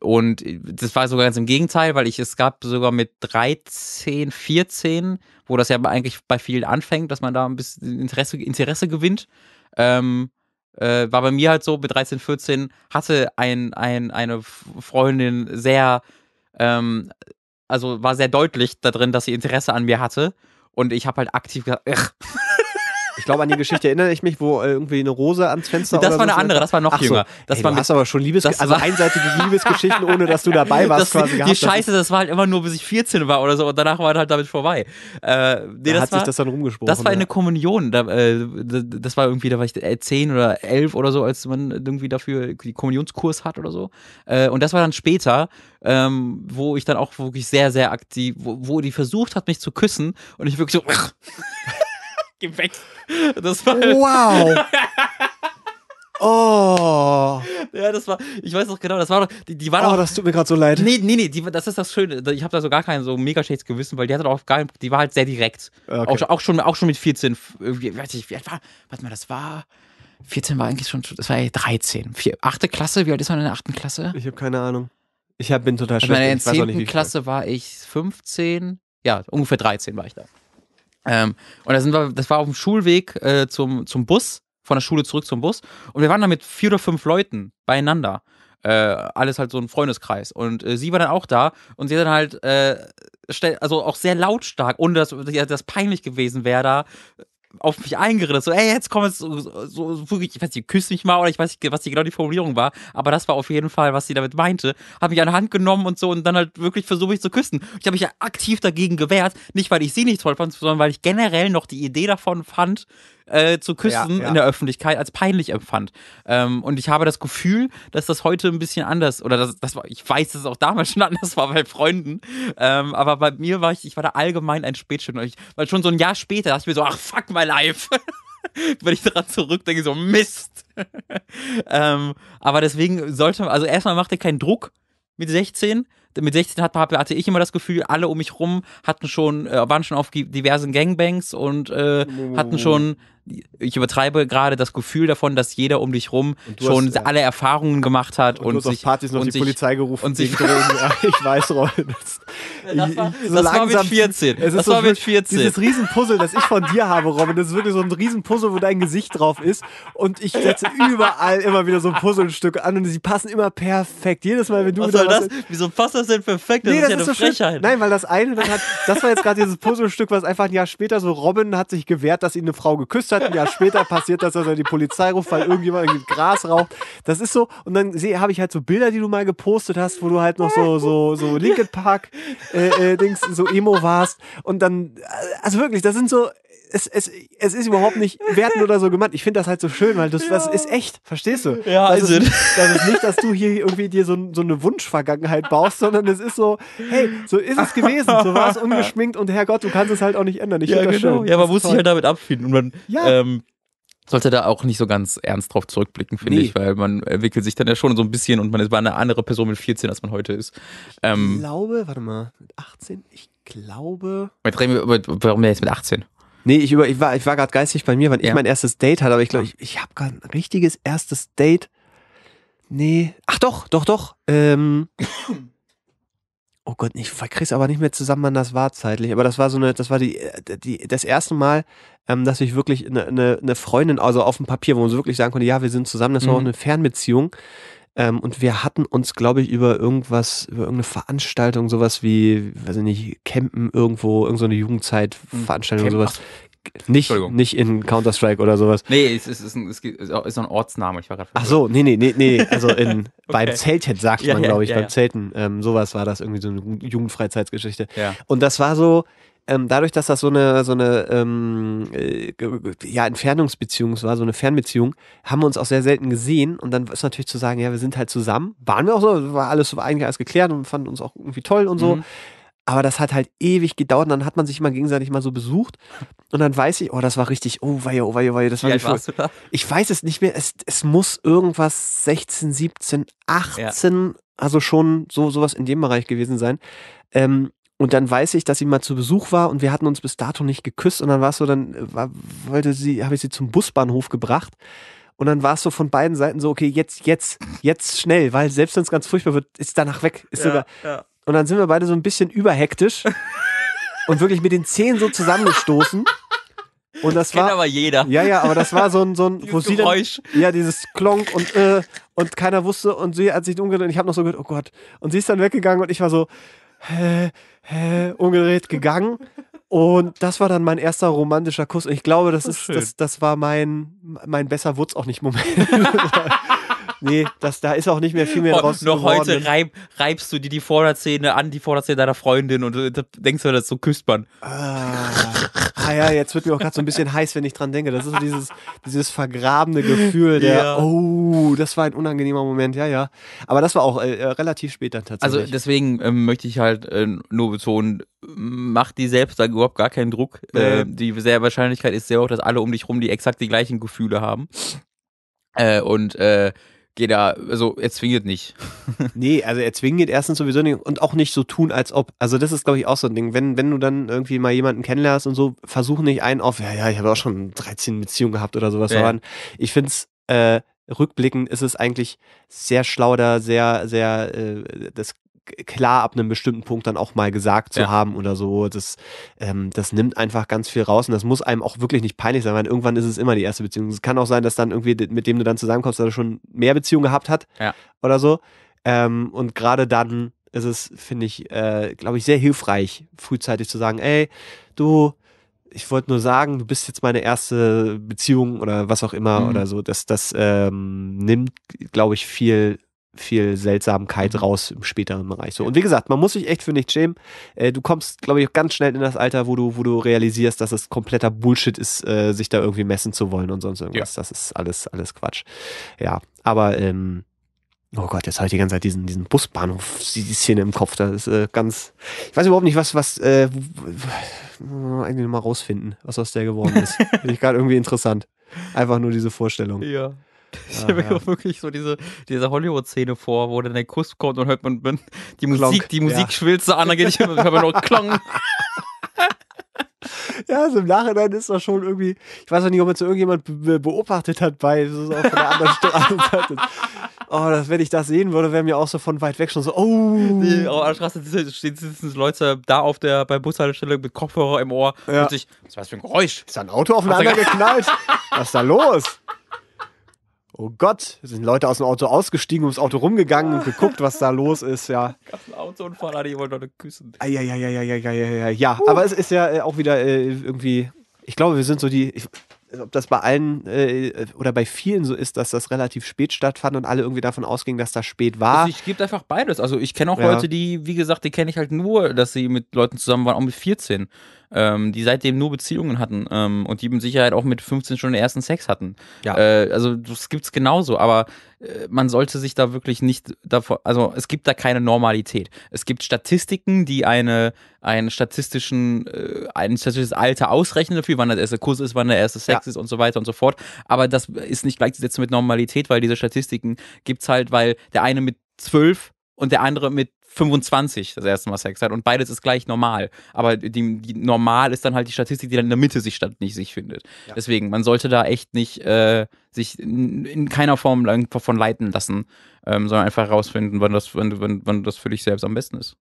und das war sogar ganz im Gegenteil, weil ich, es gab sogar mit 13, 14, wo das ja eigentlich bei vielen anfängt, dass man da ein bisschen Interesse, Interesse gewinnt. Ähm, äh, war bei mir halt so, mit 13, 14 hatte ein, ein, eine Freundin sehr, ähm, also war sehr deutlich darin, dass sie Interesse an mir hatte. Und ich habe halt aktiv gesagt, Ich glaube, an die Geschichte erinnere ich mich, wo äh, irgendwie eine Rose ans Fenster. Das war eine so andere, das war noch Ach jünger. So. Das Ey, war du hast aber schon Liebes also einseitige Liebesgeschichten, ohne dass du dabei warst, das, quasi gehabt. Die Scheiße, das war halt immer nur, bis ich 14 war oder so und danach war halt damit vorbei. Äh, nee, da hat war, sich das dann rumgesprochen. Das war eine ja. Kommunion. Da, äh, das war irgendwie, da war ich 10 äh, oder 11 oder so, als man irgendwie dafür die Kommunionskurs hat oder so. Äh, und das war dann später, ähm, wo ich dann auch wirklich sehr, sehr aktiv, wo, wo die versucht hat, mich zu küssen und ich wirklich so. geh weg. Das war. Wow! Oh. Ja, das war, ich weiß noch genau, das war doch, die, die war oh, das tut mir gerade so leid. Nee, nee, nee, die, das ist das Schöne. Ich habe da so gar kein so mega schlechtes Gewissen, weil die hatte doch gar die war halt sehr direkt. Okay. Auch, auch, schon, auch schon mit 14, weiß ich, wie alt war, warte mal, das war, 14 war eigentlich schon, das war 13. Vier, 8. Klasse, wie alt ist man in der 8. Klasse? Ich habe keine Ahnung. Ich hab, bin total also schlecht. in der 10. Klasse war ich 15, ja, ungefähr 13 war ich da. Ähm, und da sind wir, das war auf dem Schulweg äh, zum, zum Bus, von der Schule zurück zum Bus. Und wir waren da mit vier oder fünf Leuten beieinander. Äh, alles halt so ein Freundeskreis. Und äh, sie war dann auch da und sie hat dann halt, äh, also auch sehr lautstark, ohne dass das peinlich gewesen wäre, da auf mich eingeredet, so, ey, jetzt komm, jetzt, so, so, so, ich weiß nicht, küss mich mal oder ich weiß nicht, was die genau die Formulierung war, aber das war auf jeden Fall, was sie damit meinte. Hab mich an die Hand genommen und so und dann halt wirklich versucht, mich zu küssen. Ich habe mich ja aktiv dagegen gewehrt, nicht weil ich sie nicht toll fand, sondern weil ich generell noch die Idee davon fand, äh, zu küssen ja, ja. in der Öffentlichkeit als peinlich empfand. Ähm, und ich habe das Gefühl, dass das heute ein bisschen anders oder das, das war, ich weiß, dass es auch damals schon anders war bei Freunden, ähm, aber bei mir war ich, ich war da allgemein ein Spätschild, weil schon so ein Jahr später dachte ich mir so, ach fuck, my life. Wenn ich daran zurückdenke, so Mist. ähm, aber deswegen sollte man, also erstmal macht ihr keinen Druck mit 16. Mit 16 hatte ich immer das Gefühl, alle um mich rum hatten schon, äh, waren schon auf diversen Gangbangs und äh, hatten schon ich übertreibe gerade das Gefühl davon, dass jeder um dich rum schon hast, ja. alle Erfahrungen gemacht hat und, und sich auf Partys noch die Polizei gerufen und sich Drogen. ja, ich weiß, Roy, das, das, war, so das war mit 14. Es ist das so war mit 14. Dieses Riesenpuzzle, das ich von dir habe, Robin, das ist wirklich so ein Riesenpuzzle, wo dein Gesicht drauf ist und ich setze überall immer wieder so ein Puzzlestück an und sie passen immer perfekt. Jedes Mal, wenn du was soll das? Hast, Wieso passt das denn perfekt? Das nee, ist das ja ist eine so Frechheit. Schön. Nein, weil das eine dann hat, das war jetzt gerade dieses Puzzlestück, was einfach ein Jahr später so Robin hat sich gewehrt, dass ihn eine Frau geküsst hat hat, ein Jahr später passiert das, dass er die Polizei ruft, weil irgendjemand Gras raucht. Das ist so, und dann habe ich halt so Bilder, die du mal gepostet hast, wo du halt noch so, so, so Linkin Park äh, äh, Dings, so Emo warst. Und dann, äh, also wirklich, das sind so, es, es, es ist überhaupt nicht werten oder so gemeint. Ich finde das halt so schön, weil das, ja. das ist echt, verstehst du? Ja, das ist, das ist nicht, dass du hier irgendwie dir so, so eine Wunschvergangenheit baust, sondern es ist so, hey, so ist es gewesen, so war es ungeschminkt und Herrgott, du kannst es halt auch nicht ändern. Ich ja, genau. Das schön. Ja, man muss toll. sich halt damit abfinden und man, ja, ähm, sollte da auch nicht so ganz ernst drauf zurückblicken, finde nee. ich, weil man entwickelt sich dann ja schon so ein bisschen und man ist eine andere Person mit 14, als man heute ist. Ähm, ich glaube, warte mal, mit 18, ich glaube. warum jetzt mit 18? Nee, ich, über, ich war, ich war gerade geistig bei mir, wann ja. ich mein erstes Date hatte, aber ich glaube, ich, ich habe gerade ein richtiges erstes Date. Nee. Ach doch, doch, doch. Ähm, oh Gott, ich krieg's aber nicht mehr zusammen, wann das war zeitlich. Aber das war so eine, das war die, äh, die das erste Mal, ähm, dass ich wirklich eine, eine, eine, Freundin, also auf dem Papier, wo man so wirklich sagen konnte, ja, wir sind zusammen, das war auch mhm. eine Fernbeziehung. Ähm, und wir hatten uns, glaube ich, über irgendwas, über irgendeine Veranstaltung, sowas wie, weiß ich nicht, Campen irgendwo, irgendeine so Jugendzeitveranstaltung, hm, sowas. Nicht, nicht in Counter-Strike oder sowas. Nee, es ist, es ist, ein, es ist ein Ortsname. Ich war gerade Ach so, nee, nee, nee, nee. Also in, okay. beim Zelthead sagt ja, man, glaube ich, ja, ja. beim Zelten. Ähm, sowas war das, irgendwie so eine Jugendfreizeitsgeschichte. Und das war so, ähm, dadurch, dass das so eine, so eine ähm, äh, ja, Entfernungsbeziehung war, so eine Fernbeziehung, haben wir uns auch sehr selten gesehen. Und dann ist natürlich zu sagen, ja, wir sind halt zusammen. Waren wir auch so, war alles war eigentlich alles geklärt und fanden uns auch irgendwie toll und so. Mhm. Aber das hat halt ewig gedauert und dann hat man sich mal gegenseitig mal so besucht. Und dann weiß ich, oh, das war richtig, oh weia, oh weia, oh weia, das war Wie nicht da? Ich weiß es nicht mehr, es, es muss irgendwas 16, 17, 18, ja. also schon so sowas in dem Bereich gewesen sein. Ähm, und dann weiß ich, dass sie mal zu Besuch war und wir hatten uns bis dato nicht geküsst. Und dann war es so, dann äh, war, wollte sie, habe ich sie zum Busbahnhof gebracht. Und dann war es so von beiden Seiten so, okay, jetzt, jetzt, jetzt schnell, weil selbst wenn es ganz furchtbar wird, ist danach weg. Ist ja, sogar, ja. Und dann sind wir beide so ein bisschen überhektisch und wirklich mit den Zehen so zusammengestoßen. Und das Kennt war aber jeder. Ja, ja, aber das war so ein so ein wo sie Geräusch. Dann, ja, dieses Klonk und äh, und keiner wusste und sie hat sich umgedreht und ich habe noch so gehört, oh Gott. Und sie ist dann weggegangen und ich war so hä, hä, umgedreht gegangen und das war dann mein erster romantischer Kuss und ich glaube, das, das ist, ist das, das war mein mein besser wurz auch nicht Moment. nee, das, da ist auch nicht mehr viel mehr draus Noch heute reib, reibst du dir die Vorderzähne an, die Vorderzähne deiner Freundin und äh, du, denkst du, das ist so küsst man. Ah, ah ja, jetzt wird mir auch gerade so ein bisschen heiß, wenn ich dran denke. Das ist so dieses, dieses vergrabene Gefühl der, ja. oh, das war ein unangenehmer Moment, ja, ja. Aber das war auch äh, äh relativ spät dann also tatsächlich. Also deswegen ähm, möchte ich halt äh, nur betonen, mach die selbst da überhaupt gar keinen Druck. Äh, die sehr Wahrscheinlichkeit ist sehr hoch, dass alle um dich rum die exakt die gleichen Gefühle haben. Äh, und äh, geht er, also er zwinget nicht. nee, also er zwinget erstens sowieso nicht und auch nicht so tun, als ob. Also das ist, glaube ich, auch so ein Ding. Wenn, wenn du dann irgendwie mal jemanden kennenlernst und so, versuch nicht einen auf, ja, ja, ich habe auch schon 13 Beziehungen gehabt oder sowas. Ja. Aber ich finde es, äh, rückblickend ist es eigentlich sehr schlau, da sehr, sehr äh, das klar ab einem bestimmten Punkt dann auch mal gesagt zu ja. haben oder so. Das, ähm, das nimmt einfach ganz viel raus und das muss einem auch wirklich nicht peinlich sein, weil irgendwann ist es immer die erste Beziehung. Es kann auch sein, dass dann irgendwie, mit dem du dann zusammenkommst, dass er schon mehr Beziehungen gehabt hat ja. oder so. Ähm, und gerade dann ist es, finde ich, äh, glaube ich, sehr hilfreich, frühzeitig zu sagen, ey, du, ich wollte nur sagen, du bist jetzt meine erste Beziehung oder was auch immer mhm. oder so. Das, das ähm, nimmt, glaube ich, viel viel Seltsamkeit mhm. raus im späteren Bereich. So. Und wie gesagt, man muss sich echt für nichts schämen. Äh, du kommst, glaube ich, ganz schnell in das Alter, wo du, wo du realisierst, dass es kompletter Bullshit ist, äh, sich da irgendwie messen zu wollen und sonst irgendwas. Ja. Das ist alles, alles Quatsch. Ja, aber ähm, Oh Gott, jetzt habe ich die ganze Zeit diesen, diesen Busbahnhof, die, Szene im Kopf. Das ist äh, ganz. Ich weiß überhaupt nicht, was, was, äh, eigentlich nochmal rausfinden, was aus der geworden ist. Finde ich gerade irgendwie interessant. Einfach nur diese Vorstellung. Ja. Ich habe mir ah, auch wirklich so diese, diese Hollywood-Szene vor, wo dann der Kuss kommt und hört man die Musik, die Musik ja. schwillt so an, dann geht ich immer, hört man nur Klong. Ja, also im Nachhinein ist das schon irgendwie, ich weiß auch nicht, ob man so irgendjemand be beobachtet hat bei so einer anderen Straßenseite. Oh, das, wenn ich das sehen würde, wäre mir auch so von weit weg schon so, oh. Nee, oh, auf der Straße sitzen, sitzen Leute da auf der, bei Bushaltestelle mit Kopfhörer im Ohr ja. und sich, was ist das für ein Geräusch? Ist da ein Auto aufeinander geknallt? was ist da los? oh Gott, sind Leute aus dem Auto ausgestiegen, ums Auto rumgegangen und geguckt, was da los ist, ja. Gab einen Autounfall, die wollten doch küssen. Ah, ja, ja, ja, ja, ja, ja, ja, ja. Uh. Aber es ist ja äh, auch wieder äh, irgendwie, ich glaube, wir sind so die, ich, ob das bei allen äh, oder bei vielen so ist, dass das relativ spät stattfand und alle irgendwie davon ausgingen, dass das spät war. Also ich gebe einfach beides. Also ich kenne auch ja. Leute, die, wie gesagt, die kenne ich halt nur, dass sie mit Leuten zusammen waren, auch mit 14 ähm, die seitdem nur Beziehungen hatten ähm, und die mit Sicherheit auch mit 15 schon den ersten Sex hatten. Ja. Äh, also das gibt's genauso, aber äh, man sollte sich da wirklich nicht davor, also es gibt da keine Normalität. Es gibt Statistiken, die eine, einen statistischen, äh, ein statistisches Alter ausrechnen dafür, wann der erste Kuss ist, wann der erste Sex ja. ist und so weiter und so fort. Aber das ist nicht gleichzusetzen mit Normalität, weil diese Statistiken gibt's halt, weil der eine mit zwölf und der andere mit 25 das erste Mal Sex hat und beides ist gleich normal. Aber die, die normal ist dann halt die Statistik, die dann in der Mitte sich statt nicht sich findet. Ja. Deswegen, man sollte da echt nicht äh, sich in, keiner Form davon leiten lassen, ähm, sondern einfach herausfinden, wann das, wann, wann, wann das für dich selbst am besten ist.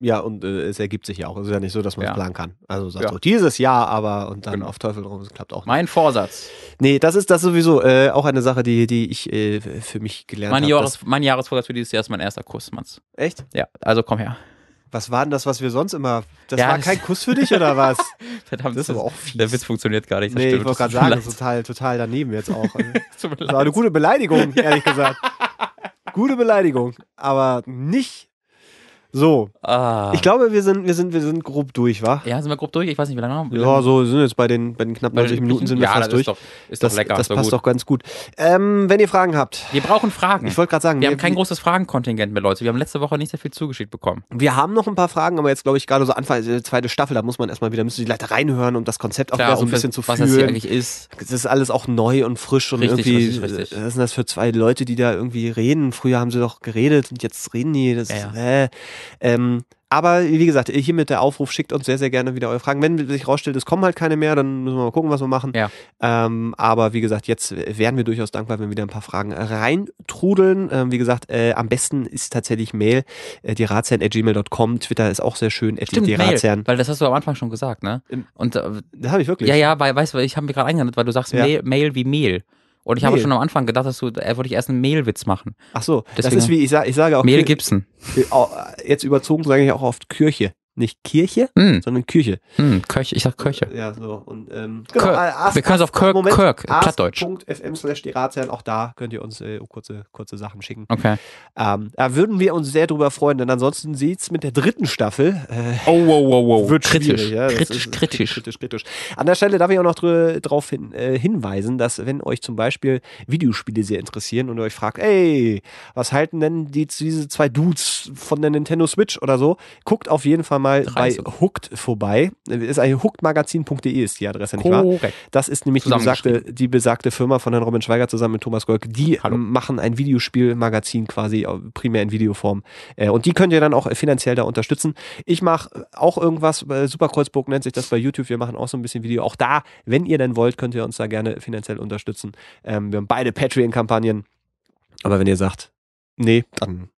Ja, und äh, es ergibt sich ja auch. Es ist ja nicht so, dass man es ja. planen kann. Also sagst ja. du, dieses Jahr aber und dann genau. auf Teufel rum, es klappt auch nicht. Mein Vorsatz. Nee, das ist das sowieso äh, auch eine Sache, die, die ich äh, für mich gelernt habe. Jahres, mein Jahresvorsatz für dieses Jahr ist mein erster Kuss, Manns. Echt? Ja, also komm her. Was war denn das, was wir sonst immer. Das ja, war kein Kuss für dich oder was? Verdammt, das ist aber auch fies. Der Witz funktioniert gar nicht. Das nee, stimmt. ich wollte gerade sagen, leid. das ist total, total daneben jetzt auch. Also, das war eine gute Beleidigung, ehrlich gesagt. gute Beleidigung, aber nicht so. Ah. Ich glaube, wir sind, wir, sind, wir sind grob durch, wa? Ja, sind wir grob durch? Ich weiß nicht, wie lange haben wir. Ja, so wir sind jetzt bei den, bei den knapp 90 Minuten sind wir ja, fast durch. Ist doch, ist das, doch lecker. Das passt gut. doch ganz gut. Ähm, wenn ihr Fragen habt. Wir brauchen Fragen. Ich wollte gerade sagen. Wir, wir haben kein großes Fragenkontingent mehr, Leute. Wir haben letzte Woche nicht sehr viel zugeschickt bekommen. Wir haben noch ein paar Fragen, aber jetzt glaube ich gerade so Anfang der also zweite Staffel, da muss man erstmal wieder, müssen die Leute reinhören, um das Konzept Klar, auch wieder so ein bisschen zu was fühlen. Was das hier eigentlich ist. Es ist alles auch neu und frisch und richtig, irgendwie. Richtig, richtig. Was sind das für zwei Leute, die da irgendwie reden? Früher haben sie doch geredet und jetzt reden die. Das, ja, ja. Äh, ähm, aber wie gesagt, hier mit der Aufruf schickt uns sehr, sehr gerne wieder eure Fragen. Wenn sich rausstellt, es kommen halt keine mehr, dann müssen wir mal gucken, was wir machen. Ja. Ähm, aber wie gesagt, jetzt wären wir durchaus dankbar, wenn wieder ein paar Fragen reintrudeln. Ähm, wie gesagt, äh, am besten ist tatsächlich Mail, äh, die gmail.com. Twitter ist auch sehr schön, Stimmt, die Mail, Weil das hast du am Anfang schon gesagt, ne? Und, äh, das habe ich wirklich. Ja, ja, weil, weißt du, ich habe mir gerade eingeladen, weil du sagst ja. Mail, Mail wie Mehl. Und ich nee. habe schon am Anfang gedacht, dass du, er würde ich erst einen Mehlwitz machen. Ach so, Deswegen das ist wie, ich, sag, ich sage auch. Mehl Gibson. Jetzt überzogen sage ich auch oft Kirche nicht Kirche, mm. sondern hm, Kirche. Mm, Köch, ich sag Kirche. Ja, so. Und, ähm, genau, Kirk. Ask, Wir können es auf Kirk, Moment, Kirk plattdeutsch. .fm slash die Ratsherren, auch da könnt ihr uns äh, kurze, kurze Sachen schicken. Okay. Ähm, da würden wir uns sehr drüber freuen, denn ansonsten sieht es mit der dritten Staffel äh, oh, wow, wow, wow. wird kritisch. Ja, kritisch, ist, kritisch. kritisch, kritisch. An der Stelle darf ich auch noch darauf hin, äh, hinweisen, dass wenn euch zum Beispiel Videospiele sehr interessieren und ihr euch fragt, ey, was halten denn die, diese zwei Dudes von der Nintendo Switch oder so, guckt auf jeden Fall mal mal bei Hooked vorbei. Ist eigentlich hookedmagazin.de ist die Adresse, Korrekt. nicht wahr? Das ist nämlich die besagte, die besagte Firma von Herrn Robin Schweiger zusammen mit Thomas Golk. Die Hallo. machen ein Videospielmagazin quasi äh, primär in Videoform. Äh, und die könnt ihr dann auch äh, finanziell da unterstützen. Ich mache auch irgendwas, Super Kreuzburg nennt sich das bei YouTube. Wir machen auch so ein bisschen Video. Auch da, wenn ihr denn wollt, könnt ihr uns da gerne finanziell unterstützen. Ähm, wir haben beide Patreon-Kampagnen. Aber wenn ihr sagt, nee, dann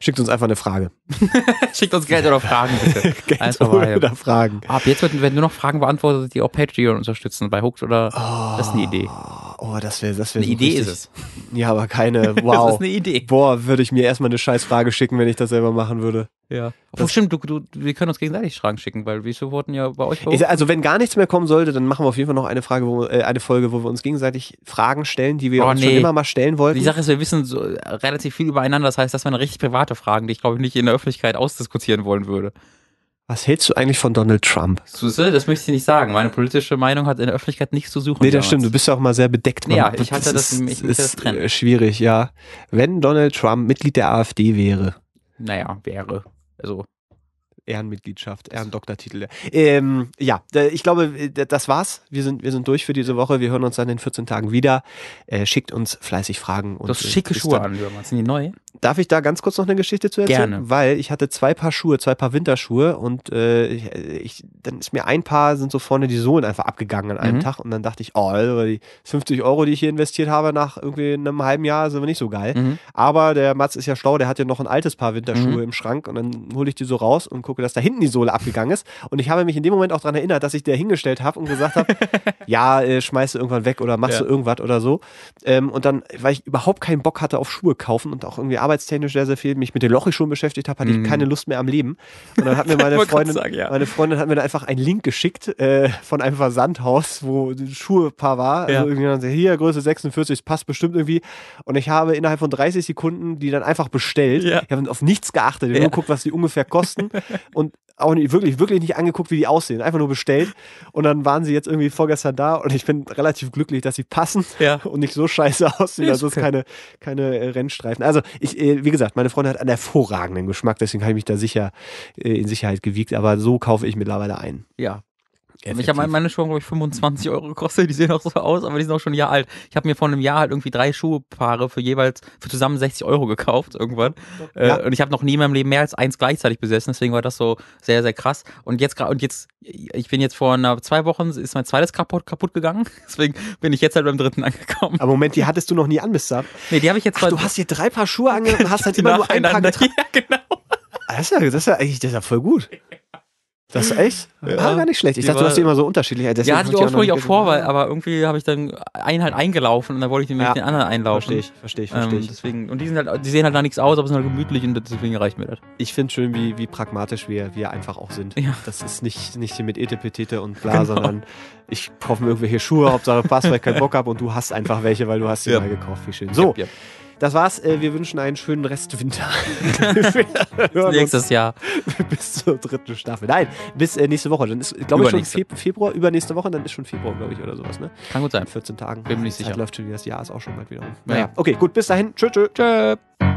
Schickt uns einfach eine Frage. Schickt uns Geld oder Fragen, bitte. Geld einfach mal. oder Fragen. Ab jetzt werden, werden nur noch Fragen beantwortet, die auch Patreon unterstützen bei Hooked oder oh, das ist eine Idee. Oh, oh das wäre das wär Eine so Idee richtig. ist es. Ja, aber keine. Wow. das ist eine Idee. Boah, würde ich mir erstmal eine scheiß Frage schicken, wenn ich das selber machen würde. Ja. Oh, stimmt, du, du, wir können uns gegenseitig Fragen schicken, weil wir wurden ja bei euch. Behoben. Also, wenn gar nichts mehr kommen sollte, dann machen wir auf jeden Fall noch eine, Frage, wo, äh, eine Folge, wo wir uns gegenseitig Fragen stellen, die wir oh, uns nee. schon immer mal stellen wollten. Die Sache ist, wir wissen so äh, relativ viel übereinander. Das heißt, das wären richtig private Fragen, die ich, glaube ich, nicht in der Öffentlichkeit ausdiskutieren wollen würde. Was hältst du eigentlich von Donald Trump? Süße, das möchte ich nicht sagen. Meine politische Meinung hat in der Öffentlichkeit nichts zu suchen. Nee, das damals. stimmt. Du bist ja auch mal sehr bedeckt. Ja, ich hatte das, ist, ist das trennen. Äh, schwierig, ja. Wenn Donald Trump Mitglied der AfD wäre. Naja, wäre. Så. Ehrenmitgliedschaft, Ehrendoktortitel. Ähm, ja, ich glaube, äh, das war's. Wir sind, wir sind durch für diese Woche. Wir hören uns dann in 14 Tagen wieder. Äh, schickt uns fleißig Fragen. Und, du hast äh, schicke Schuhe an, Jürgen. Sind die neu? Darf ich da ganz kurz noch eine Geschichte zu erzählen? Gerne. Weil ich hatte zwei Paar Schuhe, zwei Paar Winterschuhe und äh, ich, äh, dann ist mir ein Paar, sind so vorne die Sohlen einfach abgegangen an einem mhm. Tag und dann dachte ich, oh, also die 50 Euro, die ich hier investiert habe, nach irgendwie einem halben Jahr sind wir nicht so geil. Mhm. Aber der Mats ist ja schlau, der hat ja noch ein altes Paar Winterschuhe mhm. im Schrank und dann hole ich die so raus und gucke gucke, dass da hinten die Sohle abgegangen ist. Und ich habe mich in dem Moment auch daran erinnert, dass ich der hingestellt habe und gesagt habe, ja, äh, schmeißt du irgendwann weg oder machst ja. du irgendwas oder so. Ähm, und dann, weil ich überhaupt keinen Bock hatte auf Schuhe kaufen und auch irgendwie arbeitstechnisch sehr, sehr viel mich mit den Lochelschuhen beschäftigt habe, hatte mhm. ich keine Lust mehr am Leben. Und dann hat mir meine Freundin, sagen, ja. meine Freundin hat mir dann einfach einen Link geschickt äh, von einem Versandhaus, wo ein Schuhepaar war. Ja. Also irgendwie hier, Größe 46, passt bestimmt irgendwie. Und ich habe innerhalb von 30 Sekunden die dann einfach bestellt. Ja. Ich habe auf nichts geachtet. Ich habe nur geguckt, was die ungefähr kosten. und auch nicht, wirklich, wirklich nicht angeguckt, wie die aussehen. Einfach nur bestellt. Und dann waren sie jetzt irgendwie vorgestern da und ich bin relativ glücklich, dass sie passen ja. und nicht so scheiße aussehen. Also es ist keine, keine äh, Rennstreifen. Also ich, äh, wie gesagt, meine Freundin hat einen hervorragenden Geschmack, deswegen habe ich mich da sicher äh, in Sicherheit gewiegt, aber so kaufe ich mittlerweile ein. Ja, Effektiv. Ich habe meine Schuhe, glaube ich, 25 Euro gekostet. Die sehen auch so aus, aber die sind auch schon ein Jahr alt. Ich habe mir vor einem Jahr halt irgendwie drei Schuhpaare für jeweils, für zusammen 60 Euro gekauft irgendwann. Ja. Äh, und ich habe noch nie in meinem Leben mehr als eins gleichzeitig besessen. Deswegen war das so sehr, sehr krass. Und jetzt und jetzt, ich bin jetzt vor einer, zwei Wochen, ist mein zweites kaputt, kaputt gegangen. Deswegen bin ich jetzt halt beim dritten angekommen. Aber Moment, die hattest du noch nie an, Mr. Nee, die habe ich jetzt. Ach, du hast hier drei Paar Schuhe angehört und hast halt immer nur ein Paar getragen. Ja, genau. Ah, das ist ja, das ist ja eigentlich das ist ja voll gut. Ja. Das ist mhm. echt? Ja. War ah, gar nicht schlecht. Ich die dachte, du hast die immer so unterschiedlich. Deswegen ja, hatte ich auch auch vor, weil, aber irgendwie habe ich dann einen halt eingelaufen und dann wollte ich nämlich ja. den anderen einlaufen. Verstehe ich, verstehe ich, verstehe ich. Ähm, deswegen, und die, sind halt, die sehen halt da nichts aus, aber sind halt gemütlich und deswegen reicht mir das. Ich finde schön, wie, wie pragmatisch wir, wir einfach auch sind. Ja. Das ist nicht, nicht hier mit Etepetete und bla, genau. sondern ich kaufe mir irgendwelche Schuhe, Hauptsache passt, weil ich keinen Bock habe und du hast einfach welche, weil du hast sie ja. mal gekauft. Wie schön. So. Yep, yep. Das war's. Äh, wir wünschen einen schönen Restwinter. nächstes Jahr. Bis zur dritten Staffel. Nein, bis äh, nächste Woche. Dann ist, glaube ich, schon Fe Februar, übernächste Woche, dann ist schon Februar, glaube ich, oder sowas. Ne? Kann gut sein. In 14 Tagen. Bin mir nicht sicher. Das läuft schon wieder. Das Jahr ist auch schon bald wieder um. Naja, ja. okay, gut. Bis dahin. Tschö, tschö. Tschö.